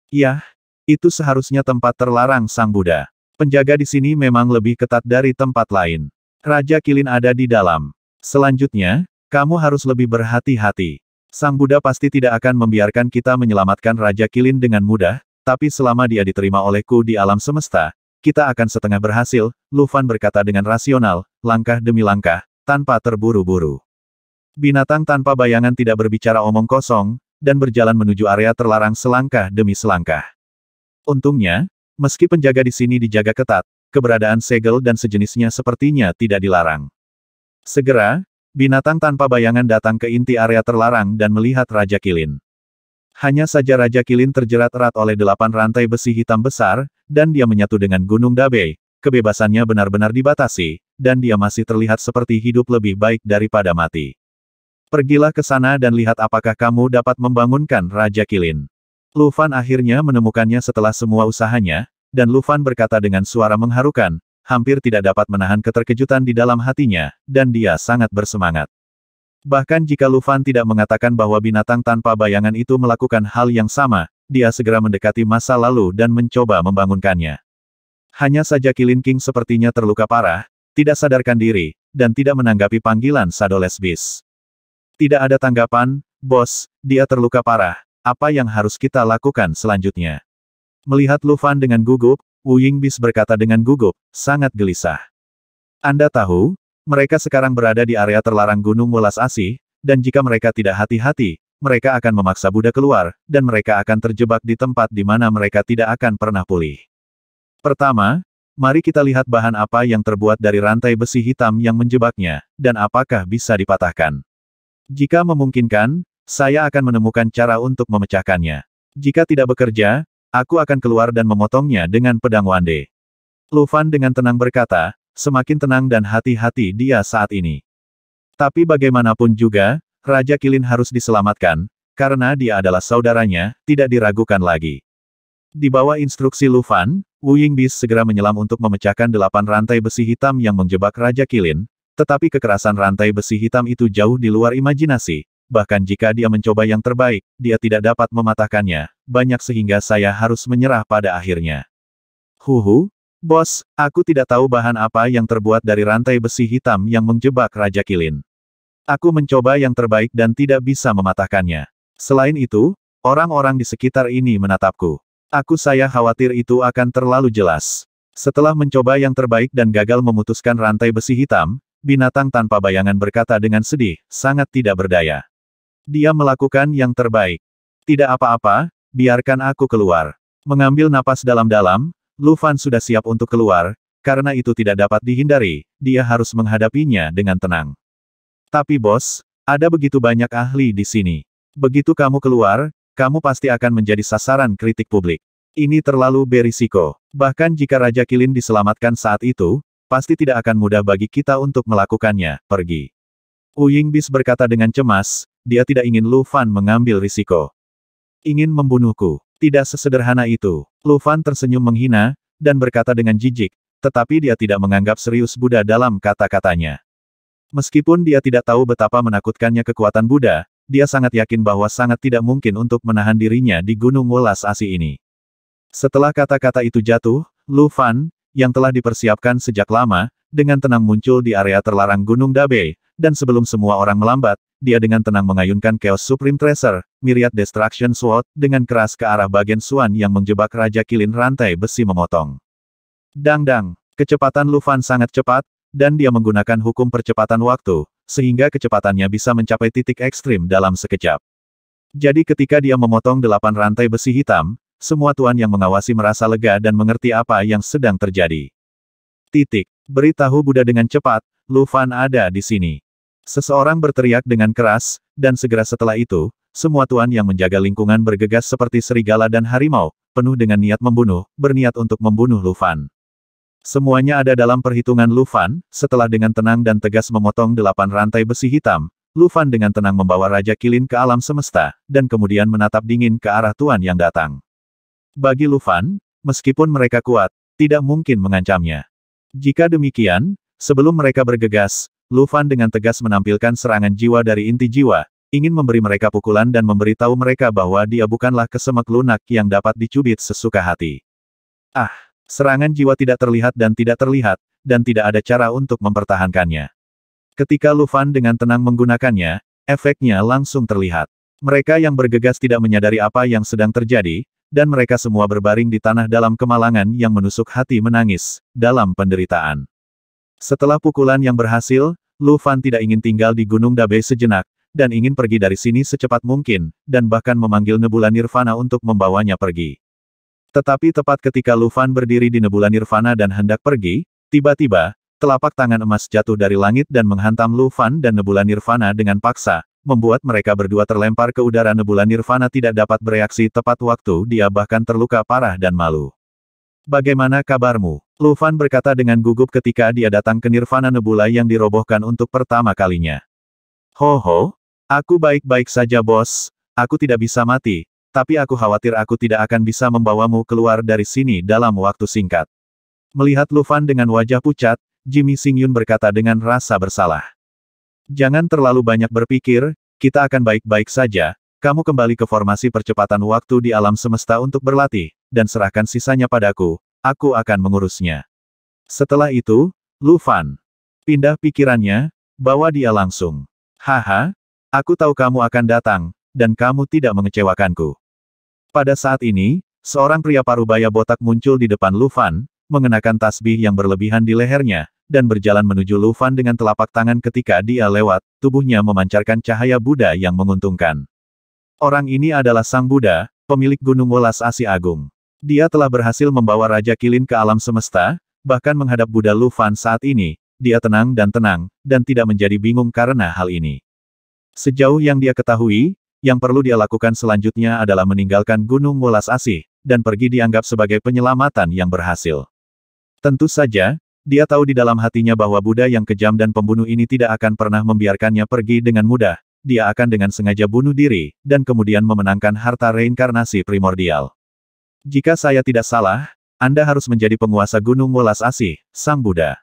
Yah, itu seharusnya tempat terlarang Sang Buddha. Penjaga di sini memang lebih ketat dari tempat lain. Raja Kilin ada di dalam. Selanjutnya, kamu harus lebih berhati-hati. Sang Buddha pasti tidak akan membiarkan kita menyelamatkan Raja Kilin dengan mudah, tapi selama dia diterima olehku di alam semesta, kita akan setengah berhasil, Lufan berkata dengan rasional, langkah demi langkah, tanpa terburu-buru. Binatang tanpa bayangan tidak berbicara omong kosong, dan berjalan menuju area terlarang selangkah demi selangkah. Untungnya, meski penjaga di sini dijaga ketat, keberadaan segel dan sejenisnya sepertinya tidak dilarang. Segera, binatang tanpa bayangan datang ke inti area terlarang dan melihat Raja Kilin. Hanya saja Raja Kilin terjerat erat oleh delapan rantai besi hitam besar, dan dia menyatu dengan Gunung Dabei, kebebasannya benar-benar dibatasi, dan dia masih terlihat seperti hidup lebih baik daripada mati. Pergilah ke sana dan lihat apakah kamu dapat membangunkan Raja Kilin. Lufan akhirnya menemukannya setelah semua usahanya, dan Lufan berkata dengan suara mengharukan, hampir tidak dapat menahan keterkejutan di dalam hatinya, dan dia sangat bersemangat. Bahkan jika Lufan tidak mengatakan bahwa binatang tanpa bayangan itu melakukan hal yang sama, dia segera mendekati masa lalu dan mencoba membangunkannya. Hanya saja Kilin King sepertinya terluka parah, tidak sadarkan diri, dan tidak menanggapi panggilan Sado Lesbis. Tidak ada tanggapan, bos, dia terluka parah, apa yang harus kita lakukan selanjutnya? Melihat Lufan dengan gugup, Wu Ying Bis berkata dengan gugup, sangat gelisah. Anda tahu, mereka sekarang berada di area terlarang Gunung Welas Asih, dan jika mereka tidak hati-hati, mereka akan memaksa Buddha keluar, dan mereka akan terjebak di tempat di mana mereka tidak akan pernah pulih. Pertama, mari kita lihat bahan apa yang terbuat dari rantai besi hitam yang menjebaknya, dan apakah bisa dipatahkan. Jika memungkinkan, saya akan menemukan cara untuk memecahkannya. Jika tidak bekerja, aku akan keluar dan memotongnya dengan pedang Wande. Lufan dengan tenang berkata, semakin tenang dan hati-hati dia saat ini. Tapi bagaimanapun juga, Raja Kilin harus diselamatkan, karena dia adalah saudaranya, tidak diragukan lagi. Di bawah instruksi Lufan, Fan, Wu Yingbis segera menyelam untuk memecahkan delapan rantai besi hitam yang menjebak Raja Kilin, tetapi kekerasan rantai besi hitam itu jauh di luar imajinasi, bahkan jika dia mencoba yang terbaik, dia tidak dapat mematahkannya, banyak sehingga saya harus menyerah pada akhirnya. Huhu, bos, aku tidak tahu bahan apa yang terbuat dari rantai besi hitam yang menjebak Raja Kilin. Aku mencoba yang terbaik dan tidak bisa mematahkannya. Selain itu, orang-orang di sekitar ini menatapku. Aku saya khawatir itu akan terlalu jelas. Setelah mencoba yang terbaik dan gagal memutuskan rantai besi hitam, binatang tanpa bayangan berkata dengan sedih, sangat tidak berdaya. Dia melakukan yang terbaik. Tidak apa-apa, biarkan aku keluar. Mengambil napas dalam-dalam, Lufan sudah siap untuk keluar, karena itu tidak dapat dihindari, dia harus menghadapinya dengan tenang. Tapi bos, ada begitu banyak ahli di sini. Begitu kamu keluar, kamu pasti akan menjadi sasaran kritik publik. Ini terlalu berisiko. Bahkan jika Raja Kilin diselamatkan saat itu, pasti tidak akan mudah bagi kita untuk melakukannya, pergi. Uying bis berkata dengan cemas, dia tidak ingin Lu Fan mengambil risiko. Ingin membunuhku. Tidak sesederhana itu. Lu Fan tersenyum menghina, dan berkata dengan jijik, tetapi dia tidak menganggap serius Buddha dalam kata-katanya. Meskipun dia tidak tahu betapa menakutkannya kekuatan Buddha, dia sangat yakin bahwa sangat tidak mungkin untuk menahan dirinya di Gunung Welas Asi ini. Setelah kata-kata itu jatuh, Lu Fan, yang telah dipersiapkan sejak lama, dengan tenang muncul di area terlarang Gunung Dabe, dan sebelum semua orang melambat, dia dengan tenang mengayunkan Chaos Supreme Tracer, Myriad Destruction Sword, dengan keras ke arah bagian Suan yang menjebak Raja Kilin rantai besi memotong. Dang-dang, kecepatan Lu Fan sangat cepat, dan dia menggunakan hukum percepatan waktu, sehingga kecepatannya bisa mencapai titik ekstrim dalam sekejap. Jadi ketika dia memotong delapan rantai besi hitam, semua tuan yang mengawasi merasa lega dan mengerti apa yang sedang terjadi. Titik. Beritahu Buddha dengan cepat, Lu Fan ada di sini. Seseorang berteriak dengan keras, dan segera setelah itu, semua tuan yang menjaga lingkungan bergegas seperti serigala dan harimau, penuh dengan niat membunuh, berniat untuk membunuh Lu Fan. Semuanya ada dalam perhitungan Lufan, setelah dengan tenang dan tegas memotong delapan rantai besi hitam, Lufan dengan tenang membawa Raja Kilin ke alam semesta, dan kemudian menatap dingin ke arah Tuan yang datang. Bagi Lufan, meskipun mereka kuat, tidak mungkin mengancamnya. Jika demikian, sebelum mereka bergegas, Lufan dengan tegas menampilkan serangan jiwa dari inti jiwa, ingin memberi mereka pukulan dan memberitahu mereka bahwa dia bukanlah kesemek lunak yang dapat dicubit sesuka hati. Ah! Serangan jiwa tidak terlihat dan tidak terlihat, dan tidak ada cara untuk mempertahankannya. Ketika Lufan dengan tenang menggunakannya, efeknya langsung terlihat. Mereka yang bergegas tidak menyadari apa yang sedang terjadi, dan mereka semua berbaring di tanah dalam kemalangan yang menusuk hati menangis, dalam penderitaan. Setelah pukulan yang berhasil, Lufan tidak ingin tinggal di Gunung Dabe sejenak, dan ingin pergi dari sini secepat mungkin, dan bahkan memanggil Nebula Nirvana untuk membawanya pergi. Tetapi tepat ketika Lufan berdiri di nebula nirvana dan hendak pergi, tiba-tiba, telapak tangan emas jatuh dari langit dan menghantam Lufan dan nebula nirvana dengan paksa, membuat mereka berdua terlempar ke udara nebula nirvana tidak dapat bereaksi tepat waktu dia bahkan terluka parah dan malu. Bagaimana kabarmu? Lufan berkata dengan gugup ketika dia datang ke nirvana nebula yang dirobohkan untuk pertama kalinya. Ho ho, aku baik-baik saja bos, aku tidak bisa mati, tapi aku khawatir aku tidak akan bisa membawamu keluar dari sini dalam waktu singkat. Melihat Lufan dengan wajah pucat, Jimmy Singyun berkata dengan rasa bersalah. Jangan terlalu banyak berpikir, kita akan baik-baik saja, kamu kembali ke formasi percepatan waktu di alam semesta untuk berlatih, dan serahkan sisanya padaku, aku akan mengurusnya. Setelah itu, Lufan pindah pikirannya, bawa dia langsung. Haha, aku tahu kamu akan datang, dan kamu tidak mengecewakanku. Pada saat ini, seorang pria parubaya botak muncul di depan Lufan, mengenakan tasbih yang berlebihan di lehernya, dan berjalan menuju Lufan dengan telapak tangan ketika dia lewat, tubuhnya memancarkan cahaya Buddha yang menguntungkan. Orang ini adalah Sang Buddha, pemilik Gunung Welas Asi Agung. Dia telah berhasil membawa Raja Kilin ke alam semesta, bahkan menghadap Buddha Lufan saat ini, dia tenang dan tenang, dan tidak menjadi bingung karena hal ini. Sejauh yang dia ketahui, yang perlu dia lakukan selanjutnya adalah meninggalkan Gunung Mulas Asih, dan pergi dianggap sebagai penyelamatan yang berhasil. Tentu saja, dia tahu di dalam hatinya bahwa Buddha yang kejam dan pembunuh ini tidak akan pernah membiarkannya pergi dengan mudah, dia akan dengan sengaja bunuh diri, dan kemudian memenangkan harta reinkarnasi primordial. Jika saya tidak salah, Anda harus menjadi penguasa Gunung Mulas Asih, Sang Buddha.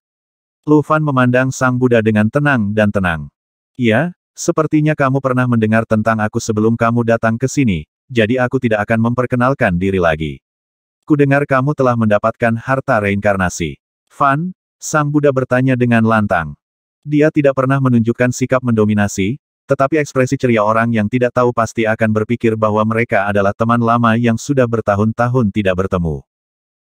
Lu Fan memandang Sang Buddha dengan tenang dan tenang. Iya, Sepertinya kamu pernah mendengar tentang aku sebelum kamu datang ke sini, jadi aku tidak akan memperkenalkan diri lagi. Kudengar kamu telah mendapatkan harta reinkarnasi. Fan, Sang Buddha bertanya dengan lantang. Dia tidak pernah menunjukkan sikap mendominasi, tetapi ekspresi ceria orang yang tidak tahu pasti akan berpikir bahwa mereka adalah teman lama yang sudah bertahun-tahun tidak bertemu.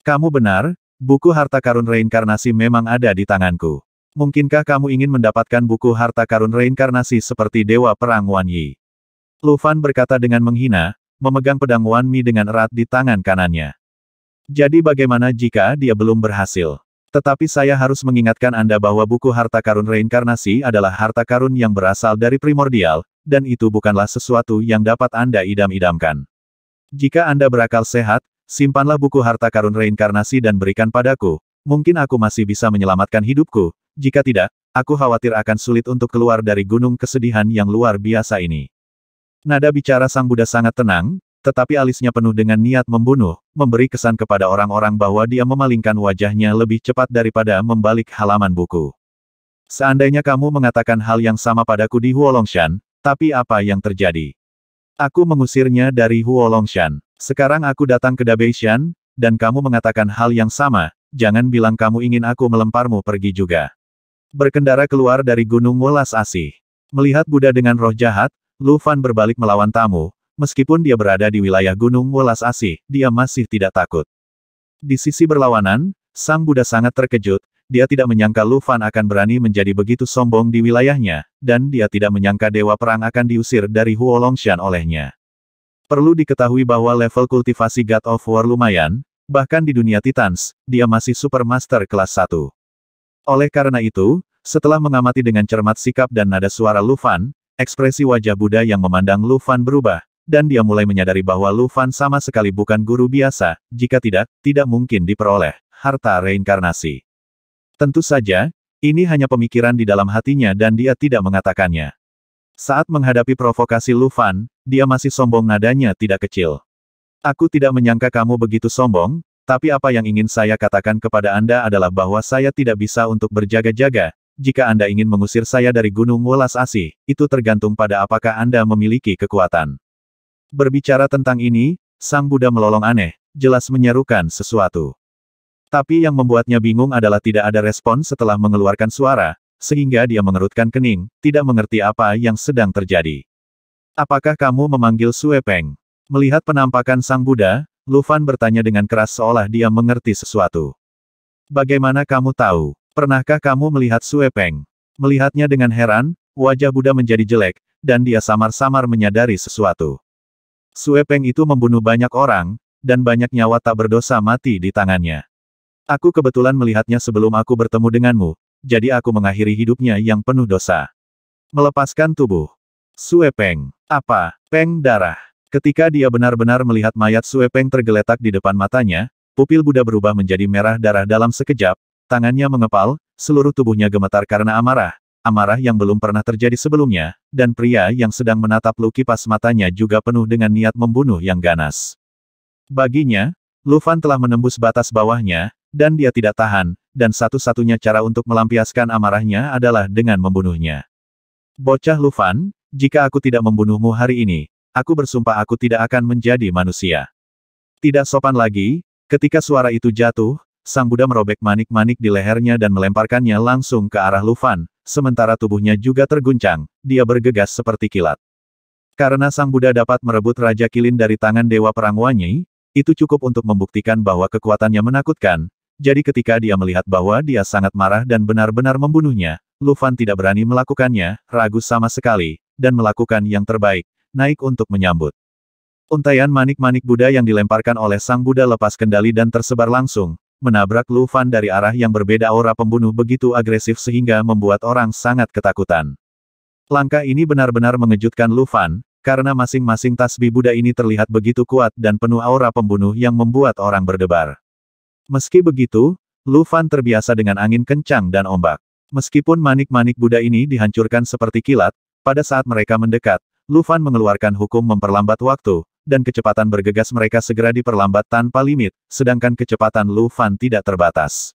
Kamu benar, buku harta karun reinkarnasi memang ada di tanganku. Mungkinkah kamu ingin mendapatkan buku harta karun reinkarnasi seperti Dewa Perang Wan Yi? Lu Fan berkata dengan menghina, memegang pedang Wan Mi dengan erat di tangan kanannya. Jadi bagaimana jika dia belum berhasil? Tetapi saya harus mengingatkan Anda bahwa buku harta karun reinkarnasi adalah harta karun yang berasal dari primordial, dan itu bukanlah sesuatu yang dapat Anda idam-idamkan. Jika Anda berakal sehat, simpanlah buku harta karun reinkarnasi dan berikan padaku, mungkin aku masih bisa menyelamatkan hidupku, jika tidak, aku khawatir akan sulit untuk keluar dari gunung kesedihan yang luar biasa ini. Nada bicara sang Buddha sangat tenang, tetapi alisnya penuh dengan niat membunuh, memberi kesan kepada orang-orang bahwa dia memalingkan wajahnya lebih cepat daripada membalik halaman buku. Seandainya kamu mengatakan hal yang sama padaku di Huolongshan, tapi apa yang terjadi? Aku mengusirnya dari Huolongshan. Sekarang aku datang ke Dabeishan, dan kamu mengatakan hal yang sama, jangan bilang kamu ingin aku melemparmu pergi juga. Berkendara keluar dari Gunung Welas Asih. Melihat Buddha dengan roh jahat, Lu Fan berbalik melawan tamu, meskipun dia berada di wilayah Gunung Welas Asih, dia masih tidak takut. Di sisi berlawanan, Sang Buddha sangat terkejut, dia tidak menyangka Lu Fan akan berani menjadi begitu sombong di wilayahnya, dan dia tidak menyangka Dewa Perang akan diusir dari Huolongshan olehnya. Perlu diketahui bahwa level kultivasi God of War lumayan, bahkan di dunia Titans, dia masih Super Master kelas 1. Oleh karena itu, setelah mengamati dengan cermat sikap dan nada suara Lufan, ekspresi wajah Buddha yang memandang Lufan berubah, dan dia mulai menyadari bahwa Lufan sama sekali bukan guru biasa, jika tidak, tidak mungkin diperoleh harta reinkarnasi. Tentu saja, ini hanya pemikiran di dalam hatinya dan dia tidak mengatakannya. Saat menghadapi provokasi Lufan, dia masih sombong nadanya tidak kecil. Aku tidak menyangka kamu begitu sombong, tapi apa yang ingin saya katakan kepada Anda adalah bahwa saya tidak bisa untuk berjaga-jaga, jika Anda ingin mengusir saya dari Gunung Welas Asih, itu tergantung pada apakah Anda memiliki kekuatan. Berbicara tentang ini, Sang Buddha melolong aneh, jelas menyerukan sesuatu. Tapi yang membuatnya bingung adalah tidak ada respon setelah mengeluarkan suara, sehingga dia mengerutkan kening, tidak mengerti apa yang sedang terjadi. Apakah kamu memanggil Sue Peng? Melihat penampakan Sang Buddha, Lufan bertanya dengan keras seolah dia mengerti sesuatu. Bagaimana kamu tahu? Pernahkah kamu melihat Sue Melihatnya dengan heran, wajah Buddha menjadi jelek, dan dia samar-samar menyadari sesuatu. Sue itu membunuh banyak orang, dan banyak nyawa tak berdosa mati di tangannya. Aku kebetulan melihatnya sebelum aku bertemu denganmu, jadi aku mengakhiri hidupnya yang penuh dosa. Melepaskan tubuh. Sue Apa? Peng darah. Ketika dia benar-benar melihat mayat Sue Peng tergeletak di depan matanya, pupil Buddha berubah menjadi merah darah dalam sekejap, tangannya mengepal, seluruh tubuhnya gemetar karena amarah, amarah yang belum pernah terjadi sebelumnya, dan pria yang sedang menatap Lu kipas matanya juga penuh dengan niat membunuh yang ganas. Baginya, Lu Fan telah menembus batas bawahnya, dan dia tidak tahan, dan satu-satunya cara untuk melampiaskan amarahnya adalah dengan membunuhnya. Bocah Lu Fan, jika aku tidak membunuhmu hari ini, aku bersumpah aku tidak akan menjadi manusia. Tidak sopan lagi, ketika suara itu jatuh, Sang Buddha merobek manik-manik di lehernya dan melemparkannya langsung ke arah Lufan, sementara tubuhnya juga terguncang, dia bergegas seperti kilat. Karena Sang Buddha dapat merebut Raja Kilin dari tangan Dewa Perang Wanyi, itu cukup untuk membuktikan bahwa kekuatannya menakutkan, jadi ketika dia melihat bahwa dia sangat marah dan benar-benar membunuhnya, Lufan tidak berani melakukannya, ragu sama sekali, dan melakukan yang terbaik, naik untuk menyambut. Untaian manik-manik Buddha yang dilemparkan oleh sang Buddha lepas kendali dan tersebar langsung, menabrak Lu Fan dari arah yang berbeda aura pembunuh begitu agresif sehingga membuat orang sangat ketakutan. Langkah ini benar-benar mengejutkan Lu Fan, karena masing-masing tasbih Buddha ini terlihat begitu kuat dan penuh aura pembunuh yang membuat orang berdebar. Meski begitu, Lu Fan terbiasa dengan angin kencang dan ombak. Meskipun manik-manik Buddha ini dihancurkan seperti kilat, pada saat mereka mendekat, Lu mengeluarkan hukum memperlambat waktu, dan kecepatan bergegas mereka segera diperlambat tanpa limit, sedangkan kecepatan Lu tidak terbatas.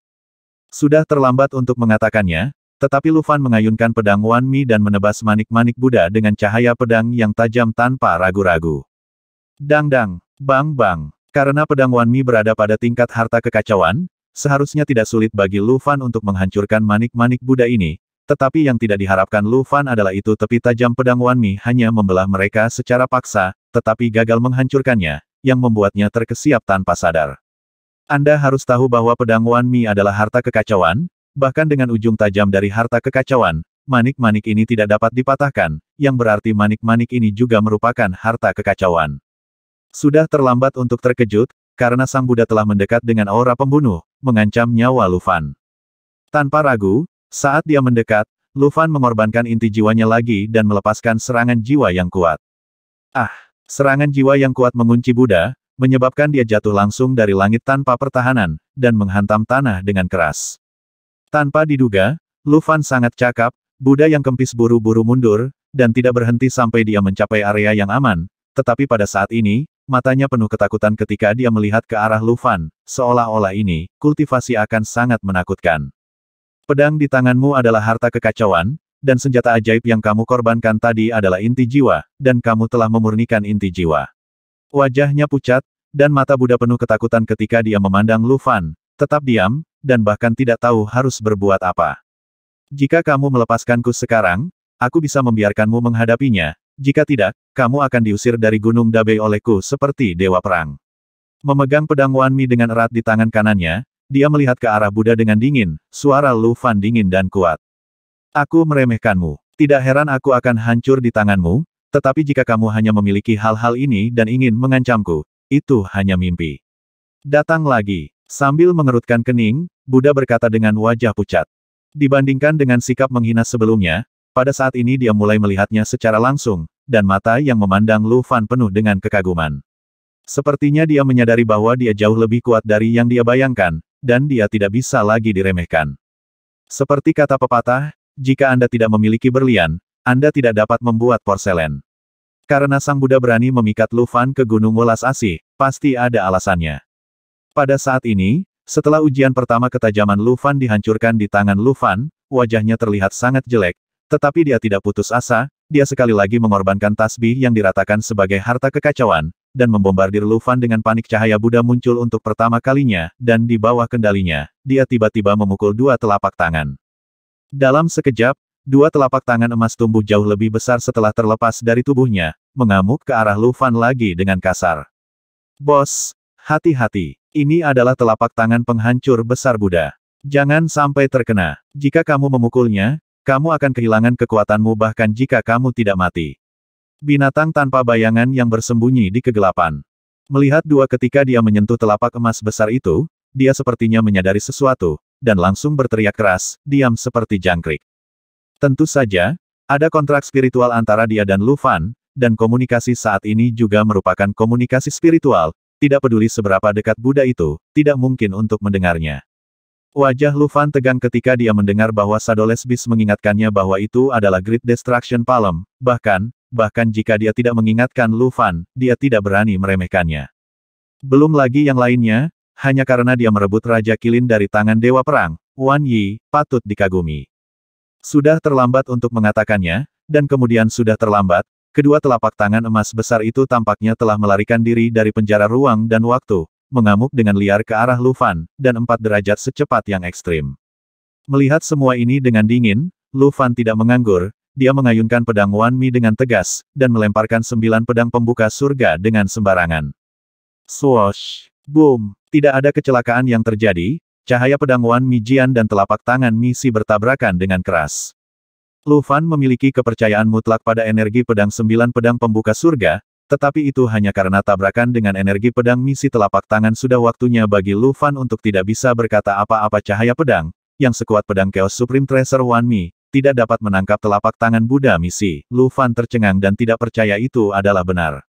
Sudah terlambat untuk mengatakannya, tetapi Lu mengayunkan pedang Wan Mi dan menebas manik-manik Buddha dengan cahaya pedang yang tajam tanpa ragu-ragu. Dang-dang, bang-bang, karena pedang Wan Mi berada pada tingkat harta kekacauan, Seharusnya tidak sulit bagi Lu untuk menghancurkan manik-manik Buddha ini, tetapi yang tidak diharapkan Lu Fan adalah itu tepi tajam pedang Wan Mi hanya membelah mereka secara paksa, tetapi gagal menghancurkannya, yang membuatnya terkesiap tanpa sadar. Anda harus tahu bahwa pedang Wan Mi adalah harta kekacauan, bahkan dengan ujung tajam dari harta kekacauan, manik-manik ini tidak dapat dipatahkan, yang berarti manik-manik ini juga merupakan harta kekacauan. Sudah terlambat untuk terkejut, karena Sang Buddha telah mendekat dengan aura pembunuh, mengancam nyawa Lu Fan. Tanpa ragu, saat dia mendekat, Lufan mengorbankan inti jiwanya lagi dan melepaskan serangan jiwa yang kuat. Ah, serangan jiwa yang kuat mengunci Buddha, menyebabkan dia jatuh langsung dari langit tanpa pertahanan, dan menghantam tanah dengan keras. Tanpa diduga, Lufan sangat cakap, Buddha yang kempis buru-buru mundur, dan tidak berhenti sampai dia mencapai area yang aman, tetapi pada saat ini, matanya penuh ketakutan ketika dia melihat ke arah Lufan, seolah-olah ini, kultivasi akan sangat menakutkan. Pedang di tanganmu adalah harta kekacauan, dan senjata ajaib yang kamu korbankan tadi adalah inti jiwa, dan kamu telah memurnikan inti jiwa. Wajahnya pucat, dan mata Buddha penuh ketakutan ketika dia memandang Lu Fan, tetap diam, dan bahkan tidak tahu harus berbuat apa. Jika kamu melepaskanku sekarang, aku bisa membiarkanmu menghadapinya, jika tidak, kamu akan diusir dari Gunung Dabei olehku seperti Dewa Perang. Memegang pedang Wanmi dengan erat di tangan kanannya, dia melihat ke arah Buddha dengan dingin, suara Lu Fan dingin dan kuat. Aku meremehkanmu. Tidak heran aku akan hancur di tanganmu, tetapi jika kamu hanya memiliki hal-hal ini dan ingin mengancamku, itu hanya mimpi. Datang lagi. Sambil mengerutkan kening, Buddha berkata dengan wajah pucat. Dibandingkan dengan sikap menghina sebelumnya, pada saat ini dia mulai melihatnya secara langsung, dan mata yang memandang Lu Fan penuh dengan kekaguman. Sepertinya dia menyadari bahwa dia jauh lebih kuat dari yang dia bayangkan, dan dia tidak bisa lagi diremehkan. Seperti kata pepatah, jika Anda tidak memiliki berlian, Anda tidak dapat membuat porselen. Karena Sang Buddha berani memikat Lufan ke Gunung Welas Asih, pasti ada alasannya. Pada saat ini, setelah ujian pertama ketajaman Lufan dihancurkan di tangan Lufan, wajahnya terlihat sangat jelek, tetapi dia tidak putus asa, dia sekali lagi mengorbankan tasbih yang diratakan sebagai harta kekacauan, dan membombardir Lufan dengan panik cahaya Buddha muncul untuk pertama kalinya, dan di bawah kendalinya, dia tiba-tiba memukul dua telapak tangan. Dalam sekejap, dua telapak tangan emas tumbuh jauh lebih besar setelah terlepas dari tubuhnya, mengamuk ke arah Lufan lagi dengan kasar. Bos, hati-hati, ini adalah telapak tangan penghancur besar Buddha. Jangan sampai terkena. Jika kamu memukulnya, kamu akan kehilangan kekuatanmu bahkan jika kamu tidak mati. Binatang tanpa bayangan yang bersembunyi di kegelapan. Melihat dua ketika dia menyentuh telapak emas besar itu, dia sepertinya menyadari sesuatu, dan langsung berteriak keras, diam seperti jangkrik. Tentu saja, ada kontrak spiritual antara dia dan Lu Fan, dan komunikasi saat ini juga merupakan komunikasi spiritual, tidak peduli seberapa dekat Buddha itu, tidak mungkin untuk mendengarnya. Wajah Lufan tegang ketika dia mendengar bahwa Sadoles Bis mengingatkannya bahwa itu adalah Great Destruction Palm, bahkan, bahkan jika dia tidak mengingatkan Lu Fan, dia tidak berani meremehkannya. Belum lagi yang lainnya, hanya karena dia merebut Raja Kilin dari tangan Dewa Perang, Wan Yi, patut dikagumi. Sudah terlambat untuk mengatakannya, dan kemudian sudah terlambat, kedua telapak tangan emas besar itu tampaknya telah melarikan diri dari penjara ruang dan waktu, mengamuk dengan liar ke arah Lu Fan dan empat derajat secepat yang ekstrim. Melihat semua ini dengan dingin, Lu Fan tidak menganggur, dia mengayunkan pedang Wan Mi dengan tegas, dan melemparkan sembilan pedang pembuka surga dengan sembarangan. Swoosh! Boom! Tidak ada kecelakaan yang terjadi, cahaya pedang Wan Mi Jian dan telapak tangan Mi Si bertabrakan dengan keras. Lu Fan memiliki kepercayaan mutlak pada energi pedang sembilan pedang pembuka surga, tetapi itu hanya karena tabrakan dengan energi pedang misi telapak tangan sudah waktunya bagi Lu Fan untuk tidak bisa berkata apa-apa cahaya pedang, yang sekuat pedang Chaos Supreme Treasure Wan Mi, tidak dapat menangkap telapak tangan Buddha misi, Lu Fan tercengang dan tidak percaya itu adalah benar.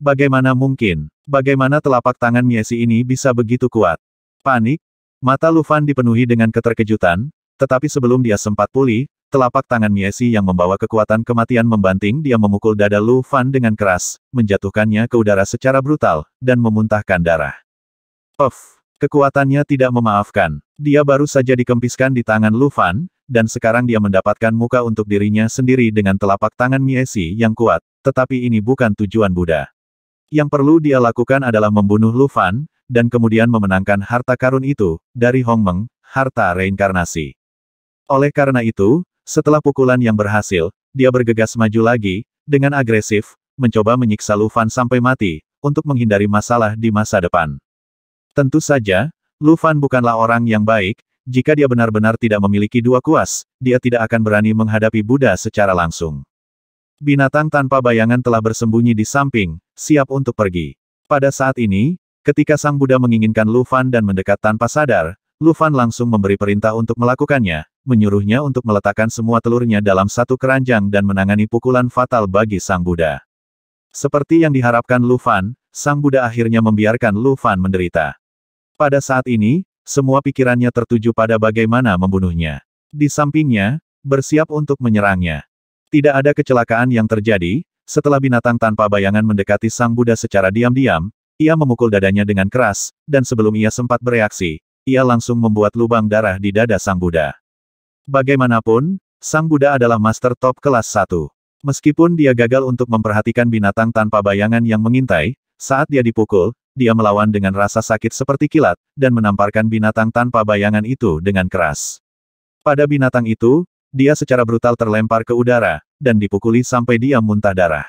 Bagaimana mungkin? Bagaimana telapak tangan Miesi ini bisa begitu kuat? Panik? Mata Lu Fan dipenuhi dengan keterkejutan, tetapi sebelum dia sempat pulih, telapak tangan Miesi yang membawa kekuatan kematian membanting dia memukul dada Lu Fan dengan keras, menjatuhkannya ke udara secara brutal, dan memuntahkan darah. Puf. Kekuatannya tidak memaafkan. Dia baru saja dikempiskan di tangan Lu Fan, dan sekarang dia mendapatkan muka untuk dirinya sendiri dengan telapak tangan Miesi yang kuat, tetapi ini bukan tujuan Buddha. Yang perlu dia lakukan adalah membunuh Lu Fan, dan kemudian memenangkan harta karun itu, dari Hong Meng, harta reinkarnasi. Oleh karena itu, setelah pukulan yang berhasil, dia bergegas maju lagi, dengan agresif, mencoba menyiksa Lu Fan sampai mati, untuk menghindari masalah di masa depan. Tentu saja, Lu Fan bukanlah orang yang baik, jika dia benar-benar tidak memiliki dua kuas, dia tidak akan berani menghadapi Buddha secara langsung. Binatang tanpa bayangan telah bersembunyi di samping, siap untuk pergi. Pada saat ini, ketika Sang Buddha menginginkan Lu Fan dan mendekat tanpa sadar, Lu Fan langsung memberi perintah untuk melakukannya, menyuruhnya untuk meletakkan semua telurnya dalam satu keranjang dan menangani pukulan fatal bagi Sang Buddha. Seperti yang diharapkan Lu Fan, Sang Buddha akhirnya membiarkan Lu Fan menderita. Pada saat ini, semua pikirannya tertuju pada bagaimana membunuhnya. Di sampingnya, bersiap untuk menyerangnya. Tidak ada kecelakaan yang terjadi, setelah binatang tanpa bayangan mendekati sang Buddha secara diam-diam, ia memukul dadanya dengan keras, dan sebelum ia sempat bereaksi, ia langsung membuat lubang darah di dada sang Buddha. Bagaimanapun, sang Buddha adalah master top kelas 1. Meskipun dia gagal untuk memperhatikan binatang tanpa bayangan yang mengintai, saat dia dipukul, dia melawan dengan rasa sakit seperti kilat, dan menamparkan binatang tanpa bayangan itu dengan keras. Pada binatang itu, dia secara brutal terlempar ke udara, dan dipukuli sampai dia muntah darah.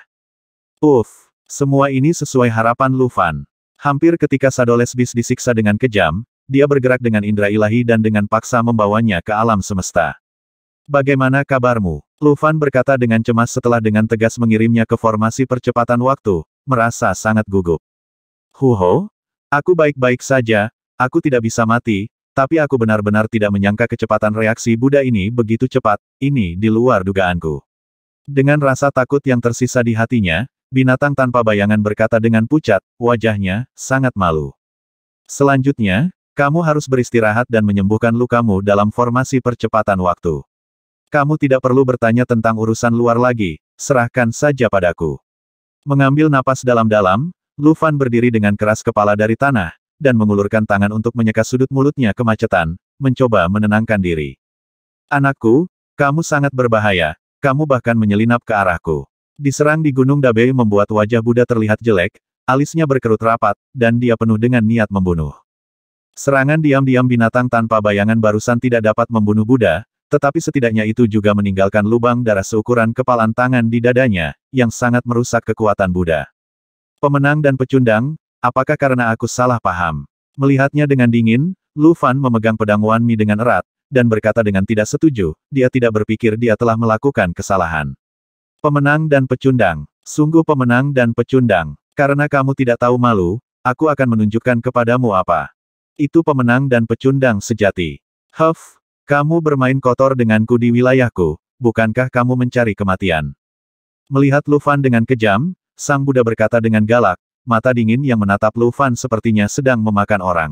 Uff, semua ini sesuai harapan Lufan. Hampir ketika Sadolesbis disiksa dengan kejam, dia bergerak dengan indera ilahi dan dengan paksa membawanya ke alam semesta. Bagaimana kabarmu? Lufan berkata dengan cemas setelah dengan tegas mengirimnya ke formasi percepatan waktu, merasa sangat gugup. Huho? Aku baik-baik saja, aku tidak bisa mati, tapi aku benar-benar tidak menyangka kecepatan reaksi Buddha ini begitu cepat, ini di luar dugaanku. Dengan rasa takut yang tersisa di hatinya, binatang tanpa bayangan berkata dengan pucat, wajahnya, sangat malu. Selanjutnya, kamu harus beristirahat dan menyembuhkan lukamu dalam formasi percepatan waktu. Kamu tidak perlu bertanya tentang urusan luar lagi, serahkan saja padaku. Mengambil napas dalam-dalam, Lufan berdiri dengan keras kepala dari tanah, dan mengulurkan tangan untuk menyeka sudut mulutnya kemacetan, mencoba menenangkan diri. Anakku, kamu sangat berbahaya, kamu bahkan menyelinap ke arahku. Diserang di Gunung Dabe membuat wajah Buddha terlihat jelek, alisnya berkerut rapat, dan dia penuh dengan niat membunuh. Serangan diam-diam binatang tanpa bayangan barusan tidak dapat membunuh Buddha, tetapi setidaknya itu juga meninggalkan lubang darah seukuran kepalan tangan di dadanya, yang sangat merusak kekuatan Buddha. Pemenang dan pecundang, apakah karena aku salah paham? Melihatnya dengan dingin, Lu Fan memegang pedang Wan Mi dengan erat, dan berkata dengan tidak setuju, dia tidak berpikir dia telah melakukan kesalahan. Pemenang dan pecundang, sungguh pemenang dan pecundang. Karena kamu tidak tahu malu, aku akan menunjukkan kepadamu apa. Itu pemenang dan pecundang sejati. Huff, kamu bermain kotor denganku di wilayahku, bukankah kamu mencari kematian? Melihat Lufan dengan kejam, Sang Buddha berkata dengan galak, mata dingin yang menatap Lu Fan sepertinya sedang memakan orang.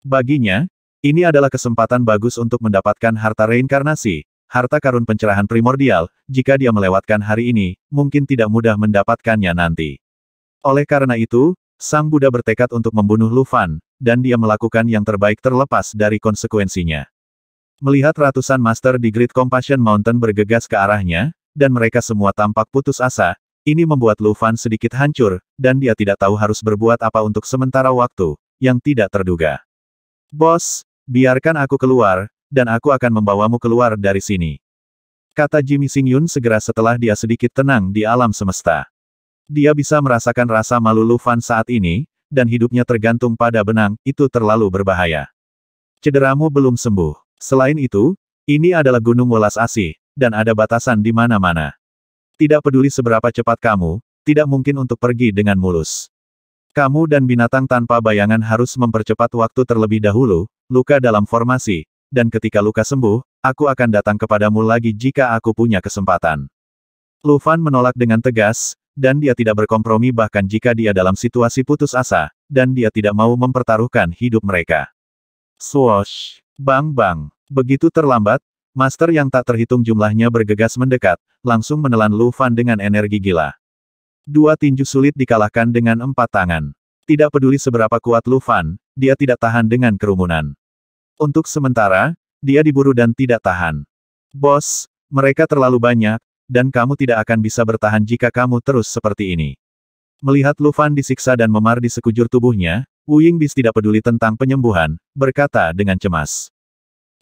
Baginya, ini adalah kesempatan bagus untuk mendapatkan harta reinkarnasi, harta karun pencerahan primordial, jika dia melewatkan hari ini, mungkin tidak mudah mendapatkannya nanti. Oleh karena itu, Sang Buddha bertekad untuk membunuh Lu Fan, dan dia melakukan yang terbaik terlepas dari konsekuensinya. Melihat ratusan master di Great Compassion Mountain bergegas ke arahnya, dan mereka semua tampak putus asa, ini membuat Lu Fan sedikit hancur, dan dia tidak tahu harus berbuat apa untuk sementara waktu, yang tidak terduga. Bos, biarkan aku keluar, dan aku akan membawamu keluar dari sini. Kata Jimmy Sing Yun segera setelah dia sedikit tenang di alam semesta. Dia bisa merasakan rasa malu Lu Fan saat ini, dan hidupnya tergantung pada benang, itu terlalu berbahaya. Cederamu belum sembuh. Selain itu, ini adalah gunung welas asih, dan ada batasan di mana-mana. Tidak peduli seberapa cepat kamu, tidak mungkin untuk pergi dengan mulus. Kamu dan binatang tanpa bayangan harus mempercepat waktu terlebih dahulu, luka dalam formasi, dan ketika luka sembuh, aku akan datang kepadamu lagi jika aku punya kesempatan. Lufan menolak dengan tegas, dan dia tidak berkompromi bahkan jika dia dalam situasi putus asa, dan dia tidak mau mempertaruhkan hidup mereka. Swoosh! Bang bang! Begitu terlambat, Master yang tak terhitung jumlahnya bergegas mendekat, langsung menelan Lu Fan dengan energi gila. Dua tinju sulit dikalahkan dengan empat tangan. Tidak peduli seberapa kuat Lu Fan, dia tidak tahan dengan kerumunan. Untuk sementara, dia diburu dan tidak tahan. Bos, mereka terlalu banyak, dan kamu tidak akan bisa bertahan jika kamu terus seperti ini. Melihat Lu Fan disiksa dan memar di sekujur tubuhnya, Wu bis tidak peduli tentang penyembuhan, berkata dengan cemas.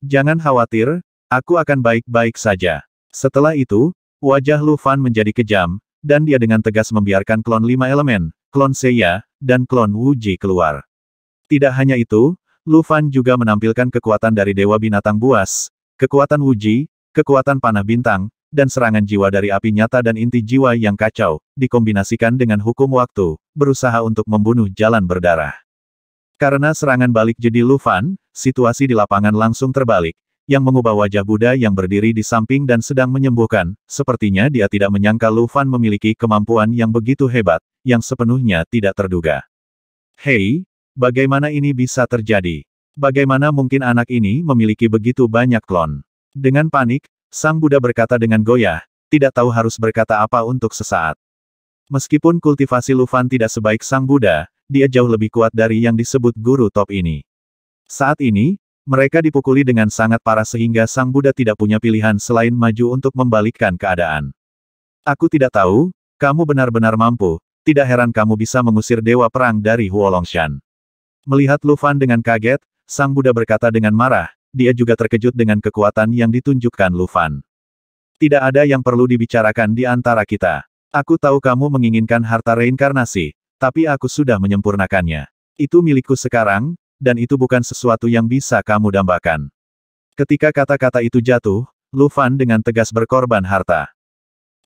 Jangan khawatir, Aku akan baik-baik saja. Setelah itu, wajah Lu Fan menjadi kejam, dan dia dengan tegas membiarkan klon lima elemen, klon Seiya, dan klon Wuji keluar. Tidak hanya itu, Lu Fan juga menampilkan kekuatan dari Dewa Binatang Buas, kekuatan Wuji, kekuatan Panah Bintang, dan serangan jiwa dari api nyata dan inti jiwa yang kacau, dikombinasikan dengan hukum waktu, berusaha untuk membunuh jalan berdarah. Karena serangan balik jadi Lu Fan, situasi di lapangan langsung terbalik, yang mengubah wajah Buddha yang berdiri di samping dan sedang menyembuhkan, sepertinya dia tidak menyangka Lu Fan memiliki kemampuan yang begitu hebat, yang sepenuhnya tidak terduga. Hei, bagaimana ini bisa terjadi? Bagaimana mungkin anak ini memiliki begitu banyak klon? Dengan panik, Sang Buddha berkata dengan goyah, tidak tahu harus berkata apa untuk sesaat. Meskipun kultivasi Lu Fan tidak sebaik Sang Buddha, dia jauh lebih kuat dari yang disebut guru top ini. Saat ini, mereka dipukuli dengan sangat parah sehingga sang Buddha tidak punya pilihan selain maju untuk membalikkan keadaan. Aku tidak tahu, kamu benar-benar mampu, tidak heran kamu bisa mengusir dewa perang dari Huolongshan. Melihat Lu Fan dengan kaget, sang Buddha berkata dengan marah, dia juga terkejut dengan kekuatan yang ditunjukkan Lu Fan. Tidak ada yang perlu dibicarakan di antara kita. Aku tahu kamu menginginkan harta reinkarnasi, tapi aku sudah menyempurnakannya. Itu milikku sekarang, dan itu bukan sesuatu yang bisa kamu dambakan. Ketika kata-kata itu jatuh, Lufan dengan tegas berkorban harta.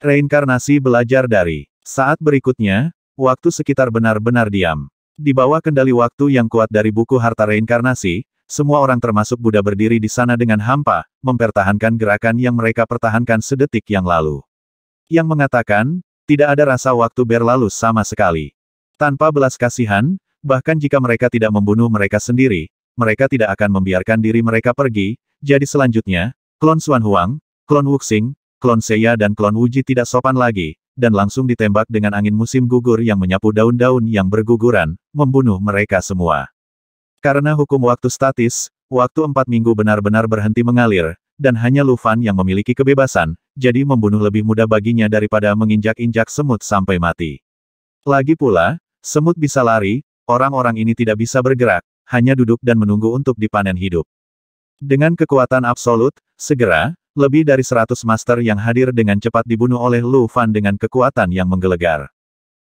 Reinkarnasi belajar dari saat berikutnya, waktu sekitar benar-benar diam. Di bawah kendali waktu yang kuat dari buku harta reinkarnasi, semua orang termasuk Buddha berdiri di sana dengan hampa, mempertahankan gerakan yang mereka pertahankan sedetik yang lalu. Yang mengatakan, tidak ada rasa waktu berlalu sama sekali. Tanpa belas kasihan, Bahkan jika mereka tidak membunuh mereka sendiri, mereka tidak akan membiarkan diri mereka pergi, jadi selanjutnya, klon Xuan Huang, klon Wuxing, klon Seiya dan klon Wuji tidak sopan lagi, dan langsung ditembak dengan angin musim gugur yang menyapu daun-daun yang berguguran, membunuh mereka semua. Karena hukum waktu statis, waktu empat minggu benar-benar berhenti mengalir, dan hanya Lufan yang memiliki kebebasan, jadi membunuh lebih mudah baginya daripada menginjak-injak semut sampai mati. Lagi pula, semut bisa lari, orang-orang ini tidak bisa bergerak, hanya duduk dan menunggu untuk dipanen hidup. Dengan kekuatan absolut, segera, lebih dari seratus master yang hadir dengan cepat dibunuh oleh Lu Fan dengan kekuatan yang menggelegar.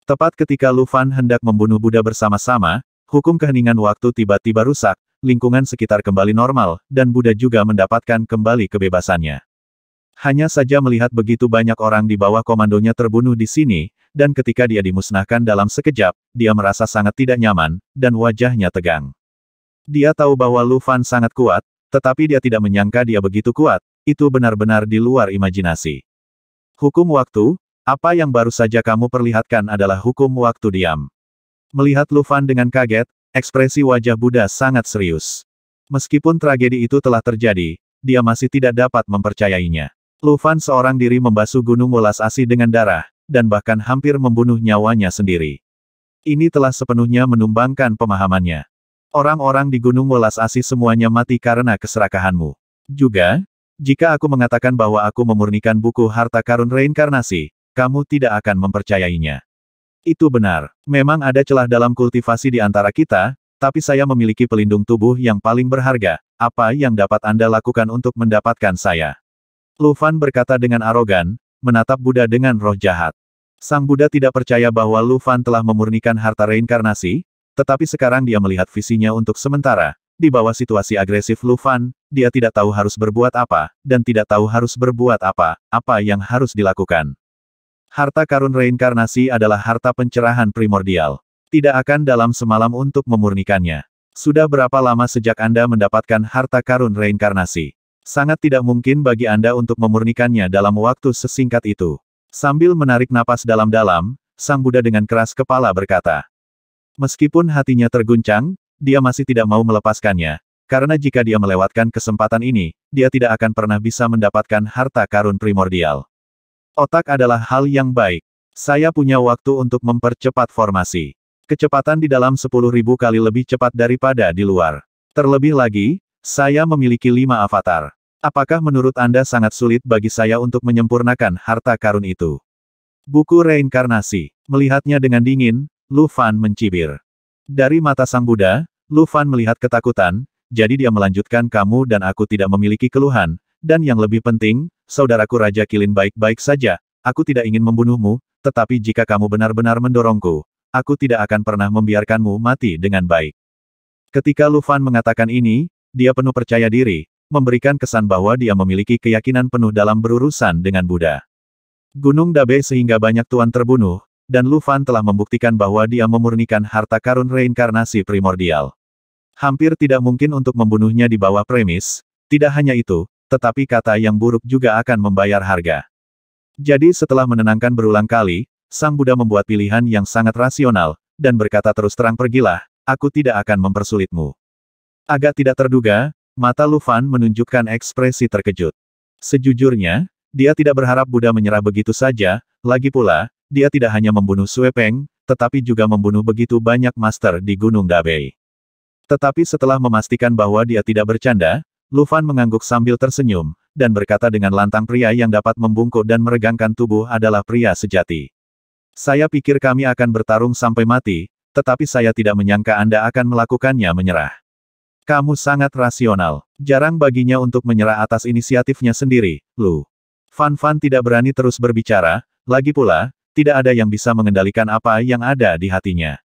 Tepat ketika Lu Fan hendak membunuh Buddha bersama-sama, hukum keheningan waktu tiba-tiba rusak, lingkungan sekitar kembali normal, dan Buddha juga mendapatkan kembali kebebasannya. Hanya saja melihat begitu banyak orang di bawah komandonya terbunuh di sini, dan ketika dia dimusnahkan dalam sekejap, dia merasa sangat tidak nyaman, dan wajahnya tegang. Dia tahu bahwa Lu Fan sangat kuat, tetapi dia tidak menyangka dia begitu kuat, itu benar-benar di luar imajinasi. Hukum waktu, apa yang baru saja kamu perlihatkan adalah hukum waktu diam. Melihat Lu Fan dengan kaget, ekspresi wajah Buddha sangat serius. Meskipun tragedi itu telah terjadi, dia masih tidak dapat mempercayainya. Lu Fan seorang diri membasuh gunung welas asih dengan darah, dan bahkan hampir membunuh nyawanya sendiri. Ini telah sepenuhnya menumbangkan pemahamannya. Orang-orang di Gunung Welas Asih semuanya mati karena keserakahanmu. Juga, jika aku mengatakan bahwa aku memurnikan buku harta karun reinkarnasi, kamu tidak akan mempercayainya. Itu benar. Memang ada celah dalam kultivasi di antara kita, tapi saya memiliki pelindung tubuh yang paling berharga. Apa yang dapat Anda lakukan untuk mendapatkan saya? Lufan berkata dengan arogan, menatap Buddha dengan roh jahat. Sang Buddha tidak percaya bahwa Lu Fan telah memurnikan harta reinkarnasi, tetapi sekarang dia melihat visinya untuk sementara. Di bawah situasi agresif Lu Fan, dia tidak tahu harus berbuat apa, dan tidak tahu harus berbuat apa, apa yang harus dilakukan. Harta karun reinkarnasi adalah harta pencerahan primordial. Tidak akan dalam semalam untuk memurnikannya. Sudah berapa lama sejak Anda mendapatkan harta karun reinkarnasi? Sangat tidak mungkin bagi Anda untuk memurnikannya dalam waktu sesingkat itu. Sambil menarik napas dalam-dalam, Sang Buddha dengan keras kepala berkata. Meskipun hatinya terguncang, dia masih tidak mau melepaskannya, karena jika dia melewatkan kesempatan ini, dia tidak akan pernah bisa mendapatkan harta karun primordial. Otak adalah hal yang baik. Saya punya waktu untuk mempercepat formasi. Kecepatan di dalam 10.000 kali lebih cepat daripada di luar. Terlebih lagi, saya memiliki lima avatar. Apakah menurut Anda sangat sulit bagi saya untuk menyempurnakan harta karun itu? Buku reinkarnasi. Melihatnya dengan dingin, Lu Fan mencibir. Dari mata Sang Buddha, Lu Fan melihat ketakutan, jadi dia melanjutkan kamu dan aku tidak memiliki keluhan, dan yang lebih penting, saudaraku Raja Kilin baik-baik saja, aku tidak ingin membunuhmu, tetapi jika kamu benar-benar mendorongku, aku tidak akan pernah membiarkanmu mati dengan baik. Ketika Lu Fan mengatakan ini, dia penuh percaya diri, memberikan kesan bahwa dia memiliki keyakinan penuh dalam berurusan dengan Buddha. Gunung Dabe sehingga banyak tuan terbunuh, dan Lu Fan telah membuktikan bahwa dia memurnikan harta karun reinkarnasi primordial. Hampir tidak mungkin untuk membunuhnya di bawah premis, tidak hanya itu, tetapi kata yang buruk juga akan membayar harga. Jadi setelah menenangkan berulang kali, Sang Buddha membuat pilihan yang sangat rasional, dan berkata terus terang pergilah, aku tidak akan mempersulitmu. Agak tidak terduga, Mata Lufan menunjukkan ekspresi terkejut. Sejujurnya, dia tidak berharap Buddha menyerah begitu saja, lagi pula, dia tidak hanya membunuh Sue Peng, tetapi juga membunuh begitu banyak master di Gunung Dabei. Tetapi setelah memastikan bahwa dia tidak bercanda, Lufan mengangguk sambil tersenyum, dan berkata dengan lantang pria yang dapat membungkuk dan meregangkan tubuh adalah pria sejati. Saya pikir kami akan bertarung sampai mati, tetapi saya tidak menyangka Anda akan melakukannya menyerah. Kamu sangat rasional. Jarang baginya untuk menyerah atas inisiatifnya sendiri, Lu. Fan Fan tidak berani terus berbicara, lagi pula, tidak ada yang bisa mengendalikan apa yang ada di hatinya.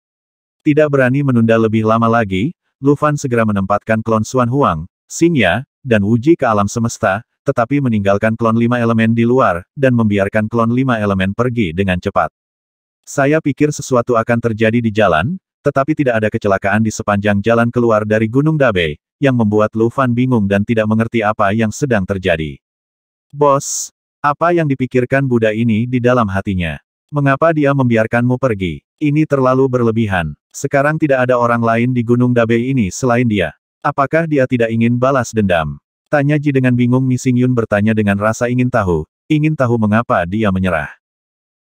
Tidak berani menunda lebih lama lagi, Lu Fan segera menempatkan klon Xuan Huang, Xingya, dan Wuji ke alam semesta, tetapi meninggalkan klon lima elemen di luar, dan membiarkan klon lima elemen pergi dengan cepat. Saya pikir sesuatu akan terjadi di jalan, tetapi tidak ada kecelakaan di sepanjang jalan keluar dari Gunung Dabei, yang membuat Lu Fan bingung dan tidak mengerti apa yang sedang terjadi. Bos, apa yang dipikirkan Buddha ini di dalam hatinya? Mengapa dia membiarkanmu pergi? Ini terlalu berlebihan. Sekarang tidak ada orang lain di Gunung Dabei ini selain dia. Apakah dia tidak ingin balas dendam? Tanya Ji dengan bingung Missing Yun bertanya dengan rasa ingin tahu, ingin tahu mengapa dia menyerah.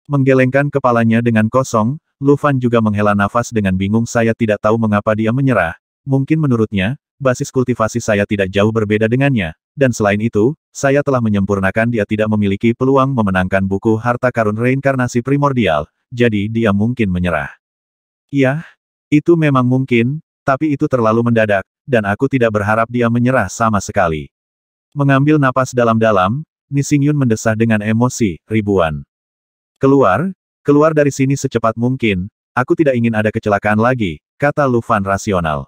Menggelengkan kepalanya dengan kosong, Lufan juga menghela nafas dengan bingung saya tidak tahu mengapa dia menyerah. Mungkin menurutnya, basis kultivasi saya tidak jauh berbeda dengannya. Dan selain itu, saya telah menyempurnakan dia tidak memiliki peluang memenangkan buku Harta Karun Reinkarnasi Primordial, jadi dia mungkin menyerah. Iya, itu memang mungkin, tapi itu terlalu mendadak, dan aku tidak berharap dia menyerah sama sekali. Mengambil napas dalam-dalam, Nising Yun mendesah dengan emosi, ribuan. Keluar, Keluar dari sini secepat mungkin, aku tidak ingin ada kecelakaan lagi, kata Lufan rasional.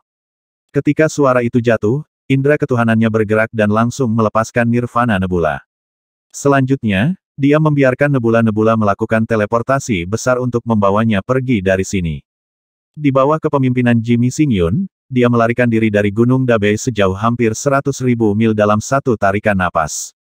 Ketika suara itu jatuh, indera ketuhanannya bergerak dan langsung melepaskan nirvana nebula. Selanjutnya, dia membiarkan nebula-nebula melakukan teleportasi besar untuk membawanya pergi dari sini. Di bawah kepemimpinan Jimmy Singyun, dia melarikan diri dari Gunung Dabe sejauh hampir 100.000 mil dalam satu tarikan napas.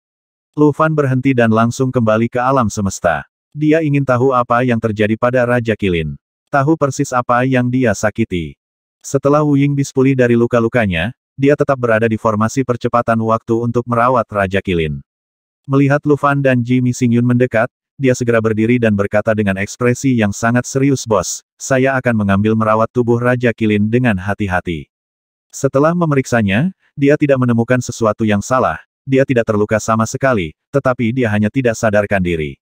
Lufan berhenti dan langsung kembali ke alam semesta. Dia ingin tahu apa yang terjadi pada Raja Kilin. Tahu persis apa yang dia sakiti. Setelah Wu Yingbis pulih dari luka-lukanya, dia tetap berada di formasi percepatan waktu untuk merawat Raja Kilin. Melihat Lu Fan dan Ji Jimmy Yun mendekat, dia segera berdiri dan berkata dengan ekspresi yang sangat serius bos, saya akan mengambil merawat tubuh Raja Kilin dengan hati-hati. Setelah memeriksanya, dia tidak menemukan sesuatu yang salah, dia tidak terluka sama sekali, tetapi dia hanya tidak sadarkan diri.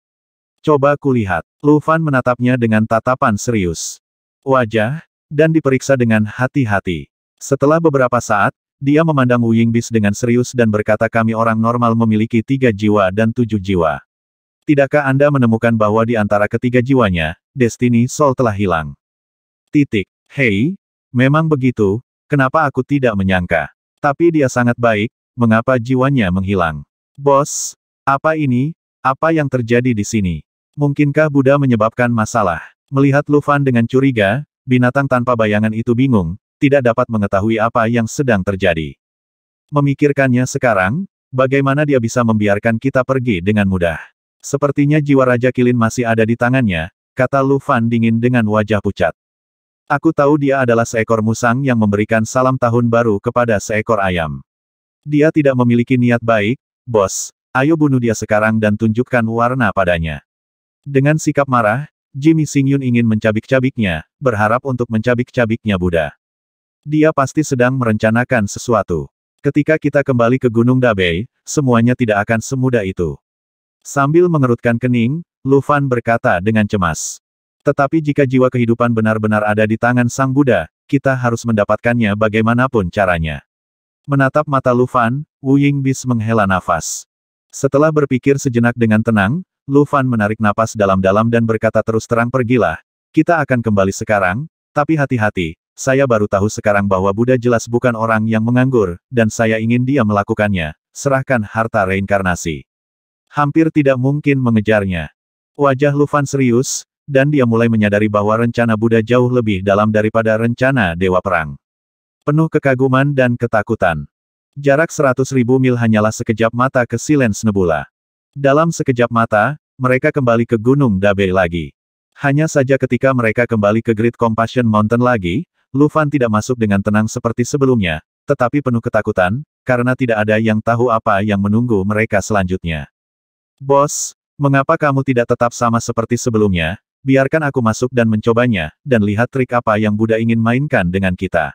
Coba kulihat. Lu Fan menatapnya dengan tatapan serius. Wajah, dan diperiksa dengan hati-hati. Setelah beberapa saat, dia memandang Wu Bis dengan serius dan berkata kami orang normal memiliki tiga jiwa dan tujuh jiwa. Tidakkah Anda menemukan bahwa di antara ketiga jiwanya, Destiny Soul telah hilang? Titik. Hei, memang begitu, kenapa aku tidak menyangka? Tapi dia sangat baik, mengapa jiwanya menghilang? Bos, apa ini? Apa yang terjadi di sini? Mungkinkah Buddha menyebabkan masalah? Melihat Lufan dengan curiga, binatang tanpa bayangan itu bingung, tidak dapat mengetahui apa yang sedang terjadi. Memikirkannya sekarang, bagaimana dia bisa membiarkan kita pergi dengan mudah? Sepertinya jiwa Raja Kilin masih ada di tangannya, kata Lufan dingin dengan wajah pucat. Aku tahu dia adalah seekor musang yang memberikan salam tahun baru kepada seekor ayam. Dia tidak memiliki niat baik, bos. Ayo bunuh dia sekarang dan tunjukkan warna padanya. Dengan sikap marah, Jimmy Singyun ingin mencabik-cabiknya, berharap untuk mencabik-cabiknya Buddha. Dia pasti sedang merencanakan sesuatu. Ketika kita kembali ke Gunung Dabei, semuanya tidak akan semudah itu. Sambil mengerutkan kening, Lufan berkata dengan cemas. Tetapi jika jiwa kehidupan benar-benar ada di tangan Sang Buddha, kita harus mendapatkannya bagaimanapun caranya. Menatap mata Lufan, Wu Bis menghela nafas. Setelah berpikir sejenak dengan tenang, Lu Fan menarik napas dalam-dalam dan berkata terus terang pergilah, kita akan kembali sekarang, tapi hati-hati, saya baru tahu sekarang bahwa Buddha jelas bukan orang yang menganggur, dan saya ingin dia melakukannya, serahkan harta reinkarnasi. Hampir tidak mungkin mengejarnya. Wajah Lufan serius, dan dia mulai menyadari bahwa rencana Buddha jauh lebih dalam daripada rencana Dewa Perang. Penuh kekaguman dan ketakutan. Jarak seratus ribu mil hanyalah sekejap mata ke Silens Nebula. Dalam sekejap mata, mereka kembali ke Gunung Dabe lagi. Hanya saja ketika mereka kembali ke Great Compassion Mountain lagi, Lufan tidak masuk dengan tenang seperti sebelumnya, tetapi penuh ketakutan, karena tidak ada yang tahu apa yang menunggu mereka selanjutnya. Bos, mengapa kamu tidak tetap sama seperti sebelumnya? Biarkan aku masuk dan mencobanya, dan lihat trik apa yang Buddha ingin mainkan dengan kita.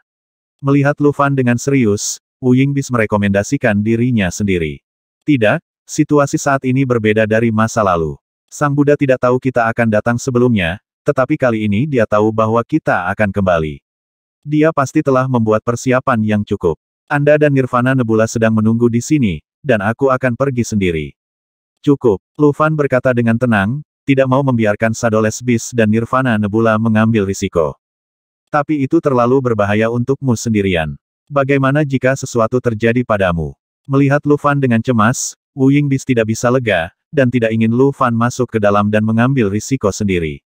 Melihat Lufan dengan serius, Wu Yingbis merekomendasikan dirinya sendiri. Tidak, Situasi saat ini berbeda dari masa lalu. Sang Buddha tidak tahu kita akan datang sebelumnya, tetapi kali ini dia tahu bahwa kita akan kembali. Dia pasti telah membuat persiapan yang cukup. Anda dan Nirvana Nebula sedang menunggu di sini, dan aku akan pergi sendiri. Cukup, Lufan berkata dengan tenang, tidak mau membiarkan Sadoles Bis dan Nirvana Nebula mengambil risiko. Tapi itu terlalu berbahaya untukmu sendirian. Bagaimana jika sesuatu terjadi padamu? Melihat Lufan dengan cemas, Wu Yingbis tidak bisa lega, dan tidak ingin Lu Fan masuk ke dalam dan mengambil risiko sendiri.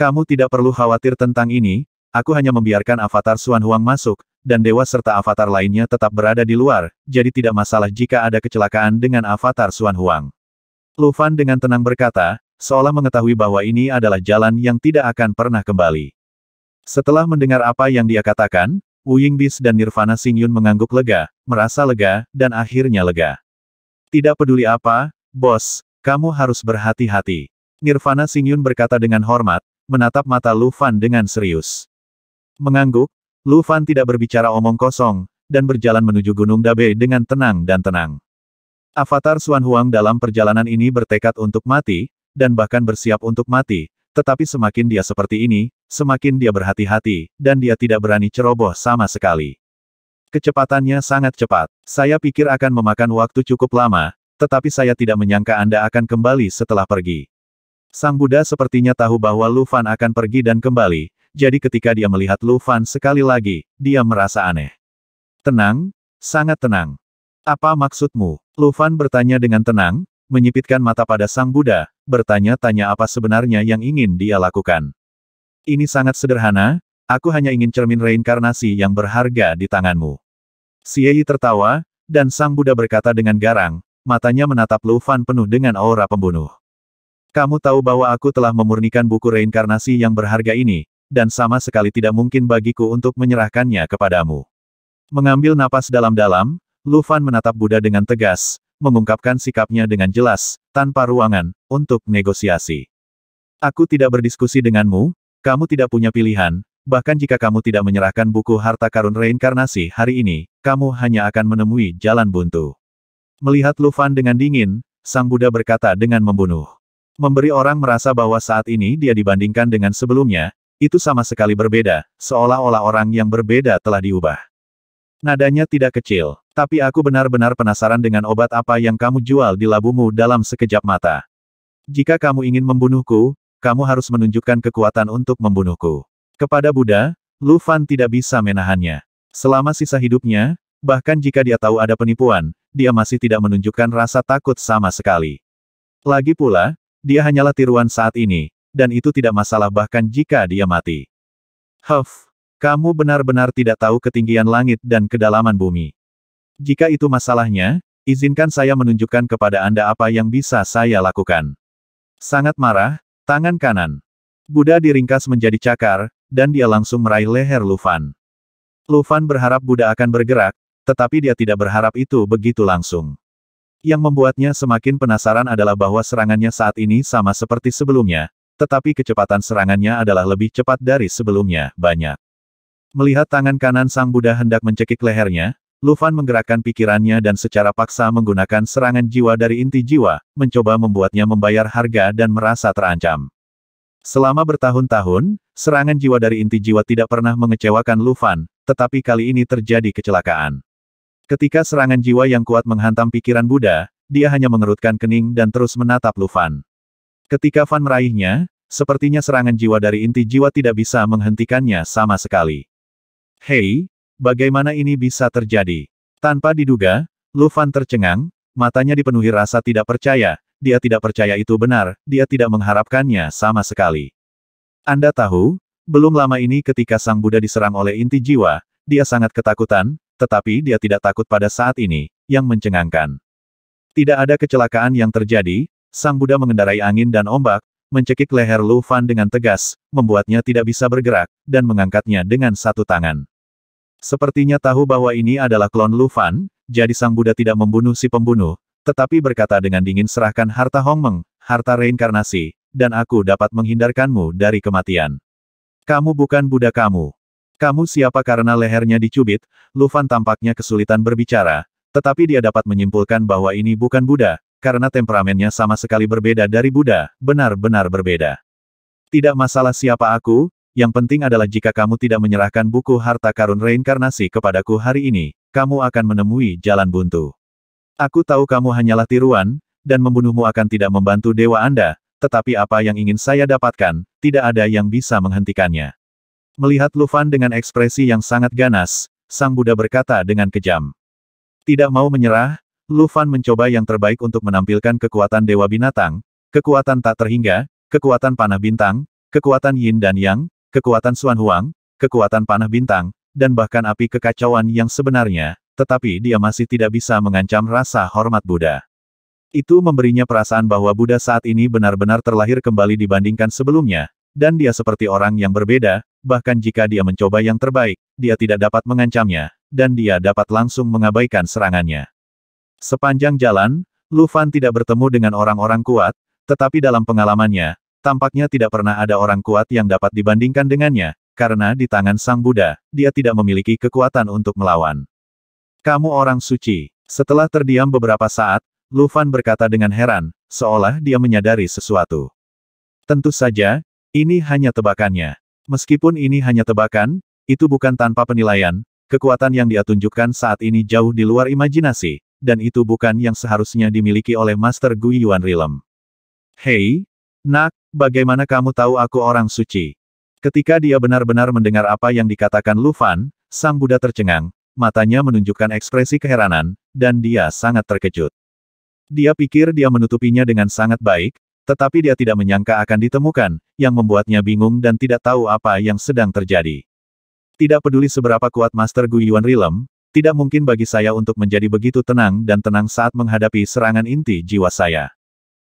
Kamu tidak perlu khawatir tentang ini, aku hanya membiarkan avatar Xuan Huang masuk, dan dewa serta avatar lainnya tetap berada di luar, jadi tidak masalah jika ada kecelakaan dengan avatar Xuan Huang. Lu Fan dengan tenang berkata, seolah mengetahui bahwa ini adalah jalan yang tidak akan pernah kembali. Setelah mendengar apa yang dia katakan, Wu Yingbis dan Nirvana Xingyun mengangguk lega, merasa lega, dan akhirnya lega. Tidak peduli apa, bos, kamu harus berhati-hati. Nirvana Singyun berkata dengan hormat, menatap mata Lu Fan dengan serius. Mengangguk, Lu Fan tidak berbicara omong kosong, dan berjalan menuju Gunung Dabe dengan tenang dan tenang. Avatar Xuan Huang dalam perjalanan ini bertekad untuk mati, dan bahkan bersiap untuk mati, tetapi semakin dia seperti ini, semakin dia berhati-hati, dan dia tidak berani ceroboh sama sekali. Kecepatannya sangat cepat. Saya pikir akan memakan waktu cukup lama, tetapi saya tidak menyangka Anda akan kembali setelah pergi. Sang Buddha sepertinya tahu bahwa Lu Fan akan pergi dan kembali, jadi ketika dia melihat Lu Fan sekali lagi, dia merasa aneh. Tenang? Sangat tenang. Apa maksudmu? Lu Fan bertanya dengan tenang, menyipitkan mata pada Sang Buddha, bertanya-tanya apa sebenarnya yang ingin dia lakukan. Ini sangat sederhana, aku hanya ingin cermin reinkarnasi yang berharga di tanganmu. Siei tertawa, dan Sang Buddha berkata dengan garang, matanya menatap Lu Fan penuh dengan aura pembunuh. Kamu tahu bahwa aku telah memurnikan buku reinkarnasi yang berharga ini, dan sama sekali tidak mungkin bagiku untuk menyerahkannya kepadamu. Mengambil napas dalam-dalam, Lu Fan menatap Buddha dengan tegas, mengungkapkan sikapnya dengan jelas, tanpa ruangan, untuk negosiasi. Aku tidak berdiskusi denganmu, kamu tidak punya pilihan, Bahkan jika kamu tidak menyerahkan buku harta karun reinkarnasi hari ini, kamu hanya akan menemui jalan buntu. Melihat Lufan dengan dingin, Sang Buddha berkata dengan membunuh. Memberi orang merasa bahwa saat ini dia dibandingkan dengan sebelumnya, itu sama sekali berbeda, seolah-olah orang yang berbeda telah diubah. Nadanya tidak kecil, tapi aku benar-benar penasaran dengan obat apa yang kamu jual di labumu dalam sekejap mata. Jika kamu ingin membunuhku, kamu harus menunjukkan kekuatan untuk membunuhku. Kepada Buddha, Lu Fan tidak bisa menahannya. Selama sisa hidupnya, bahkan jika dia tahu ada penipuan, dia masih tidak menunjukkan rasa takut sama sekali. Lagi pula, dia hanyalah tiruan saat ini, dan itu tidak masalah bahkan jika dia mati. Huff, kamu benar-benar tidak tahu ketinggian langit dan kedalaman bumi. Jika itu masalahnya, izinkan saya menunjukkan kepada Anda apa yang bisa saya lakukan. Sangat marah, tangan kanan. Buddha diringkas menjadi cakar, dan dia langsung meraih leher Lufan. Lufan berharap Buddha akan bergerak, tetapi dia tidak berharap itu begitu langsung. Yang membuatnya semakin penasaran adalah bahwa serangannya saat ini sama seperti sebelumnya, tetapi kecepatan serangannya adalah lebih cepat dari sebelumnya, banyak. Melihat tangan kanan Sang Buddha hendak mencekik lehernya, Lufan menggerakkan pikirannya dan secara paksa menggunakan serangan jiwa dari inti jiwa, mencoba membuatnya membayar harga dan merasa terancam. Selama bertahun-tahun, serangan jiwa dari inti jiwa tidak pernah mengecewakan Lufan, tetapi kali ini terjadi kecelakaan. Ketika serangan jiwa yang kuat menghantam pikiran Buddha, dia hanya mengerutkan kening dan terus menatap Lufan. Ketika Fan meraihnya, sepertinya serangan jiwa dari inti jiwa tidak bisa menghentikannya sama sekali. Hei, bagaimana ini bisa terjadi? Tanpa diduga, Lufan tercengang, matanya dipenuhi rasa tidak percaya, dia tidak percaya itu benar, dia tidak mengharapkannya sama sekali. Anda tahu, belum lama ini ketika Sang Buddha diserang oleh inti jiwa, dia sangat ketakutan, tetapi dia tidak takut pada saat ini, yang mencengangkan. Tidak ada kecelakaan yang terjadi, Sang Buddha mengendarai angin dan ombak, mencekik leher Lu Fan dengan tegas, membuatnya tidak bisa bergerak, dan mengangkatnya dengan satu tangan. Sepertinya tahu bahwa ini adalah klon Lu Fan, jadi Sang Buddha tidak membunuh si pembunuh, tetapi berkata dengan dingin serahkan harta Hong Meng, harta reinkarnasi, dan aku dapat menghindarkanmu dari kematian. Kamu bukan Buddha kamu. Kamu siapa karena lehernya dicubit, Lufan tampaknya kesulitan berbicara, tetapi dia dapat menyimpulkan bahwa ini bukan Buddha, karena temperamennya sama sekali berbeda dari Buddha, benar-benar berbeda. Tidak masalah siapa aku, yang penting adalah jika kamu tidak menyerahkan buku harta karun reinkarnasi kepadaku hari ini, kamu akan menemui jalan buntu. Aku tahu kamu hanyalah tiruan, dan membunuhmu akan tidak membantu dewa Anda, tetapi apa yang ingin saya dapatkan, tidak ada yang bisa menghentikannya. Melihat Lufan dengan ekspresi yang sangat ganas, Sang Buddha berkata dengan kejam. Tidak mau menyerah, Lufan mencoba yang terbaik untuk menampilkan kekuatan Dewa Binatang, kekuatan tak terhingga, kekuatan panah bintang, kekuatan yin dan yang, kekuatan suan huang, kekuatan panah bintang, dan bahkan api kekacauan yang sebenarnya, tetapi dia masih tidak bisa mengancam rasa hormat Buddha. Itu memberinya perasaan bahwa Buddha saat ini benar-benar terlahir kembali dibandingkan sebelumnya, dan dia seperti orang yang berbeda, bahkan jika dia mencoba yang terbaik, dia tidak dapat mengancamnya, dan dia dapat langsung mengabaikan serangannya. Sepanjang jalan, Lufan tidak bertemu dengan orang-orang kuat, tetapi dalam pengalamannya, tampaknya tidak pernah ada orang kuat yang dapat dibandingkan dengannya, karena di tangan Sang Buddha, dia tidak memiliki kekuatan untuk melawan. Kamu orang suci. Setelah terdiam beberapa saat, Lu Fan berkata dengan heran, seolah dia menyadari sesuatu. Tentu saja, ini hanya tebakannya. Meskipun ini hanya tebakan, itu bukan tanpa penilaian, kekuatan yang dia tunjukkan saat ini jauh di luar imajinasi, dan itu bukan yang seharusnya dimiliki oleh Master Gui Yuan Rilem. Hei, nak, bagaimana kamu tahu aku orang suci? Ketika dia benar-benar mendengar apa yang dikatakan Lu Fan, sang Buddha tercengang, matanya menunjukkan ekspresi keheranan, dan dia sangat terkejut. Dia pikir dia menutupinya dengan sangat baik, tetapi dia tidak menyangka akan ditemukan, yang membuatnya bingung dan tidak tahu apa yang sedang terjadi. Tidak peduli seberapa kuat Master Guyuan Rilem, tidak mungkin bagi saya untuk menjadi begitu tenang dan tenang saat menghadapi serangan inti jiwa saya.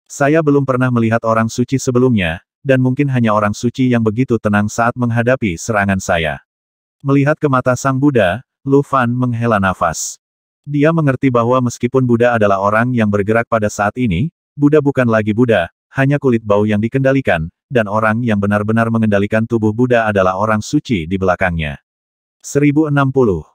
Saya belum pernah melihat orang suci sebelumnya, dan mungkin hanya orang suci yang begitu tenang saat menghadapi serangan saya. Melihat ke mata Sang Buddha, Lu Fan menghela nafas. Dia mengerti bahwa meskipun Buddha adalah orang yang bergerak pada saat ini, Buddha bukan lagi Buddha, hanya kulit bau yang dikendalikan, dan orang yang benar-benar mengendalikan tubuh Buddha adalah orang suci di belakangnya. 1060